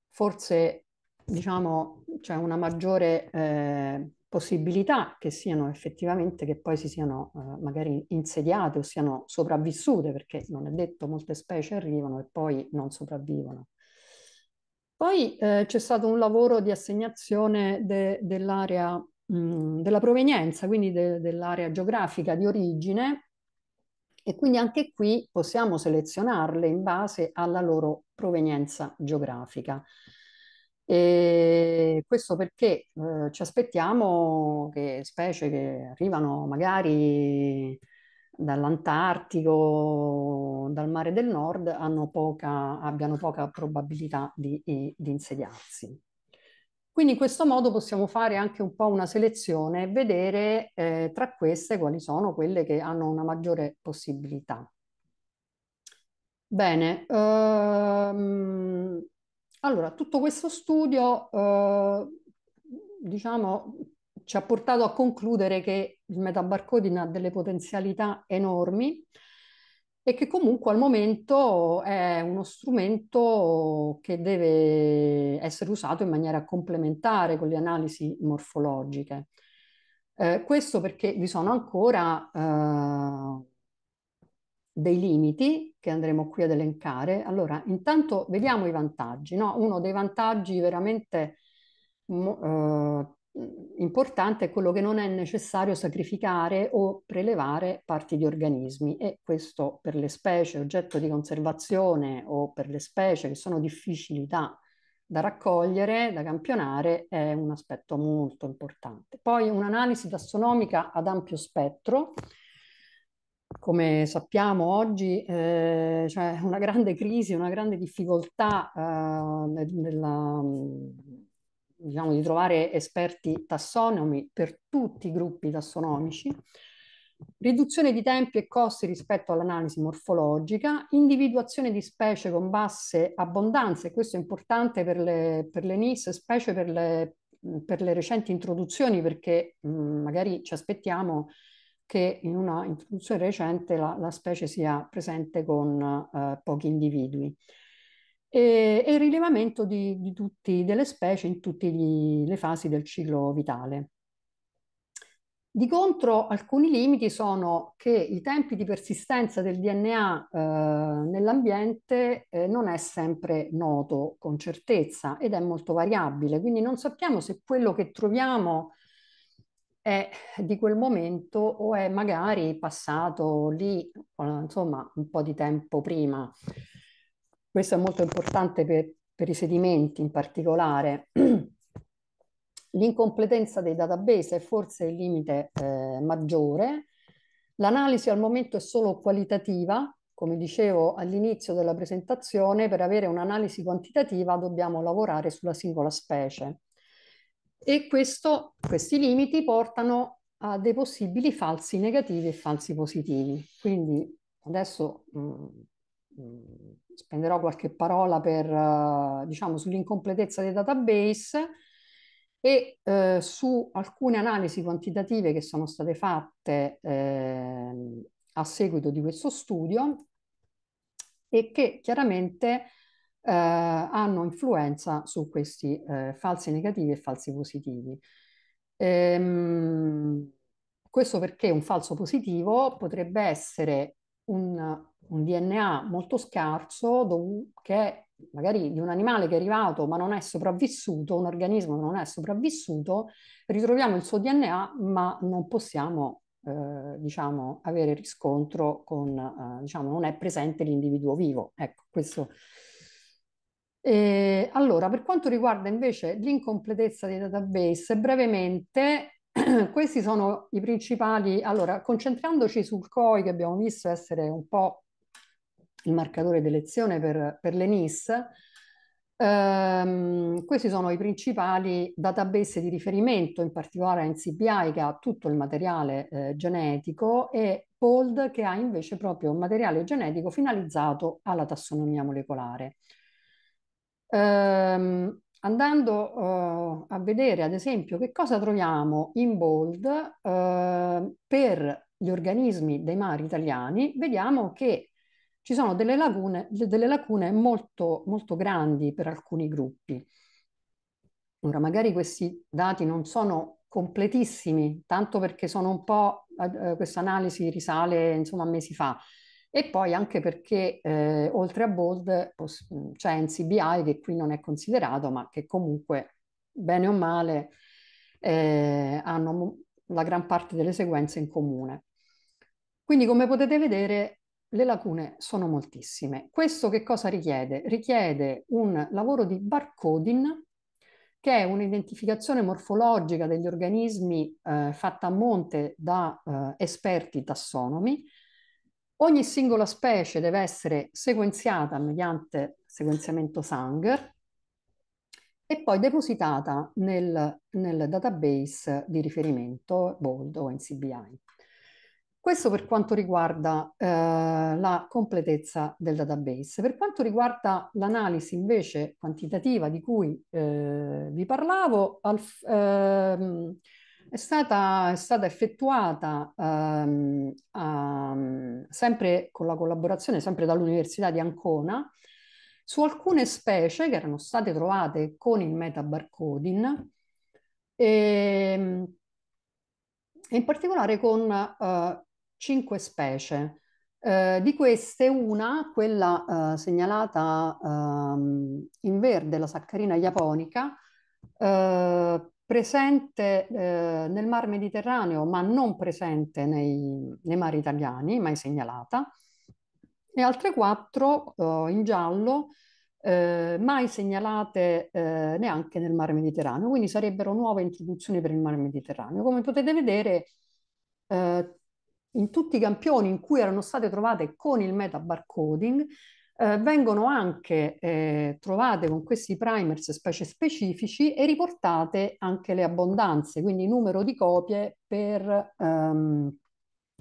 forse diciamo c'è una maggiore eh, possibilità che siano effettivamente che poi si siano eh, magari insediate o siano sopravvissute perché non è detto molte specie arrivano e poi non sopravvivono. Poi eh, c'è stato un lavoro di assegnazione de, dell'area della provenienza, quindi de, dell'area geografica di origine e quindi anche qui possiamo selezionarle in base alla loro provenienza geografica. E questo perché eh, ci aspettiamo che specie che arrivano magari dall'Antartico, dal mare del nord, poca, abbiano poca probabilità di, di insediarsi. Quindi in questo modo possiamo fare anche un po' una selezione e vedere eh, tra queste quali sono quelle che hanno una maggiore possibilità. Bene, ehm, allora tutto questo studio eh, diciamo, ci ha portato a concludere che il metabarcoding ha delle potenzialità enormi e che comunque al momento è uno strumento che deve essere usato in maniera complementare con le analisi morfologiche. Eh, questo perché vi sono ancora eh, dei limiti che andremo qui ad elencare. Allora, intanto vediamo i vantaggi. No? Uno dei vantaggi veramente eh, importante è quello che non è necessario sacrificare o prelevare parti di organismi e questo per le specie oggetto di conservazione o per le specie che sono difficili da, da raccogliere, da campionare, è un aspetto molto importante. Poi un'analisi tassonomica ad ampio spettro, come sappiamo oggi eh, c'è cioè una grande crisi, una grande difficoltà eh, nella diciamo, di trovare esperti tassonomi per tutti i gruppi tassonomici, riduzione di tempi e costi rispetto all'analisi morfologica, individuazione di specie con basse abbondanze, questo è importante per le, per le NIS, specie per le, per le recenti introduzioni, perché mh, magari ci aspettiamo che in una introduzione recente la, la specie sia presente con eh, pochi individui e, e il rilevamento di, di tutti, delle specie in tutte le fasi del ciclo vitale. Di contro, alcuni limiti sono che i tempi di persistenza del DNA eh, nell'ambiente eh, non è sempre noto con certezza ed è molto variabile, quindi non sappiamo se quello che troviamo è di quel momento o è magari passato lì, insomma, un po' di tempo prima. Questo è molto importante per, per i sedimenti in particolare. L'incompletezza dei database è forse il limite eh, maggiore. L'analisi al momento è solo qualitativa, come dicevo all'inizio della presentazione, per avere un'analisi quantitativa dobbiamo lavorare sulla singola specie. E questo, questi limiti portano a dei possibili falsi negativi e falsi positivi. Quindi adesso mh, mm, Mhmm, spenderò qualche parola per, eh, diciamo, sull'incompletezza dei database e eh, su alcune analisi quantitative che sono state fatte eh, a seguito di questo studio e che chiaramente eh, hanno influenza su questi eh, falsi negativi e falsi positivi. Ehm, questo perché un falso positivo potrebbe essere un, un DNA molto scarso che è magari di un animale che è arrivato ma non è sopravvissuto, un organismo non è sopravvissuto, ritroviamo il suo DNA ma non possiamo eh, diciamo, avere riscontro con, eh, diciamo, non è presente l'individuo vivo. Ecco, questo. E, allora, per quanto riguarda invece l'incompletezza dei database, brevemente questi sono i principali. Allora, concentrandoci sul COI che abbiamo visto essere un po' il marcatore d'elezione per, per le ehm, questi sono i principali database di riferimento, in particolare NCBI che ha tutto il materiale eh, genetico e POLD che ha invece proprio un materiale genetico finalizzato alla tassonomia molecolare. Ehm, andando uh, a vedere ad esempio che cosa troviamo in bold uh, per gli organismi dei mari italiani, vediamo che ci sono delle lacune, delle lacune molto, molto grandi per alcuni gruppi. Ora, magari questi dati non sono completissimi, tanto perché sono un po', eh, questa analisi risale insomma mesi fa, e poi anche perché eh, oltre a Bold c'è NCBI che qui non è considerato ma che comunque bene o male eh, hanno la gran parte delle sequenze in comune. Quindi come potete vedere le lacune sono moltissime. Questo che cosa richiede? Richiede un lavoro di barcoding che è un'identificazione morfologica degli organismi eh, fatta a monte da eh, esperti tassonomi Ogni singola specie deve essere sequenziata mediante sequenziamento Sanger e poi depositata nel, nel database di riferimento BOLD o NCBI. Questo per quanto riguarda eh, la completezza del database. Per quanto riguarda l'analisi invece quantitativa di cui eh, vi parlavo, al, ehm, è stata, è stata effettuata um, a, sempre con la collaborazione, sempre dall'Università di Ancona, su alcune specie che erano state trovate con il metabarcoding ehm, e, in particolare con uh, cinque specie. Uh, di queste una, quella uh, segnalata ehm, in verde, la saccarina japonica, presente eh, nel Mar Mediterraneo, ma non presente nei, nei mari italiani, mai segnalata, e altre quattro eh, in giallo, eh, mai segnalate eh, neanche nel Mar Mediterraneo, quindi sarebbero nuove introduzioni per il Mar Mediterraneo. Come potete vedere, eh, in tutti i campioni in cui erano state trovate con il meta barcoding, eh, vengono anche eh, trovate con questi primers specie specifici e riportate anche le abbondanze, quindi numero di copie per ehm,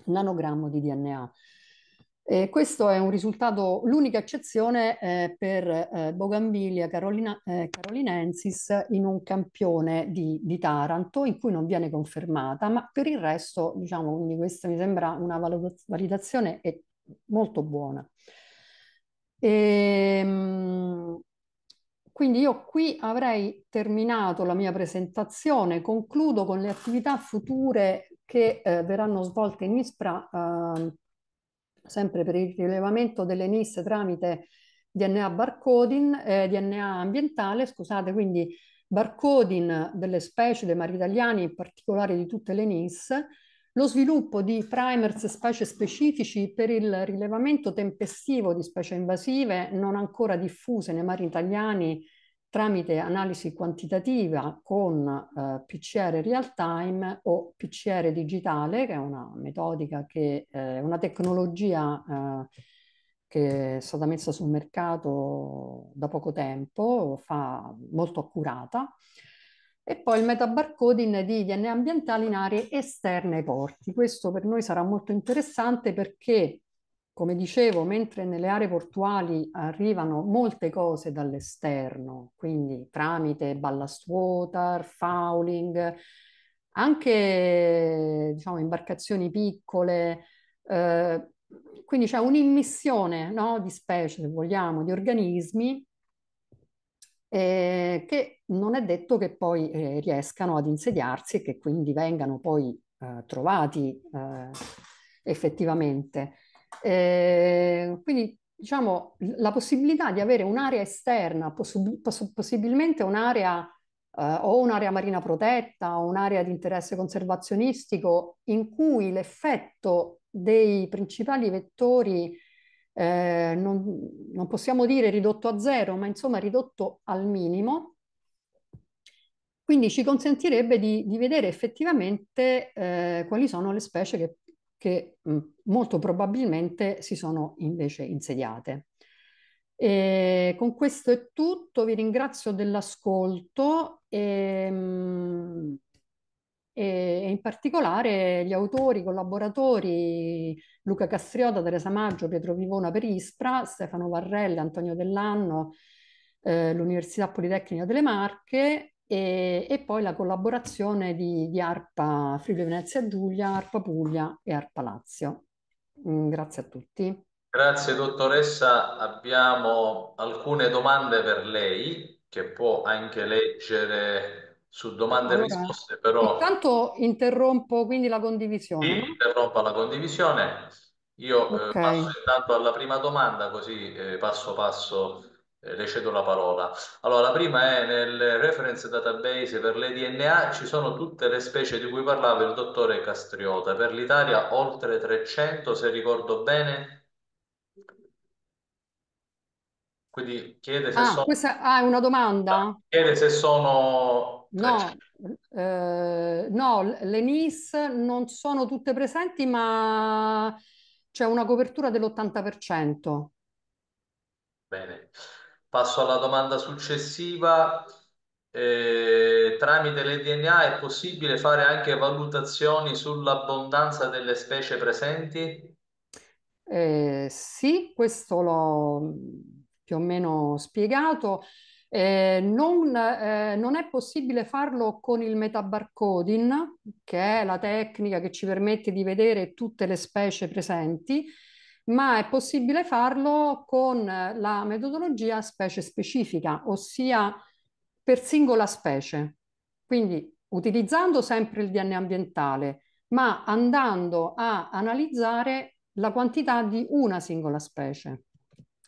nanogrammo di DNA. E questo è un risultato, l'unica eccezione eh, per eh, Bougainvillea Carolina, eh, carolinensis in un campione di, di, Taranto in cui non viene confermata, ma per il resto, diciamo, questa mi sembra una valutazione molto buona. E, ehm, quindi io qui avrei terminato la mia presentazione, concludo con le attività future che eh, verranno svolte in ISPRA eh, sempre per il rilevamento delle NIS tramite DNA barcoding, eh, DNA ambientale, scusate, quindi barcoding delle specie dei mari italiani, in particolare di tutte le NIS, lo sviluppo di primers specie specifici per il rilevamento tempestivo di specie invasive non ancora diffuse nei mari italiani tramite analisi quantitativa con eh, PCR real time o PCR digitale, che è una metodica che è eh, una tecnologia eh, che è stata messa sul mercato da poco tempo, fa molto accurata e poi il metabarcoding di DNA ambientali in aree esterne ai porti. Questo per noi sarà molto interessante perché, come dicevo, mentre nelle aree portuali arrivano molte cose dall'esterno, quindi tramite ballast water, fouling, anche diciamo, imbarcazioni piccole, eh, quindi c'è un'immissione no, di specie, se vogliamo, di organismi eh, che non è detto che poi eh, riescano ad insediarsi e che quindi vengano poi eh, trovati eh, effettivamente. Eh, quindi diciamo la possibilità di avere un'area esterna, poss- poss- possibilmente un'area eh, o un'area marina protetta o un'area di interesse conservazionistico in cui l'effetto dei principali vettori eh, non, non possiamo dire ridotto a zero, ma insomma ridotto al minimo, quindi ci consentirebbe di, di vedere effettivamente eh, quali sono le specie che, che mh, molto probabilmente si sono invece insediate. E eh, con questo è tutto, vi ringrazio dell'ascolto e mh, e in particolare gli autori, i collaboratori Luca Castriota, Teresa Maggio, Pietro Vivona per Ispra, Stefano Varrella, Antonio Dell'Anno, eh, l'Università Politecnica delle Marche e, e poi la collaborazione di, di ARPA Friuli Venezia Giulia, ARPA Puglia e ARPA Lazio. Mm, grazie a tutti. Grazie dottoressa, abbiamo alcune domande per lei che può anche leggere su domande allora, e risposte, però... Intanto interrompo quindi la condivisione. Sì, interrompa la condivisione. Io eh, okay. eh, passo intanto alla prima domanda, così eh, passo passo eh, le cedo la parola. Allora, la prima è nel reference database per le DNA ci sono tutte le specie di cui parlava il dottore Castriota. Per l'Italia oltre 300, se ricordo bene, Quindi chiede se Ah, sono... questa ah, è una domanda? Chiede se sono... No, eh, no, le NIS non sono tutte presenti, ma c'è una copertura dell'80%. Bene. Passo alla domanda successiva. Eh, tramite le DNA è possibile fare anche valutazioni sull'abbondanza delle specie presenti? Eh, sì, questo lo, più o meno spiegato. Eh, non, eh, non, è possibile farlo con il metabarcoding, che è la tecnica che ci permette di vedere tutte le specie presenti, ma è possibile farlo con la metodologia specie specifica, ossia per singola specie. Quindi utilizzando sempre il DNA ambientale, ma andando a analizzare la quantità di una singola specie.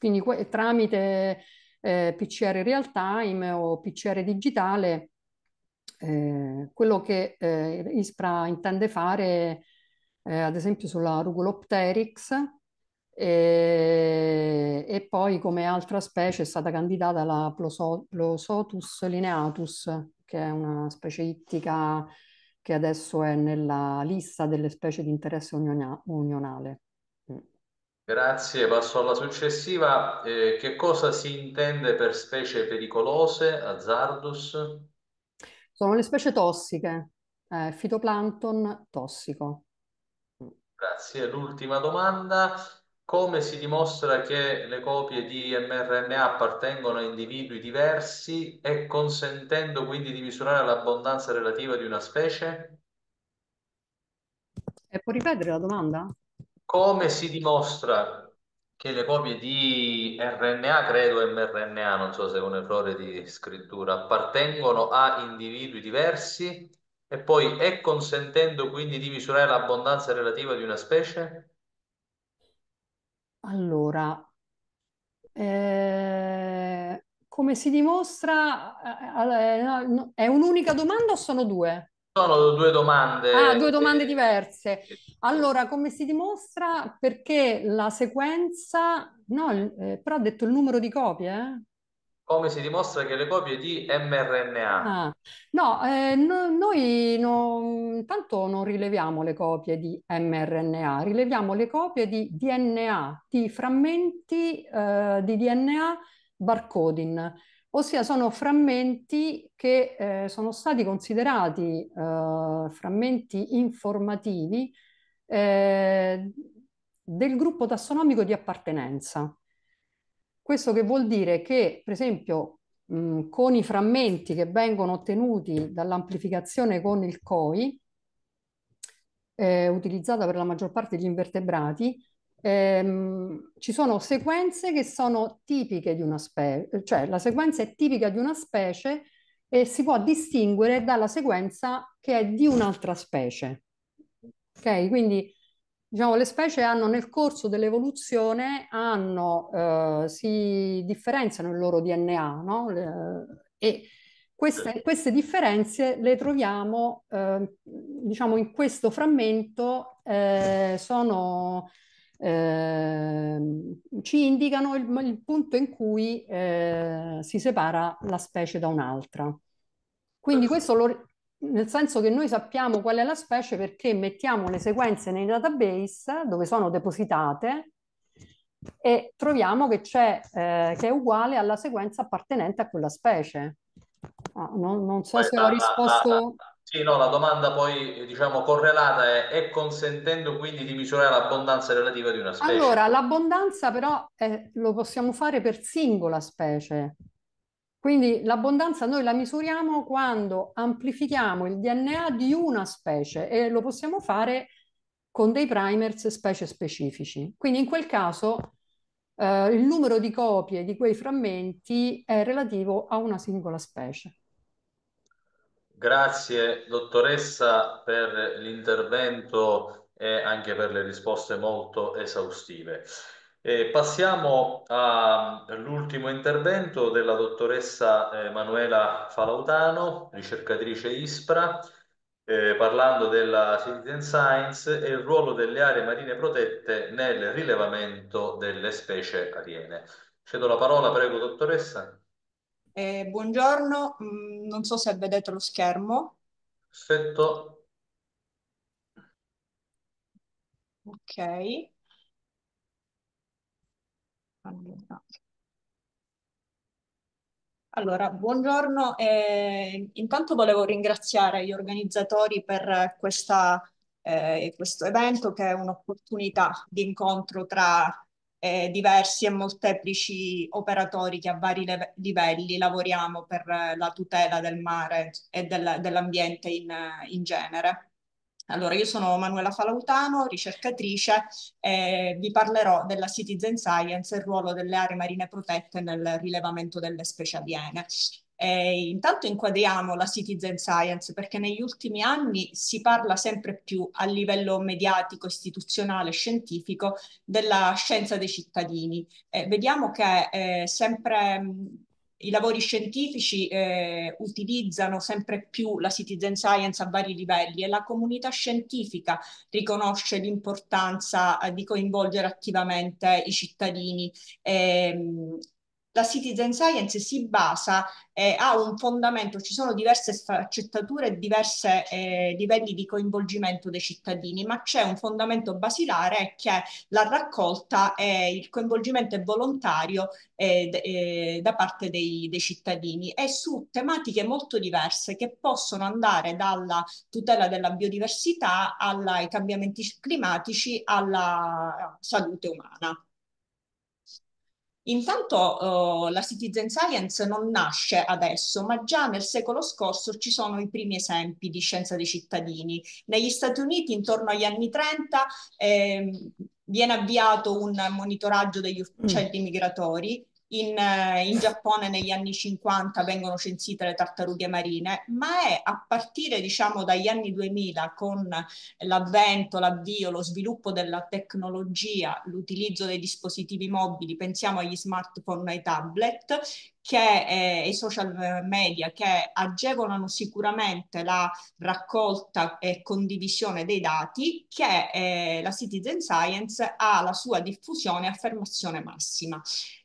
Quindi tramite eh, PCR real time o PCR digitale, eh, quello che eh, ISPRA intende fare, eh, ad esempio sulla Rugulopteryx, e, eh, e, poi come altra specie è stata candidata la Plosotus lineatus, che è una specie ittica che adesso è nella lista delle specie di interesse unionale. Grazie, passo alla successiva. Eh, che cosa si intende per specie pericolose, azzardus? Sono le specie tossiche, eh, fitoplancton tossico. Grazie. L'ultima domanda. Come si dimostra che le copie di mRNA appartengono a individui diversi e consentendo quindi di misurare l'abbondanza relativa di una specie? E può ripetere la domanda? come si dimostra che le copie di RNA, credo mRNA, non so se è un errore di scrittura, appartengono a individui diversi e poi è consentendo quindi di misurare l'abbondanza relativa di una specie? Allora, eh, come si dimostra? Eh, no, eh, no, è un'unica domanda o sono due? sono due domande. Ah, due domande eh, diverse. Eh, eh, allora, come si dimostra perché la sequenza... No, eh, però ha detto il numero di copie, eh? Come si dimostra che le copie di mRNA? Ah, no, eh, no, noi non, tanto non rileviamo le copie di mRNA, rileviamo le copie di DNA, di frammenti di DNA barcoding ossia sono frammenti che eh, sono stati considerati eh, frammenti informativi eh, del gruppo tassonomico di appartenenza. Questo che vuol dire che, per esempio, mh, con i frammenti che vengono ottenuti dall'amplificazione con il COI, eh, utilizzata per la maggior parte degli invertebrati, ehm, ci sono sequenze che sono tipiche di una specie, cioè la sequenza è tipica di una specie e si può distinguere dalla sequenza che è di un'altra specie. Ok, quindi diciamo le specie hanno nel corso dell'evoluzione eh, si differenziano il loro DNA, no? e queste, queste, differenze le troviamo, eh, diciamo, in questo frammento, eh, sono Ehm, ci indicano il, il, punto in cui eh, si separa la specie da un'altra. Quindi questo lo, nel senso che noi sappiamo qual è la specie perché mettiamo le sequenze nei database dove sono depositate e troviamo che, c'è, eh, che è uguale alla sequenza appartenente a quella specie. Ah, non, non so se ho risposto... Sì, no, la domanda poi, diciamo, correlata è, è consentendo quindi di misurare l'abbondanza relativa di una specie? Allora, l'abbondanza però è- lo possiamo fare per singola specie. Quindi l'abbondanza noi la misuriamo quando amplifichiamo il DNA di una specie e lo possiamo fare con dei primers specie specifici. Quindi in quel caso eh, il numero di copie di quei frammenti è relativo a una singola specie. Grazie dottoressa per l'intervento e anche per le risposte molto esaustive. E passiamo all'ultimo intervento della dottoressa Emanuela eh, Falautano, ricercatrice ISPRA, eh, parlando della citizen science e il ruolo delle aree marine protette nel rilevamento delle specie aliene. Cedo la parola, prego dottoressa. Eh, buongiorno, mm, non so se vedete lo schermo. Perfetto. Ok. Allora. Allora, buongiorno. Eh, intanto volevo ringraziare gli organizzatori per questa, eh, questo evento che è un'opportunità di incontro tra eh, diversi e molteplici operatori che a vari le- livelli lavoriamo per eh, la tutela del mare e del- dell'ambiente in, in genere. Allora, io sono Manuela Falautano, ricercatrice, e vi parlerò della citizen science e il ruolo delle aree marine protette nel rilevamento delle specie aliene. E intanto inquadriamo la citizen science perché negli ultimi anni si parla sempre più a livello mediatico, istituzionale, scientifico della scienza dei cittadini. Eh, vediamo che eh, sempre mh, mm, i lavori scientifici eh, utilizzano sempre più la citizen science a vari livelli e la comunità scientifica riconosce l'importanza eh, di coinvolgere attivamente i cittadini. Eh, la citizen science si basa, eh, ha un fondamento, ci sono diverse sfaccettature e diversi eh, livelli di coinvolgimento dei cittadini, ma c'è un fondamento basilare che la raccolta e il coinvolgimento è volontario eh, eh, da parte dei, dei cittadini e su tematiche molto diverse che possono andare dalla tutela della biodiversità ai cambiamenti climatici alla salute umana. Intanto uh, la citizen science non nasce adesso, ma già nel secolo scorso ci sono i primi esempi di scienza dei cittadini. Negli Stati Uniti intorno agli anni 30 eh, viene avviato un monitoraggio degli mm. uccelli migratori in, eh, in, Giappone negli anni 50 vengono censite le tartarughe marine, ma è a partire diciamo dagli anni 2000 con l'avvento, l'avvio, lo sviluppo della tecnologia, l'utilizzo dei dispositivi mobili, pensiamo agli smartphone, ai tablet, che eh, i social eh, media che agevolano sicuramente la raccolta e condivisione dei dati che eh, la citizen science ha la sua diffusione e affermazione massima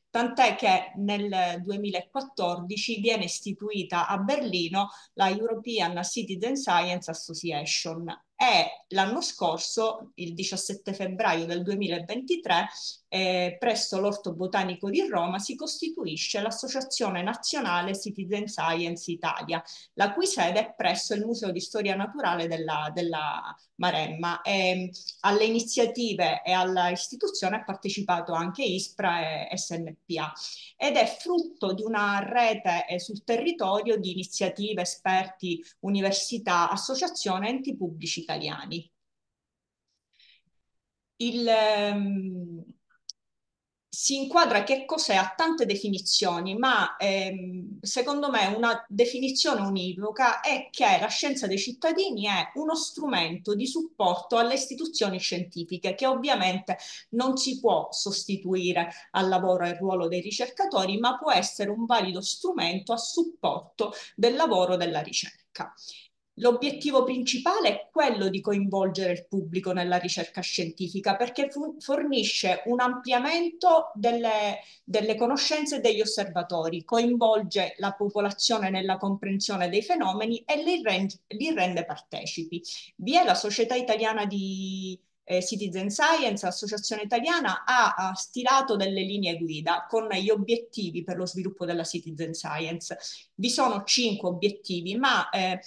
tant'è che nel 2014 viene istituita a Berlino la European Citizen Science Association e l'anno scorso, il 17 febbraio del 2023, eh, presso l'Orto Botanico di Roma si costituisce l'Associazione Nazionale Citizen Science Italia, la cui sede è presso il Museo di Storia Naturale della, della Maremma. E, mm, alle iniziative e all'istituzione ha partecipato anche ISPRA e SNPA ed è frutto di una rete eh, sul territorio di iniziative, esperti, università, associazioni e enti pubblici italiani. Il, ehm, si inquadra che cos'è a tante definizioni, ma ehm, secondo me una definizione univoca è che la scienza dei cittadini è uno strumento di supporto alle istituzioni scientifiche che ovviamente non si può sostituire al lavoro e al ruolo dei ricercatori, ma può essere un valido strumento a supporto del lavoro della ricerca. L'obiettivo principale è quello di coinvolgere il pubblico nella ricerca scientifica perché fornisce un ampliamento delle, delle conoscenze degli osservatori, coinvolge la popolazione nella comprensione dei fenomeni e li rende, li rende partecipi. Vi è la Società Italiana di eh, Citizen Science, l'associazione italiana, ha, ha, stilato delle linee guida con gli obiettivi per lo sviluppo della Citizen Science. Vi sono cinque obiettivi, ma... Eh,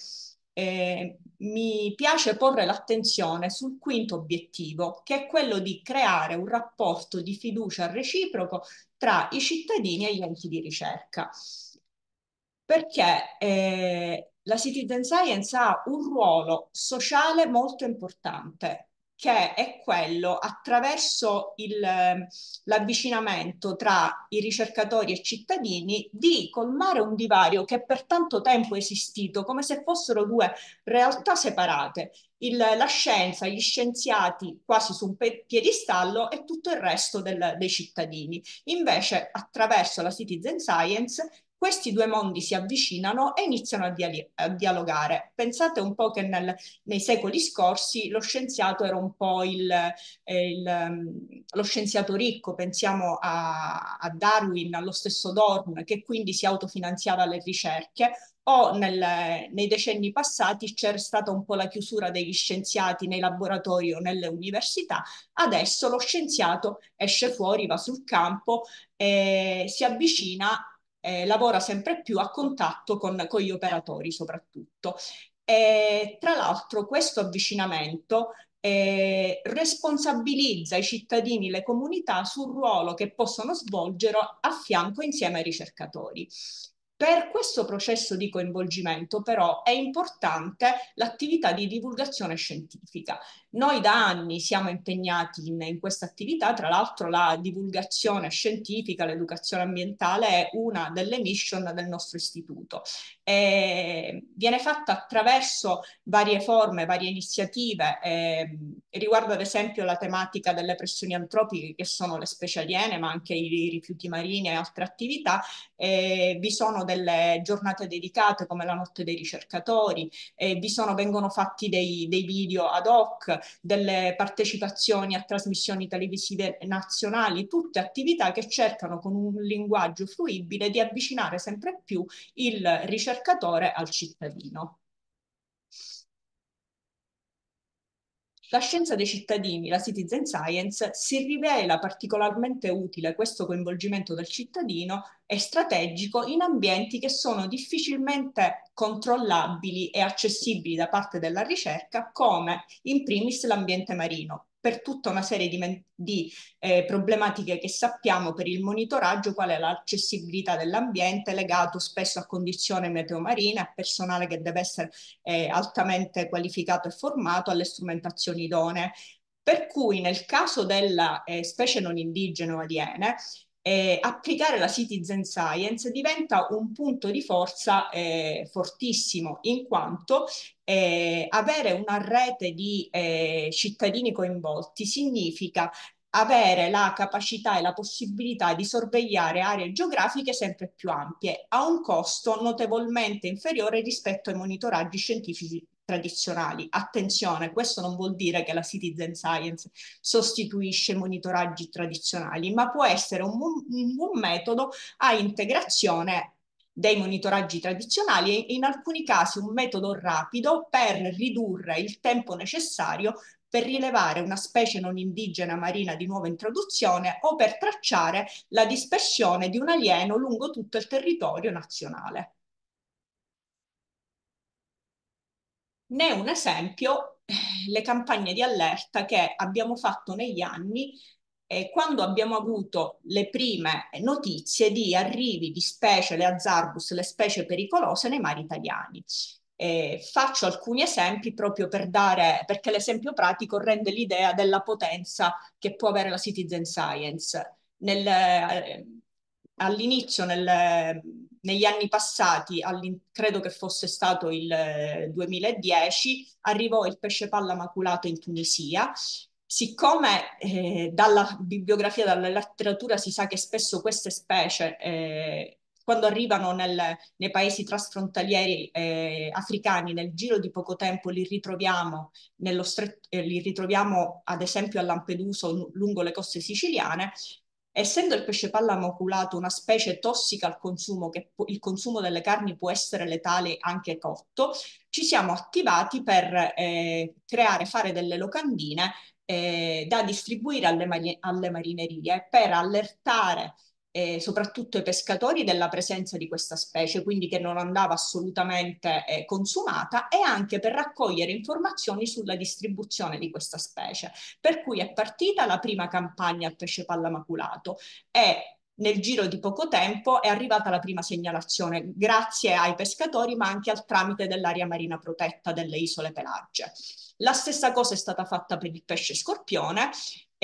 eh, mi piace porre l'attenzione sul quinto obiettivo, che è quello di creare un rapporto di fiducia reciproco tra i cittadini e gli enti di ricerca. Perché eh, la citizen science ha un ruolo sociale molto importante, che è quello attraverso il, l'avvicinamento tra i ricercatori e cittadini di colmare un divario che per tanto tempo è esistito, come se fossero due realtà separate. Il, la scienza, gli scienziati quasi su un pe- piedistallo e tutto il resto del, dei cittadini. Invece attraverso la citizen science questi due mondi si avvicinano e iniziano a, dia- a dialogare. Pensate un po' che nel, nei secoli scorsi lo scienziato era un po' il, eh, il, ehm, lo scienziato ricco, pensiamo a, a Darwin, allo stesso Dorn, che quindi si autofinanziava le ricerche, o nel, nei decenni passati c'era stata un po' la chiusura degli scienziati nei laboratori o nelle università, adesso lo scienziato esce fuori, va sul campo, e si avvicina eh, lavora sempre più a contatto con, con gli operatori soprattutto. E, tra l'altro questo avvicinamento eh, responsabilizza i cittadini, le comunità sul ruolo che possono svolgere a fianco insieme ai ricercatori. Per questo processo di coinvolgimento però è importante l'attività di divulgazione scientifica. Noi da anni siamo impegnati in, in questa attività, tra l'altro la divulgazione scientifica, l'educazione ambientale è una delle mission del nostro istituto. E viene fatta attraverso varie forme, varie iniziative, eh, riguardo ad esempio la tematica delle pressioni antropiche che sono le specie aliene, ma anche i, i rifiuti marini e altre attività, eh, vi sono delle giornate dedicate come la notte dei ricercatori, eh, vi sono, vengono fatti dei, dei video ad hoc, delle partecipazioni a trasmissioni televisive nazionali, tutte attività che cercano con un linguaggio fruibile di avvicinare sempre più il ricercatore al cittadino. La scienza dei cittadini, la citizen science, si rivela particolarmente utile questo coinvolgimento del cittadino e strategico in ambienti che sono difficilmente controllabili e accessibili da parte della ricerca, come in primis l'ambiente marino per tutta una serie di, di eh, problematiche che sappiamo per il monitoraggio, qual è l'accessibilità dell'ambiente legato spesso a condizioni meteomarine, a personale che deve essere eh, altamente qualificato e formato, alle strumentazioni idonee. Per cui nel caso della eh, specie non indigena o aliene, eh, applicare la citizen science diventa un punto di forza eh, fortissimo in quanto eh, avere una rete di eh, cittadini coinvolti significa avere la capacità e la possibilità di sorvegliare aree geografiche sempre più ampie a un costo notevolmente inferiore rispetto ai monitoraggi scientifici tradizionali. Attenzione, questo non vuol dire che la citizen science sostituisce monitoraggi tradizionali, ma può essere un un buon metodo a integrazione dei monitoraggi tradizionali e in alcuni casi un metodo rapido per ridurre il tempo necessario per rilevare una specie non indigena marina di nuova introduzione o per tracciare la dispersione di un alieno lungo tutto il territorio nazionale. Ne è un esempio eh, le campagne di allerta che abbiamo fatto negli anni eh, quando abbiamo avuto le prime notizie di arrivi di specie, le azarbus, le specie pericolose nei mari italiani. Eh, faccio alcuni esempi proprio per dare, perché l'esempio pratico rende l'idea della potenza che può avere la citizen science. Nel, eh, all'inizio, nel negli anni passati, credo che fosse stato il 2010, eh, arrivò il pesce palla maculato in Tunisia. Siccome eh, dalla bibliografia, dalla letteratura si sa che spesso queste specie eh, quando arrivano nel, nei paesi trasfrontalieri eh, africani, nel giro di poco tempo li ritroviamo, eh, li ritroviamo ad esempio a Lampedusa lungo le coste siciliane, Essendo il pesce palla maculato una specie tossica al consumo, che il consumo delle carni può essere letale anche cotto, ci siamo attivati per eh, creare, fare delle locandine eh, da distribuire alle, mari- alle marinerie per allertare eh, soprattutto i pescatori della presenza di questa specie, quindi che non andava assolutamente eh, consumata, e anche per raccogliere informazioni sulla distribuzione di questa specie. Per cui è partita la prima campagna al pesce palla maculato e nel giro di poco tempo è arrivata la prima segnalazione, grazie ai pescatori ma anche al tramite dell'area marina protetta delle isole Pelagge. La stessa cosa è stata fatta per il pesce scorpione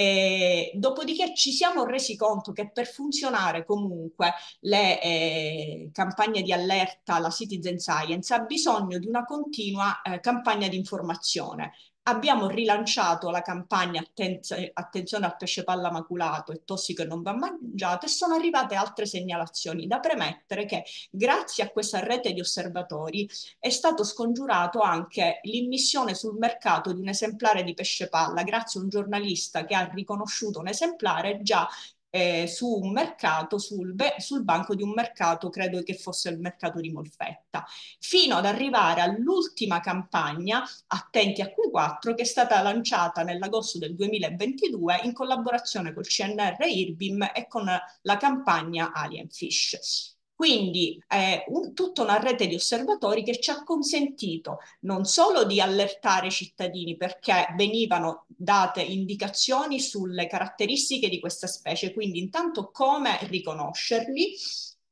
e eh, dopodiché ci siamo resi conto che per funzionare comunque le eh, campagne di allerta alla citizen science ha bisogno di una continua eh, campagna di informazione abbiamo rilanciato la campagna attenz- attenzione al pesce palla maculato, è tossico e non va mangiato e sono arrivate altre segnalazioni da premettere che grazie a questa rete di osservatori è stato scongiurato anche l'immissione sul mercato di un esemplare di pesce palla grazie a un giornalista che ha riconosciuto un esemplare già eh, su un mercato, sul, sul, banco di un mercato, credo che fosse il mercato di Molfetta, fino ad arrivare all'ultima campagna, Attenti a Q4, che è stata lanciata nell'agosto del 2022 in collaborazione col CNR IRBIM e con la campagna Alien Fish. Quindi eh, un, tutta una rete di osservatori che ci ha consentito non solo di allertare i cittadini perché venivano date indicazioni sulle caratteristiche di questa specie, quindi intanto come riconoscerli,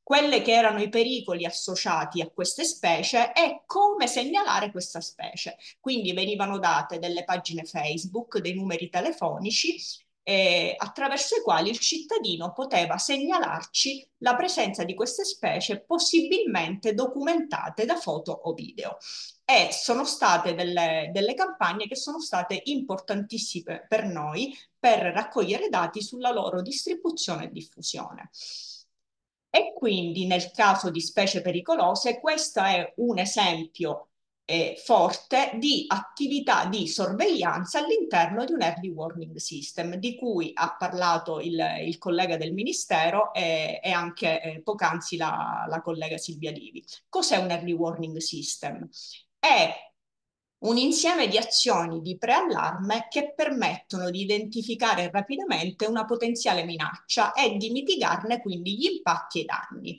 quelle che erano i pericoli associati a queste specie e come segnalare questa specie. Quindi venivano date delle pagine Facebook, dei numeri telefonici eh, attraverso i quali il cittadino poteva segnalarci la presenza di queste specie possibilmente documentate da foto o video. E sono state delle, delle campagne che sono state importantissime per noi per raccogliere dati sulla loro distribuzione e diffusione. E quindi nel caso di specie pericolose, questo è un esempio eh, forte di attività di sorveglianza all'interno di un early warning system, di cui ha parlato il, il collega del Ministero e, e anche eh, poc'anzi la, la collega Silvia Livi. Cos'è un early warning system? È un insieme di azioni di preallarme che permettono di identificare rapidamente una potenziale minaccia e di mitigarne quindi gli impatti e i danni.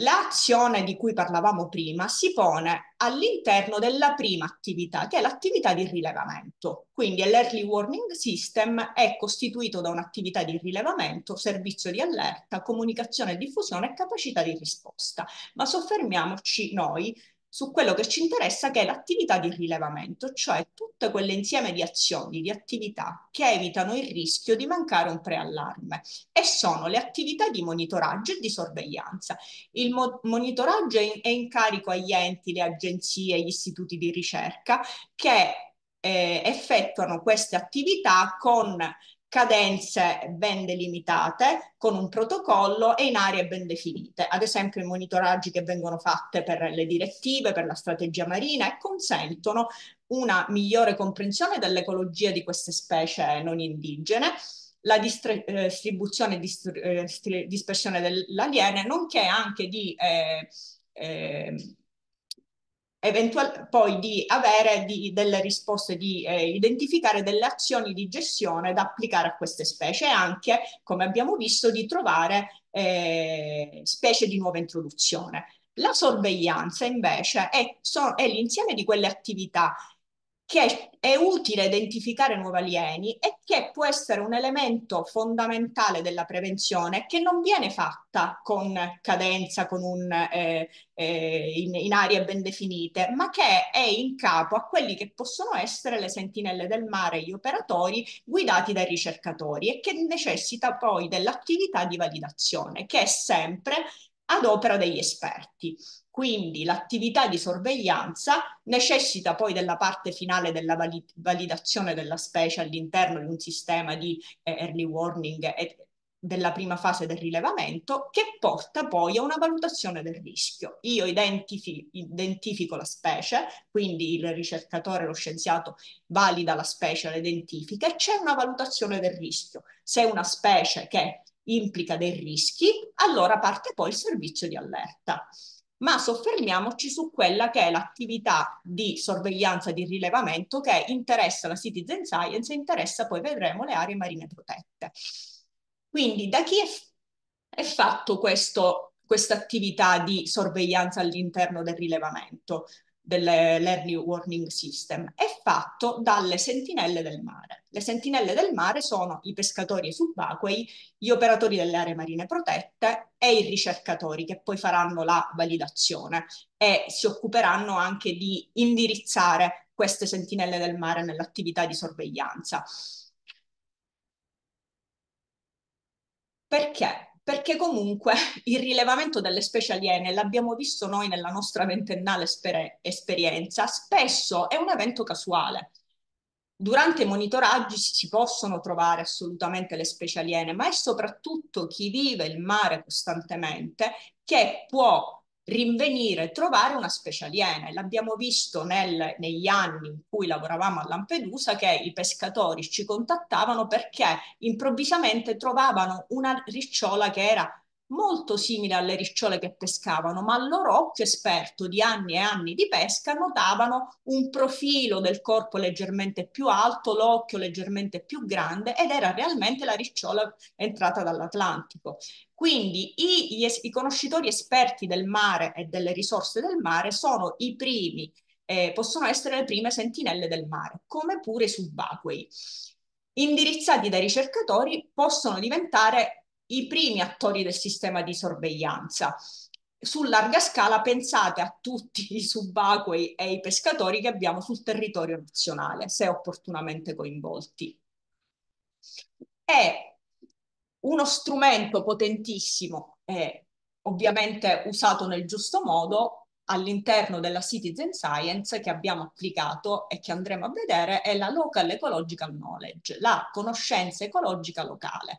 L'azione di cui parlavamo prima si pone all'interno della prima attività, che è l'attività di rilevamento. Quindi l'Early Warning System è costituito da un'attività di rilevamento, servizio di allerta, comunicazione e diffusione e capacità di risposta. Ma soffermiamoci noi su quello che ci interessa che è l'attività di rilevamento, cioè tutte quelle insieme di azioni, di attività che evitano il rischio di mancare un preallarme e sono le attività di monitoraggio e di sorveglianza. Il mo- monitoraggio è in, è in carico agli enti, le agenzie, gli istituti di ricerca che eh, effettuano queste attività con cadenze ben delimitate, con un protocollo e in aree ben definite, ad esempio i monitoraggi che vengono fatti per le direttive, per la strategia marina e consentono una migliore comprensione dell'ecologia di queste specie non indigene la eh, distribuzione e distri- eh, dispersione dell'aliene, nonché anche di eh, eh, eventual- poi di avere di, delle risposte, di eh, identificare delle azioni di gestione da applicare a queste specie e anche, come abbiamo visto, di trovare eh, specie di nuova introduzione. La sorveglianza invece è, so, è l'insieme di quelle attività che è utile identificare nuovi alieni e che può essere un elemento fondamentale della prevenzione che non viene fatta con cadenza, con un, eh, eh, in, in aree ben definite, ma che è in capo a quelli che possono essere le sentinelle del mare, gli operatori guidati dai ricercatori e che necessita poi dell'attività di validazione, che è sempre ad opera degli esperti. Quindi l'attività di sorveglianza necessita poi della parte finale della valid- validazione della specie all'interno di un sistema di eh, early warning e della prima fase del rilevamento che porta poi a una valutazione del rischio. Io identifi- identifico la specie, quindi il ricercatore, lo scienziato valida la specie, la identifica e c'è una valutazione del rischio. Se è una specie che implica dei rischi, allora parte poi il servizio di allerta ma soffermiamoci su quella che è l'attività di sorveglianza di rilevamento che interessa la citizen science e interessa poi vedremo le aree marine protette. Quindi da chi è, è fatto questo questa attività di sorveglianza all'interno del rilevamento dell'Early Warning System è fatto dalle sentinelle del mare. Le sentinelle del mare sono i pescatori subacquei, gli operatori delle aree marine protette e i ricercatori che poi faranno la validazione e si occuperanno anche di indirizzare queste sentinelle del mare nell'attività di sorveglianza. Perché perché comunque il rilevamento delle specie aliene l'abbiamo visto noi nella nostra ventennale esper- esperienza, spesso è un evento casuale. Durante i monitoraggi si possono trovare assolutamente le specie aliene, ma è soprattutto chi vive il mare costantemente che può rinvenire e trovare una specie aliena. l'abbiamo visto nel, negli anni in cui lavoravamo a Lampedusa che i pescatori ci contattavano perché improvvisamente trovavano una ricciola che era molto simile alle ricciole che pescavano, ma il loro occhio esperto di anni e anni di pesca notavano un profilo del corpo leggermente più alto, l'occhio leggermente più grande ed era realmente la ricciola entrata dall'Atlantico. Quindi i, es- i conoscitori esperti del mare e delle risorse del mare sono i primi, eh, possono essere le prime sentinelle del mare, come pure i subacquei. Indirizzati dai ricercatori possono diventare i primi attori del sistema di sorveglianza. Su larga scala pensate a tutti i subacquei e i pescatori che abbiamo sul territorio nazionale, se opportunamente coinvolti. È uno strumento potentissimo, eh, ovviamente usato nel giusto modo, all'interno della citizen science che abbiamo applicato e che andremo a vedere è la local ecological knowledge, la conoscenza ecologica locale,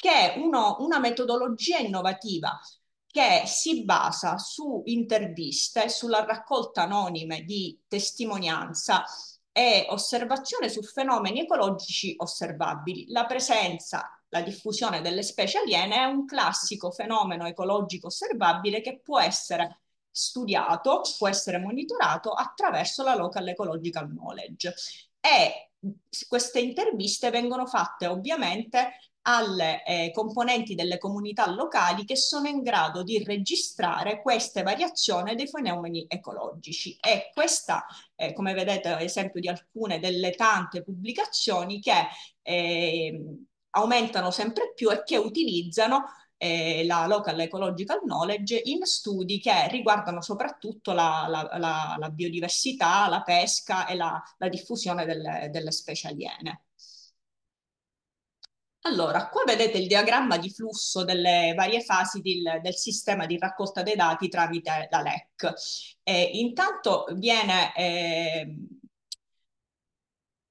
che è uno, una metodologia innovativa che si basa su interviste, sulla raccolta anonime di testimonianza e osservazione su fenomeni ecologici osservabili. La presenza la diffusione delle specie aliene è un classico fenomeno ecologico osservabile che può essere studiato, può essere monitorato attraverso la local ecological knowledge. E queste interviste vengono fatte ovviamente alle eh, componenti delle comunità locali che sono in grado di registrare queste variazioni dei fenomeni ecologici. E questa, eh, come vedete, è esempio di alcune delle tante pubblicazioni che eh, aumentano sempre più e che utilizzano eh, la Local Ecological Knowledge in studi che riguardano soprattutto la, la, la, la biodiversità, la pesca e la, diffusione delle, delle specie aliene. Allora, qua vedete il diagramma di flusso delle varie fasi del, del sistema di raccolta dei dati tramite la LEC. Eh, intanto viene eh,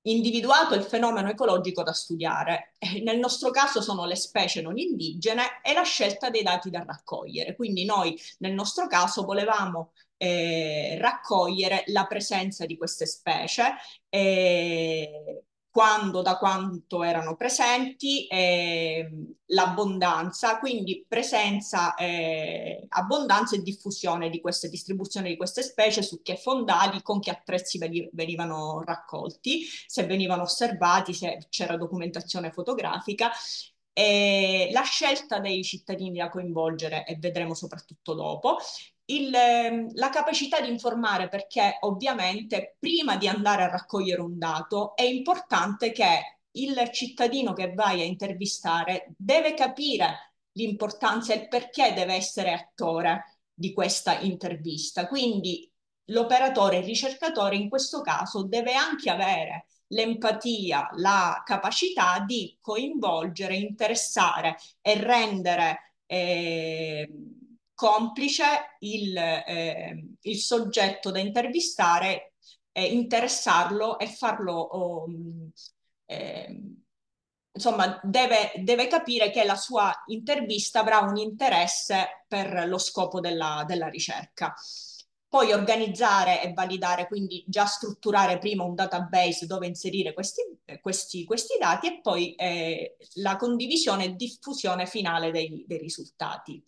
individuato il fenomeno ecologico da studiare. Nel nostro caso sono le specie non indigene e la scelta dei dati da raccogliere. Quindi noi nel nostro caso volevamo eh, raccogliere la presenza di queste specie eh, quando, da quanto erano presenti, eh, l'abbondanza, quindi presenza, eh, abbondanza e diffusione di queste distribuzioni di queste specie su che fondali, con che attrezzi venivano raccolti, se venivano osservati, se c'era documentazione fotografica. E la scelta dei cittadini da coinvolgere, e vedremo soprattutto dopo, il, ehm, la capacità di informare perché ovviamente prima di andare a raccogliere un dato è importante che il cittadino che vai a intervistare deve capire l'importanza e il perché deve essere attore di questa intervista. Quindi l'operatore il ricercatore in questo caso deve anche avere l'empatia, la capacità di coinvolgere, interessare e rendere... Eh, complice il, eh, il soggetto da intervistare, eh, interessarlo e farlo, oh, eh, insomma, deve, deve, capire che la sua intervista avrà un interesse per lo scopo della, della ricerca. Poi organizzare e validare, quindi già strutturare prima un database dove inserire questi, questi, questi dati e poi eh, la condivisione e diffusione finale dei, dei risultati.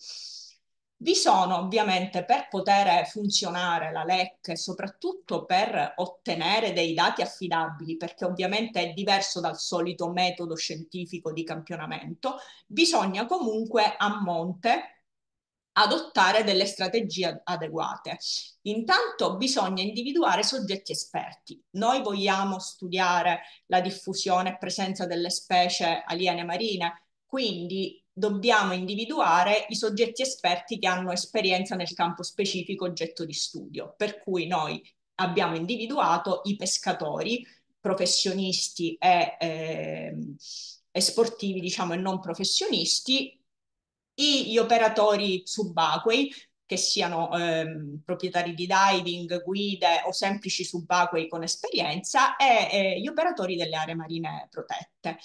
Vi sono ovviamente per poter funzionare la LEC e soprattutto per ottenere dei dati affidabili, perché ovviamente è diverso dal solito metodo scientifico di campionamento, bisogna comunque a monte adottare delle strategie adeguate. Intanto bisogna individuare soggetti esperti. Noi vogliamo studiare la diffusione e presenza delle specie aliene marine, quindi dobbiamo individuare i soggetti esperti che hanno esperienza nel campo specifico oggetto di studio, per cui noi abbiamo individuato i pescatori, professionisti e, eh, e sportivi, diciamo, e non professionisti, gli operatori subacquei, che siano ehm, proprietari di diving, guide o semplici subacquei con esperienza, e eh, gli operatori delle aree marine protette.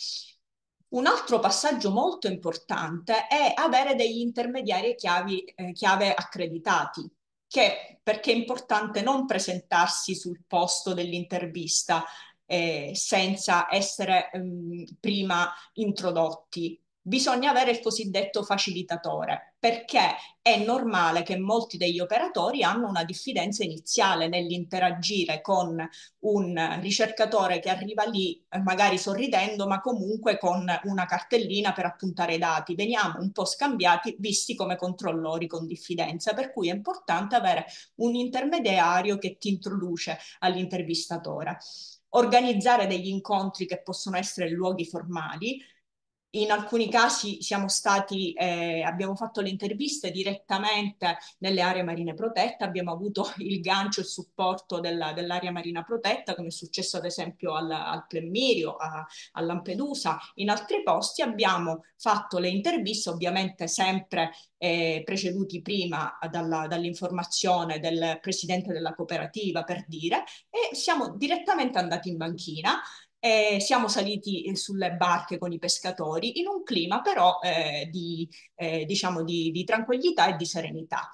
Un altro passaggio molto importante è avere degli intermediari chiavi, eh, chiave accreditati, che, perché è importante non presentarsi sul posto dell'intervista eh, senza essere ehm, prima introdotti bisogna avere il cosiddetto facilitatore, perché è normale che molti degli operatori hanno una diffidenza iniziale nell'interagire con un ricercatore che arriva lì magari sorridendo, ma comunque con una cartellina per appuntare i dati. Veniamo un po' scambiati, visti come controllori con diffidenza, per cui è importante avere un intermediario che ti introduce all'intervistatore organizzare degli incontri che possono essere luoghi formali, in alcuni casi siamo stati, eh, abbiamo fatto le interviste direttamente nelle aree marine protette, abbiamo avuto il gancio e il supporto della, dell'area marina protetta, come è successo ad esempio al, al Plemmirio, a, a, Lampedusa, in altri posti abbiamo fatto le interviste, ovviamente sempre eh, preceduti prima dalla, dall'informazione del presidente della cooperativa per dire, e siamo direttamente andati in banchina eh, siamo saliti eh, sulle barche con i pescatori in un clima però eh, di, eh, diciamo di, di, tranquillità e di serenità.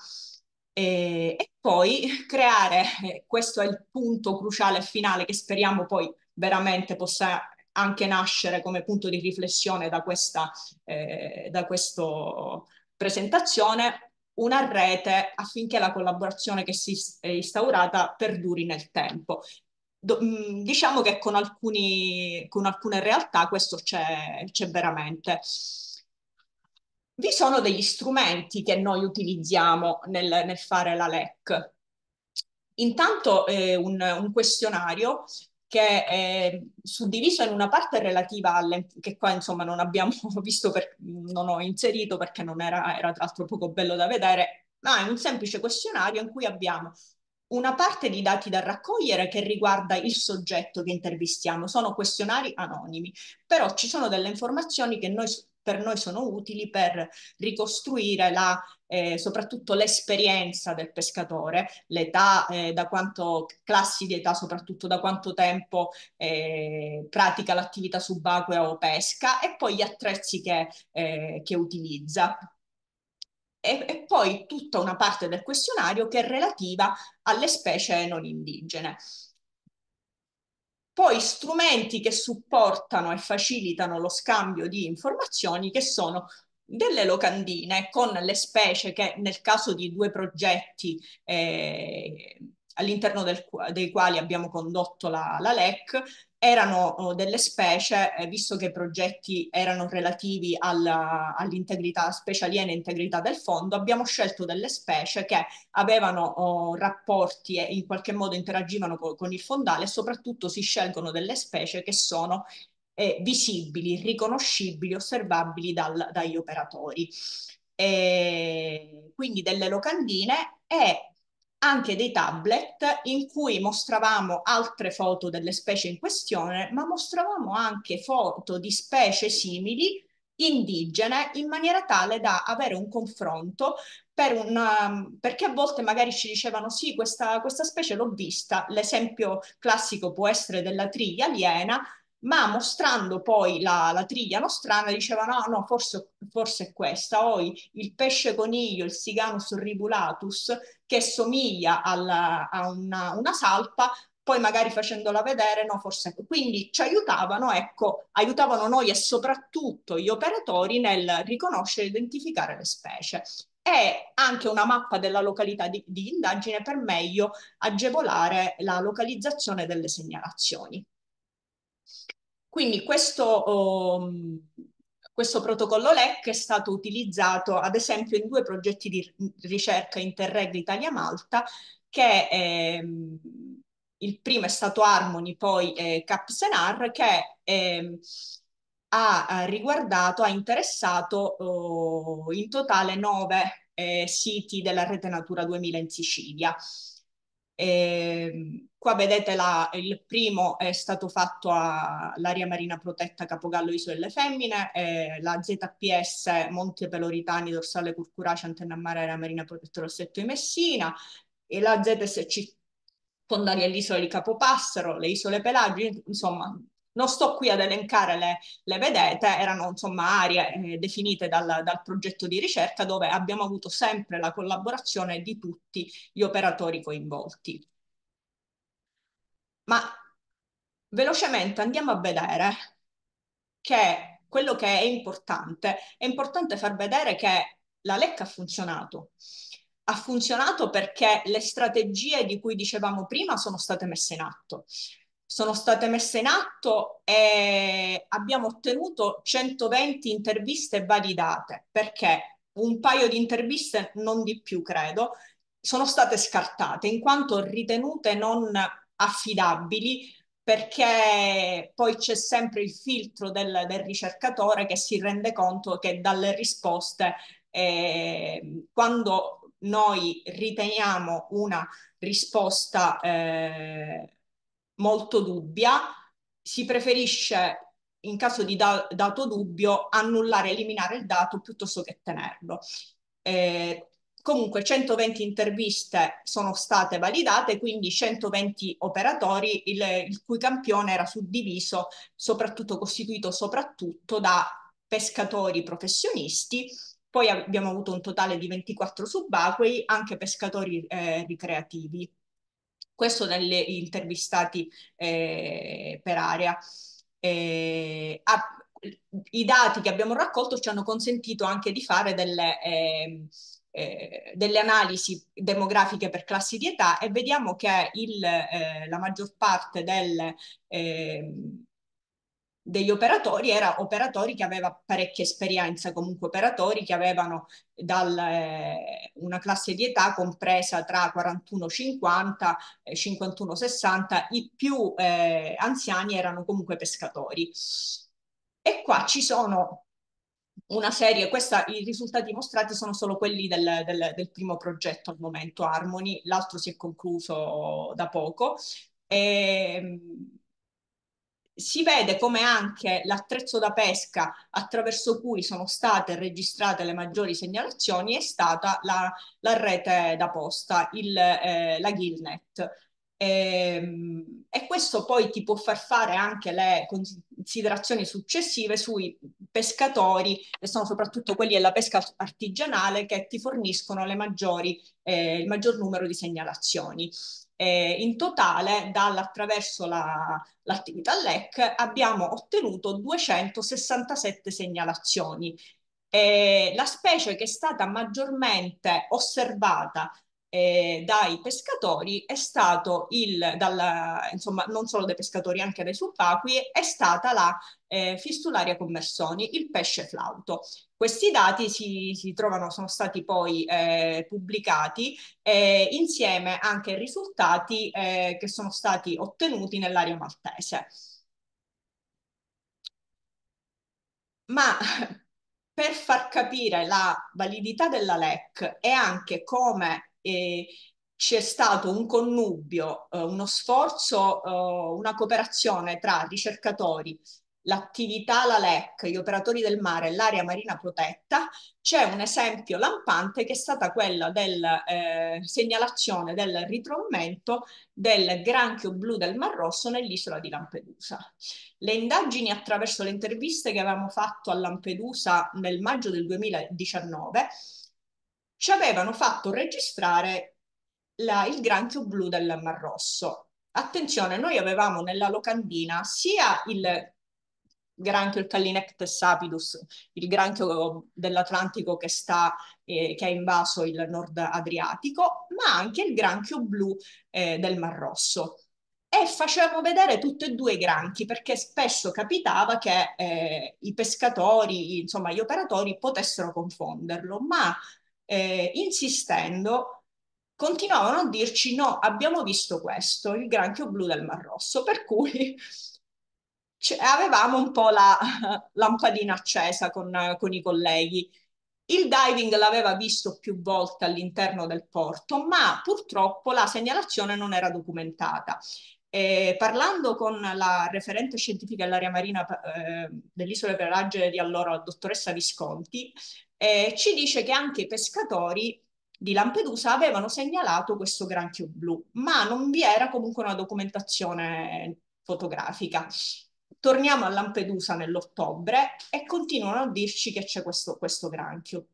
E, e poi creare, eh, questo è il punto cruciale e finale che speriamo poi veramente possa anche nascere come punto di riflessione da questa, eh, da presentazione, una rete affinché la collaborazione che si è instaurata perduri nel tempo. Do, mm, diciamo che con, alcuni, con, alcune realtà questo c'è, c'è veramente. Vi sono degli strumenti che noi utilizziamo nel, nel fare la LEC. Intanto è eh, un, un, questionario che è suddiviso in una parte relativa alle... che qua insomma non abbiamo visto, per, non ho inserito perché non era, era tra l'altro poco bello da vedere, ma è un semplice questionario in cui abbiamo una parte di dati da raccogliere che riguarda il soggetto che intervistiamo, sono questionari anonimi, però ci sono delle informazioni che noi, per noi sono utili per ricostruire la, eh, soprattutto l'esperienza del pescatore, l'età, eh, da quanto classi di età, soprattutto da quanto tempo eh, pratica l'attività subacquea o pesca e poi gli attrezzi che, eh, che utilizza e, e, poi tutta una parte del questionario che è relativa alle specie non indigene. Poi strumenti che supportano e facilitano lo scambio di informazioni che sono delle locandine con le specie che nel caso di due progetti eh, all'interno dei quali abbiamo condotto la, la LEC erano uh, delle specie, eh, visto che i progetti erano relativi alla, all'integrità, specie aliena e integrità del fondo, abbiamo scelto delle specie che avevano oh, rapporti e in qualche modo interagivano co- con il fondale e soprattutto si scelgono delle specie che sono eh, visibili, riconoscibili, osservabili dal, dagli operatori. E quindi delle locandine e anche dei tablet in cui mostravamo altre foto delle specie in questione, ma mostravamo anche foto di specie simili indigene in maniera tale da avere un confronto per un, um, perché a volte magari ci dicevano sì questa, questa specie l'ho vista, l'esempio classico può essere della triglia aliena ma mostrando poi la, la triglia nostrana diceva no, no, forse, forse è questa, o il pesce coniglio, il Siganus ribulatus, che somiglia alla, a una, una salpa, poi magari facendola vedere, no, forse... Quindi ci aiutavano, ecco, aiutavano noi e soprattutto gli operatori nel riconoscere e identificare le specie e anche una mappa della località di, di indagine per meglio agevolare la localizzazione delle segnalazioni. Quindi questo, um, questo protocollo LEC è stato utilizzato ad esempio in due progetti di ricerca Interreg Italia-Malta che ehm, il primo è stato Harmony, poi eh, CapSenar che ehm, ha riguardato, ha interessato oh, in totale nove eh, siti della rete Natura 2000 in Sicilia. Eh, qua vedete la, il primo è stato fatto all'area marina protetta Capogallo Iso delle Femmine, eh, la ZPS Monte Peloritani, dorsale Curcurace, antenna mare, area marina protetta Rossetto di Messina, e la ZSC Fondali l'isola di Capopassaro, le isole Pelagine, insomma non sto qui ad elencare le, le vedete, erano insomma aree eh, definite dal, dal, progetto di ricerca dove abbiamo avuto sempre la collaborazione di tutti gli operatori coinvolti. Ma velocemente andiamo a vedere che quello che è importante, è importante far vedere che la LEC ha funzionato. Ha funzionato perché le strategie di cui dicevamo prima sono state messe in atto sono state messe in atto e abbiamo ottenuto 120 interviste validate, perché un paio di interviste, non di più credo, sono state scartate in quanto ritenute non affidabili perché poi c'è sempre il filtro del, del ricercatore che si rende conto che dalle risposte eh, quando noi riteniamo una risposta eh, molto dubbia, si preferisce in caso di da- dato dubbio annullare, eliminare il dato piuttosto che tenerlo. Eh, comunque 120 interviste sono state validate, quindi 120 operatori, il, il cui campione era suddiviso, soprattutto costituito soprattutto da pescatori professionisti, poi abbiamo avuto un totale di 24 subacquei, anche pescatori eh, ricreativi questo nelle intervistati eh, per area. Eh, a, I dati che abbiamo raccolto ci hanno consentito anche di fare delle, eh, eh, delle analisi demografiche per classi di età e vediamo che il, eh, la maggior parte del ehm, degli operatori era operatori che aveva parecchia esperienza, comunque operatori che avevano dal, eh, una classe di età compresa tra 41-50 e 51-60, i più eh, anziani erano comunque pescatori. E qua ci sono una serie, questa, i risultati mostrati sono solo quelli del, del, del primo progetto al momento, Harmony, l'altro si è concluso da poco. E, ehm, si vede come anche l'attrezzo da pesca attraverso cui sono state registrate le maggiori segnalazioni è stata la, la rete da posta, il, eh, la Gilnet. E, ehm, e, questo poi ti può far fare anche le considerazioni successive sui pescatori, che sono soprattutto quelli della pesca artigianale, che ti forniscono maggiori, eh, il maggior numero di segnalazioni eh, in totale, dall'attraverso la, l'attività LEC, abbiamo ottenuto 267 segnalazioni. Eh, la specie che è stata maggiormente osservata eh, dai pescatori è stato il, dalla, insomma non solo dai pescatori anche dai subacquei, è stata la eh, fistularia commersoni, il pesce flauto. Questi dati si, si trovano, sono stati poi eh, pubblicati eh, insieme anche ai risultati eh, che sono stati ottenuti nell'area maltese. Ma per far capire la validità della LEC e anche come e c'è stato un connubio, eh, uno sforzo, eh, una cooperazione tra ricercatori, l'attività, la LEC, gli operatori del mare e l'area marina protetta, c'è un esempio lampante che è stata quella della eh, segnalazione del ritrovamento del granchio blu del Mar Rosso nell'isola di Lampedusa. Le indagini attraverso le interviste che avevamo fatto a Lampedusa nel maggio del 2019 ci avevano fatto registrare la, il granchio blu del Mar Rosso. Attenzione, noi avevamo nella locandina sia il granchio, il Callinectes sapidus, il granchio dell'Atlantico che, sta, eh, che ha invaso il nord Adriatico, ma anche il granchio blu eh, del Mar Rosso. E facevamo vedere tutti e due i granchi perché spesso capitava che eh, i pescatori, insomma gli operatori, potessero confonderlo, ma eh, insistendo, continuavano a dirci no, abbiamo visto questo, il granchio blu del Mar Rosso, per cui cioè, avevamo un po' la lampadina accesa con, con i colleghi. Il diving l'aveva visto più volte all'interno del porto, ma purtroppo la segnalazione non era documentata. E eh, parlando con la referente scientifica dell'area marina eh, dell'isola Pelagge di allora, la dottoressa Visconti, eh, ci dice che anche i pescatori di Lampedusa avevano segnalato questo granchio blu, ma non vi era comunque una documentazione fotografica. Torniamo a Lampedusa nell'ottobre e continuano a dirci che c'è questo, questo granchio.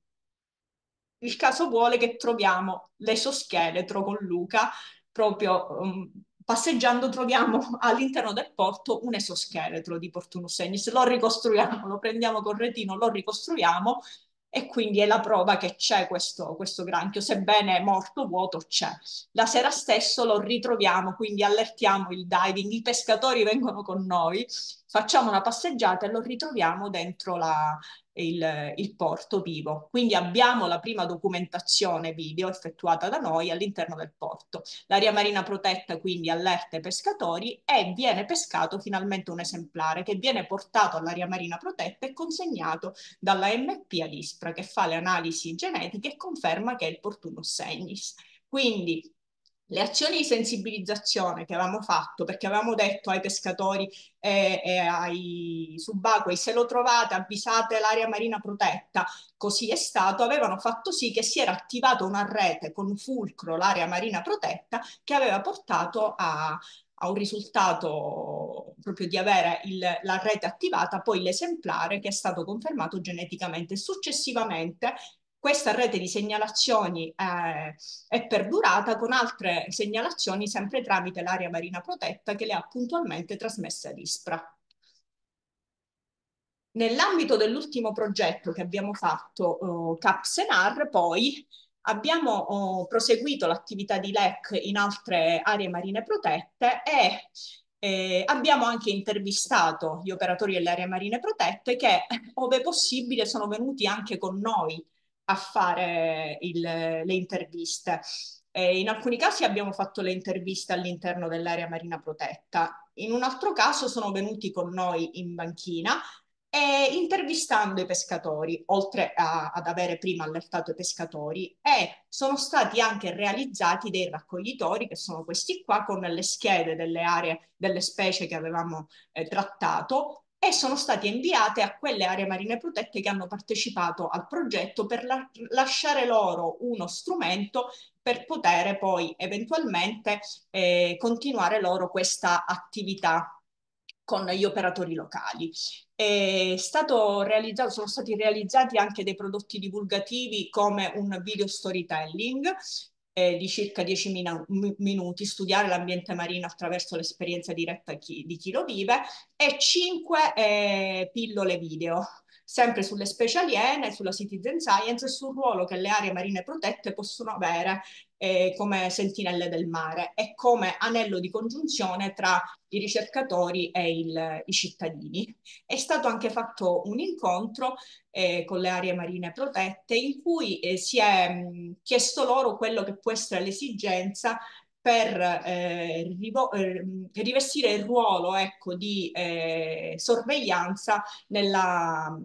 Il caso vuole che troviamo l'esoscheletro con Luca, proprio um, passeggiando troviamo all'interno del porto un esoscheletro di Portunus Ennis, lo ricostruiamo, lo prendiamo col retino, lo ricostruiamo e quindi è la prova che c'è questo, questo granchio, sebbene morto vuoto c'è. La sera stesso lo ritroviamo, quindi allertiamo il diving, i pescatori vengono con noi facciamo una passeggiata e lo ritroviamo dentro la, il, il, porto vivo. Quindi abbiamo la prima documentazione video effettuata da noi all'interno del porto. L'area marina protetta quindi allerta i pescatori e viene pescato finalmente un esemplare che viene portato all'area marina protetta e consegnato dalla MP all'ISPRA che fa le analisi genetiche e conferma che è il Portunus senis. Quindi le azioni di sensibilizzazione che avevamo fatto, perché avevamo detto ai pescatori e, e ai subacquei se lo trovate avvisate l'area marina protetta, così è stato, avevano fatto sì che si era attivata una rete con fulcro l'area marina protetta che aveva portato a, a un risultato proprio di avere il, la rete attivata, poi l'esemplare che è stato confermato geneticamente. Successivamente questa rete di segnalazioni eh, è perdurata con altre segnalazioni sempre tramite l'area marina protetta che le ha puntualmente trasmesse ad ISPRA. Nell'ambito dell'ultimo progetto che abbiamo fatto, eh, cap poi abbiamo oh, proseguito l'attività di LEC in altre aree marine protette e eh, abbiamo anche intervistato gli operatori delle aree marine protette che, ove possibile, sono venuti anche con noi a fare il, le interviste. Eh, in alcuni casi abbiamo fatto le interviste all'interno dell'area marina protetta, in un altro caso sono venuti con noi in banchina e intervistando i pescatori, oltre a, ad avere prima allertato i pescatori, e sono stati anche realizzati dei raccoglitori, che sono questi qua, con le schede delle aree, delle specie che avevamo eh, trattato, e sono state inviate a quelle aree marine protette che hanno partecipato al progetto per la- lasciare loro uno strumento per poter poi eventualmente eh, continuare loro questa attività con gli operatori locali. sono stati realizzati anche dei prodotti divulgativi come un video storytelling di circa 10 min- minuti, studiare l'ambiente marino attraverso l'esperienza diretta chi- di chi lo vive e 5 eh, pillole video sempre sulle specie aliene, sulla citizen science e sul ruolo che le aree marine protette possono avere eh, come sentinelle del mare e come anello di congiunzione tra i ricercatori e il, i cittadini. È stato anche fatto un incontro eh, con le aree marine protette in cui eh, si è mh, chiesto loro quello che può essere l'esigenza per eh, eh rivestire il ruolo ecco, di eh, sorveglianza nella,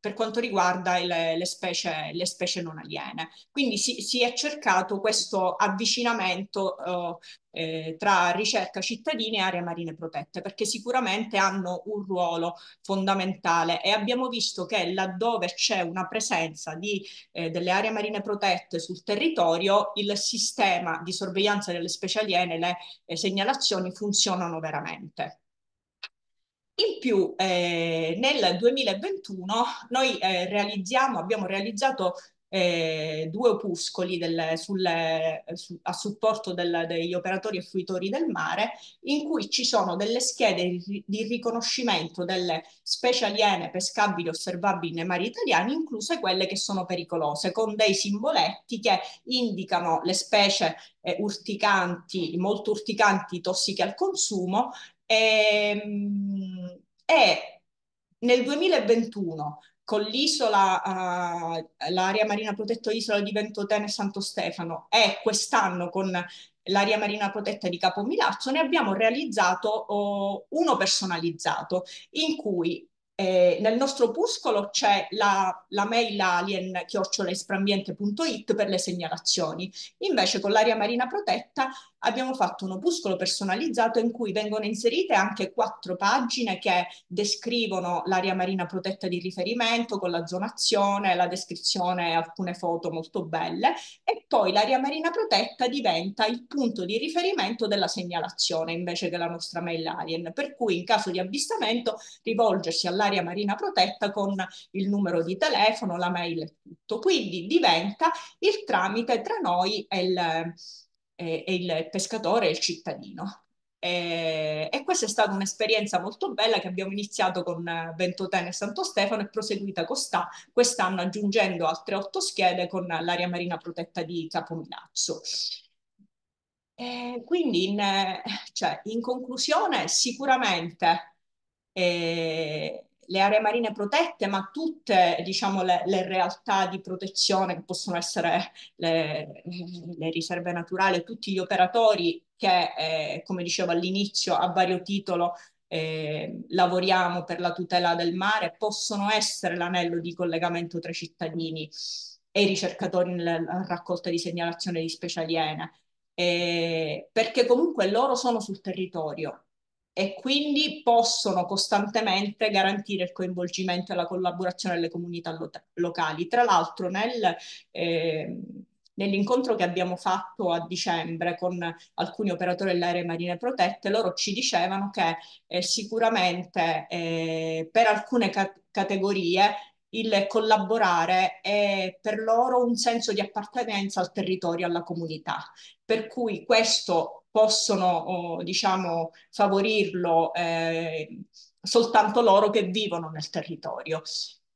per quanto riguarda le, le, specie, le specie, non aliene. Quindi si, si, è cercato questo avvicinamento eh, eh tra ricerca cittadina e aree marine protette, perché sicuramente hanno un ruolo fondamentale e abbiamo visto che laddove c'è una presenza di, eh, delle aree marine protette sul territorio, il sistema di sorveglianza delle specie aliene, le eh, segnalazioni funzionano veramente. In più eh, nel 2021 noi eh, realizziamo, abbiamo realizzato eh, due opuscoli del, sul, eh, su, a supporto del, degli operatori e fruitori del mare, in cui ci sono delle schede di, riconoscimento delle specie aliene pescabili e osservabili nei mari italiani, incluse quelle che sono pericolose, con dei simboletti che indicano le specie eh, urticanti, molto urticanti, tossiche al consumo e, ehm, e nel 2021 con l'isola, uh, l'area marina protetta isola di Ventotene e Santo Stefano e quest'anno con l'area marina protetta di Capo Milazzo, ne abbiamo realizzato oh, uno personalizzato in cui eh, nel nostro opuscolo c'è la, la mail alien-esprambiente.it per le segnalazioni. Invece con l'area marina protetta abbiamo fatto un opuscolo personalizzato in cui vengono inserite anche quattro pagine che descrivono l'area marina protetta di riferimento con la zonazione, la descrizione e alcune foto molto belle e poi l'area marina protetta diventa il punto di riferimento della segnalazione invece che la nostra mail alien, per cui in caso di avvistamento rivolgersi all'area marina protetta con il numero di telefono, la mail e tutto. Quindi diventa il tramite tra noi e il, e, il pescatore e il cittadino. E, e, questa è stata un'esperienza molto bella che abbiamo iniziato con eh, Ventotene e Santo Stefano e proseguita sta, quest'anno aggiungendo altre otto schede con l'area marina protetta di Capomilazzo. E quindi in, eh, cioè, in, conclusione sicuramente eh, le aree marine protette, ma tutte diciamo, le, le, realtà di protezione che possono essere le, le riserve naturali, tutti gli operatori che, eh, come dicevo all'inizio, a vario titolo eh, lavoriamo per la tutela del mare, possono essere l'anello di collegamento tra i cittadini e i ricercatori nella raccolta di segnalazione di specie aliene, eh, perché comunque loro sono sul territorio, e quindi possono costantemente garantire il coinvolgimento e la collaborazione delle comunità lo- locali. Tra l'altro nel, eh, nell'incontro che abbiamo fatto a dicembre con alcuni operatori delle aree marine protette, loro ci dicevano che eh, sicuramente eh, per alcune ca- categorie il collaborare è per loro un senso di appartenenza al territorio, alla comunità. Per cui questo possono, oh, diciamo, favorirlo eh, soltanto loro che vivono nel territorio.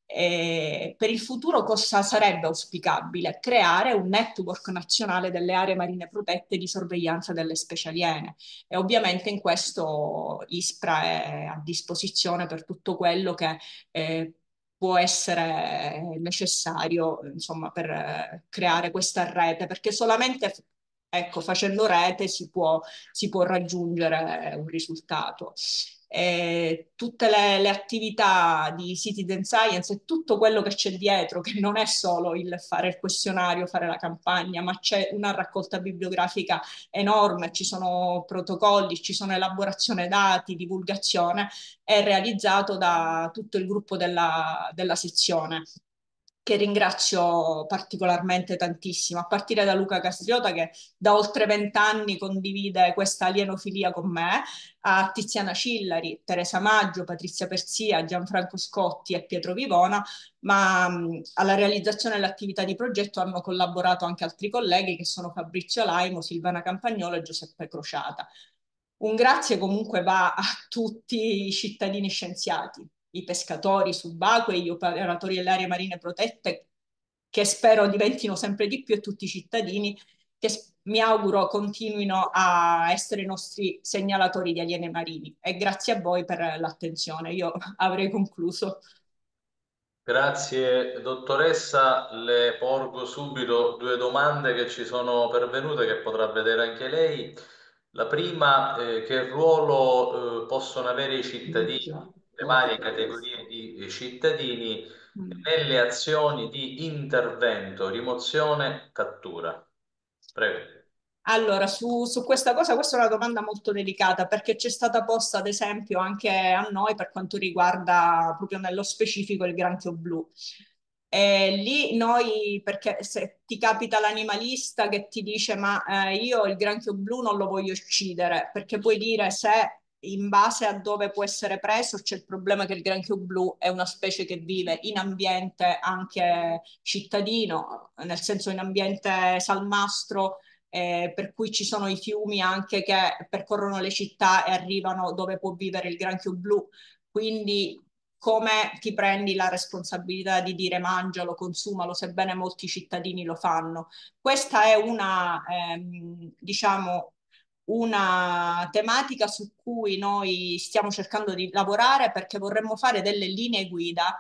Eh, per il futuro cosa sarebbe auspicabile? Creare un network nazionale delle aree marine protette di sorveglianza delle specie aliene e ovviamente in questo ISPRA è a disposizione per tutto quello che eh, può essere necessario insomma, per eh, creare questa rete, perché solamente ecco, facendo rete si può, si può raggiungere un risultato eh, tutte le, le, attività di citizen science e tutto quello che c'è dietro, che non è solo il fare il questionario, fare la campagna, ma c'è una raccolta bibliografica enorme, ci sono protocolli, ci sono elaborazione dati, divulgazione, è realizzato da tutto il gruppo della, della sezione che ringrazio particolarmente tantissimo, a partire da Luca Castriota che da oltre vent'anni condivide questa alienofilia con me, a Tiziana Cillari, Teresa Maggio, Patrizia Persia, Gianfranco Scotti e Pietro Vivona, ma mh, mm, alla realizzazione dell'attività di progetto hanno collaborato anche altri colleghi che sono Fabrizio Laimo, Silvana Campagnolo e Giuseppe Crociata. Un grazie comunque va a tutti i cittadini scienziati, i pescatori subacquei, gli operatori dell'area marine protetta, che spero diventino sempre di più, e tutti i cittadini che mi auguro continuino a essere i nostri segnalatori di alieni marini. E grazie a voi per l'attenzione. Io avrei concluso. Grazie dottoressa, le porgo subito due domande che ci sono pervenute che potrà vedere anche lei. La prima, eh, che ruolo eh, possono avere i cittadini le varie categorie di eh, cittadini mm. nelle azioni di intervento, rimozione, cattura. Prego. Allora, su, su, questa cosa, questa è una domanda molto delicata perché c'è stata posta ad esempio anche a noi per quanto riguarda proprio nello specifico il granchio blu. E lì noi, perché se ti capita l'animalista che ti dice ma eh, io il granchio blu non lo voglio uccidere, perché puoi dire se in base a dove può essere preso, c'è il problema che il granchio blu è una specie che vive in ambiente anche cittadino, nel senso in ambiente salmastro, eh, per cui ci sono i fiumi anche che percorrono le città e arrivano dove può vivere il granchio blu. Quindi come ti prendi la responsabilità di dire mangialo, consumalo, sebbene molti cittadini lo fanno. Questa è una, ehm, diciamo, una tematica su cui noi stiamo cercando di lavorare perché vorremmo fare delle linee guida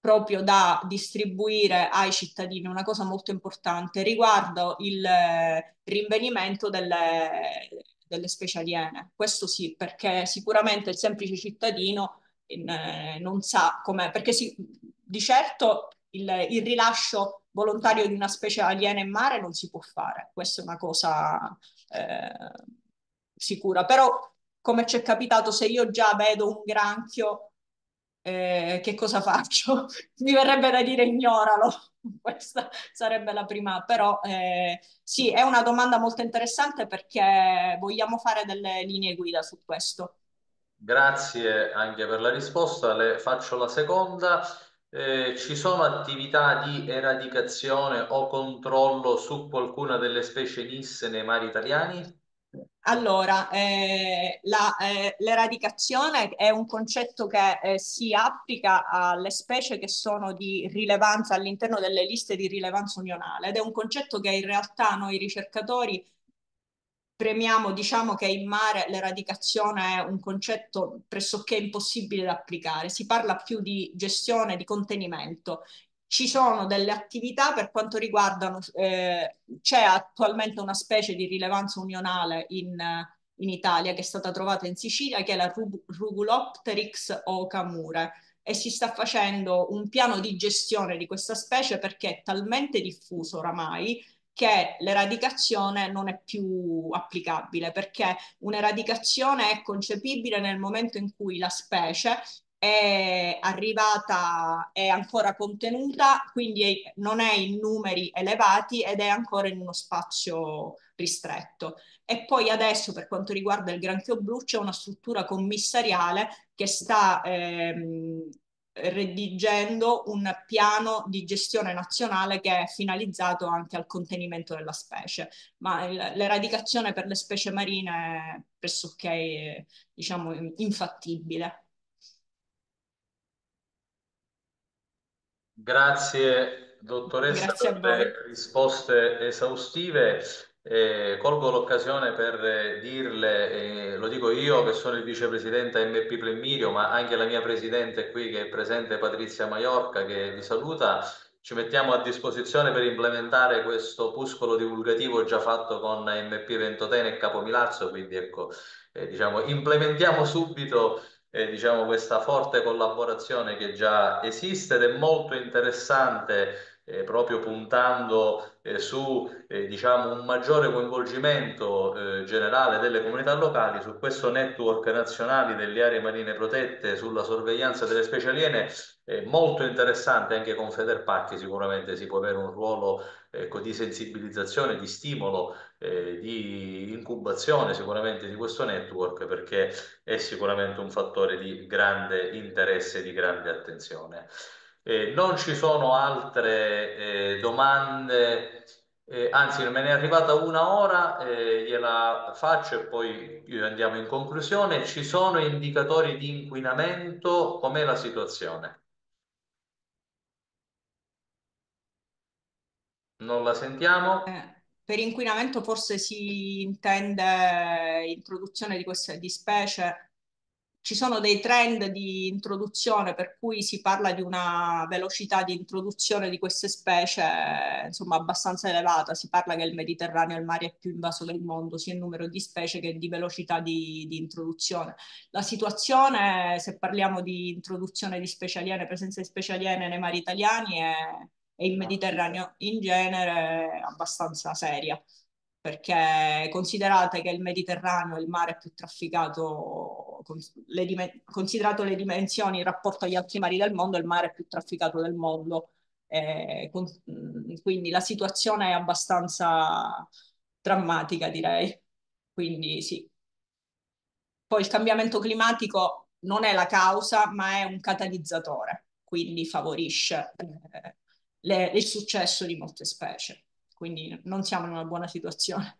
proprio da distribuire ai cittadini, una cosa molto importante riguardo il eh, rinvenimento delle, delle specie aliene. Questo sì, perché sicuramente il semplice cittadino eh, non sa come, perché si, di certo il, il rilascio volontario di una specie aliena in mare non si può fare, questa è una cosa eh, sicura. Però, come ci è capitato, se io già vedo un granchio, eh, che cosa faccio? Mi verrebbe da dire ignoralo. Questa sarebbe la prima, però eh, sì, è una domanda molto interessante perché vogliamo fare delle linee guida su questo. Grazie anche per la risposta, le faccio la seconda eh, ci sono attività di eradicazione o controllo su qualcuna delle specie nisse nei mari italiani? Allora, eh, la, eh, l'eradicazione è un concetto che eh, si applica alle specie che sono di rilevanza all'interno delle liste di rilevanza unionale ed è un concetto che in realtà noi ricercatori premiamo, diciamo che in mare l'eradicazione è un concetto pressoché impossibile da applicare, si parla più di gestione, di contenimento. Ci sono delle attività per quanto riguardano, eh, c'è attualmente una specie di rilevanza unionale in, in, Italia che è stata trovata in Sicilia, che è la Rugulopteryx ocamure e si sta facendo un piano di gestione di questa specie perché è talmente diffuso oramai che l'eradicazione non è più applicabile perché un'eradicazione è concepibile nel momento in cui la specie è arrivata, è ancora contenuta, quindi non è in numeri elevati ed è ancora in uno spazio ristretto. E poi adesso per quanto riguarda il granchio blu c'è una struttura commissariale che sta ehm, redigendo un piano di gestione nazionale che è finalizzato anche al contenimento della specie, ma il, l'eradicazione per le specie marine è pressoché diciamo infattibile. Grazie dottoressa Grazie per le risposte esaustive. Eh, colgo l'occasione per eh, dirle, eh, lo dico io che sono il vicepresidente MP Premirio, ma anche la mia presidente qui che è presente Patrizia Maiorca che vi saluta, ci mettiamo a disposizione per implementare questo opuscolo divulgativo già fatto con MP Ventotene e Capomilazzo, quindi ecco, eh, diciamo, implementiamo subito eh, diciamo, questa forte collaborazione che già esiste ed è molto interessante eh, proprio puntando eh, su eh, diciamo, un maggiore coinvolgimento eh, generale delle comunità locali, su questo network nazionale delle aree marine protette, sulla sorveglianza delle specie aliene, molto interessante, anche con Federpacchi sicuramente si può avere un ruolo ecco, di sensibilizzazione, di stimolo, eh, di incubazione sicuramente di questo network perché è sicuramente un fattore di grande interesse e di grande attenzione. Eh, non ci sono altre eh, domande, eh, anzi me ne è arrivata una ora, eh, gliela faccio e poi andiamo in conclusione. Ci sono indicatori di inquinamento, com'è la situazione? Non la sentiamo? Eh, per inquinamento forse si intende introduzione di, queste, di specie ci sono dei trend di introduzione per cui si parla di una velocità di introduzione di queste specie insomma abbastanza elevata, si parla che il Mediterraneo è il mare più invaso del mondo sia in numero di specie che di velocità di, di introduzione. La situazione se parliamo di introduzione di specie aliene, presenza di specie aliene nei mari italiani e in Mediterraneo in genere è abbastanza seria perché considerate che il Mediterraneo è il mare più trafficato, le dimen- considerato le dimensioni in rapporto agli altri mari del mondo, è il mare più trafficato del mondo. Eh, con- mm, quindi la situazione è abbastanza drammatica, direi. Quindi sì. Poi il cambiamento climatico non è la causa, ma è un catalizzatore, quindi favorisce eh, le- il successo di molte specie quindi non siamo in una buona situazione.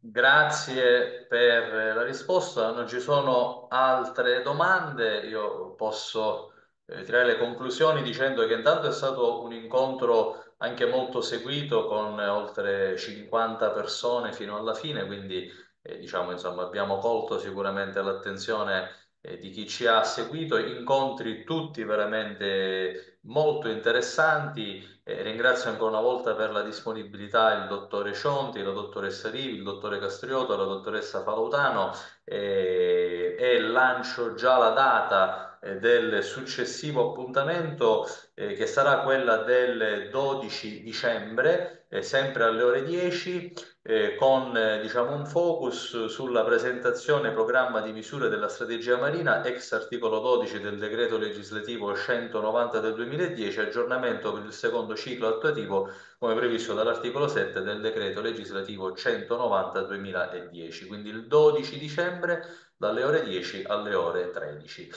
Grazie per la risposta, non ci sono altre domande, io posso eh, tirare le conclusioni dicendo che intanto è stato un incontro anche molto seguito con oltre 50 persone fino alla fine, quindi eh, diciamo, insomma, abbiamo colto sicuramente l'attenzione eh, di chi ci ha seguito, incontri tutti veramente molto interessanti. Eh, ringrazio ancora una volta per la disponibilità il dottore Cionti, la dottoressa Rivi, il dottore Castriota, la dottoressa Falautano eh, e lancio già la data eh, del successivo appuntamento eh, che sarà quella del 12 dicembre, eh, sempre alle ore 10, eh, con diciamo, un focus sulla presentazione programma di misure della strategia marina ex articolo 12 del decreto legislativo 190 del 2020 2010 aggiornamento per il secondo ciclo attuativo come previsto dall'articolo 7 del decreto legislativo 190-2010, quindi il 12 dicembre dalle ore 10 alle ore 13.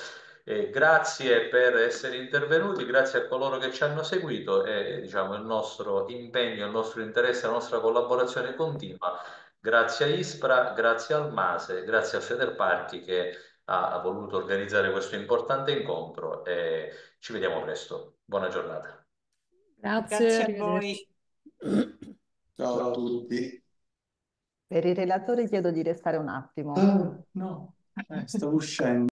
Eh, grazie per essere intervenuti, grazie a coloro che ci hanno seguito e diciamo, il nostro impegno, il nostro interesse, la nostra collaborazione continua. Grazie a ISPRA, grazie al MASE, grazie a Federparchi che ha voluto organizzare questo importante incontro. E ci vediamo presto. Buona giornata. Grazie, Grazie a voi. Ciao a tutti. Per il relatore chiedo di restare un attimo. Uh, no, eh, stavo uscendo.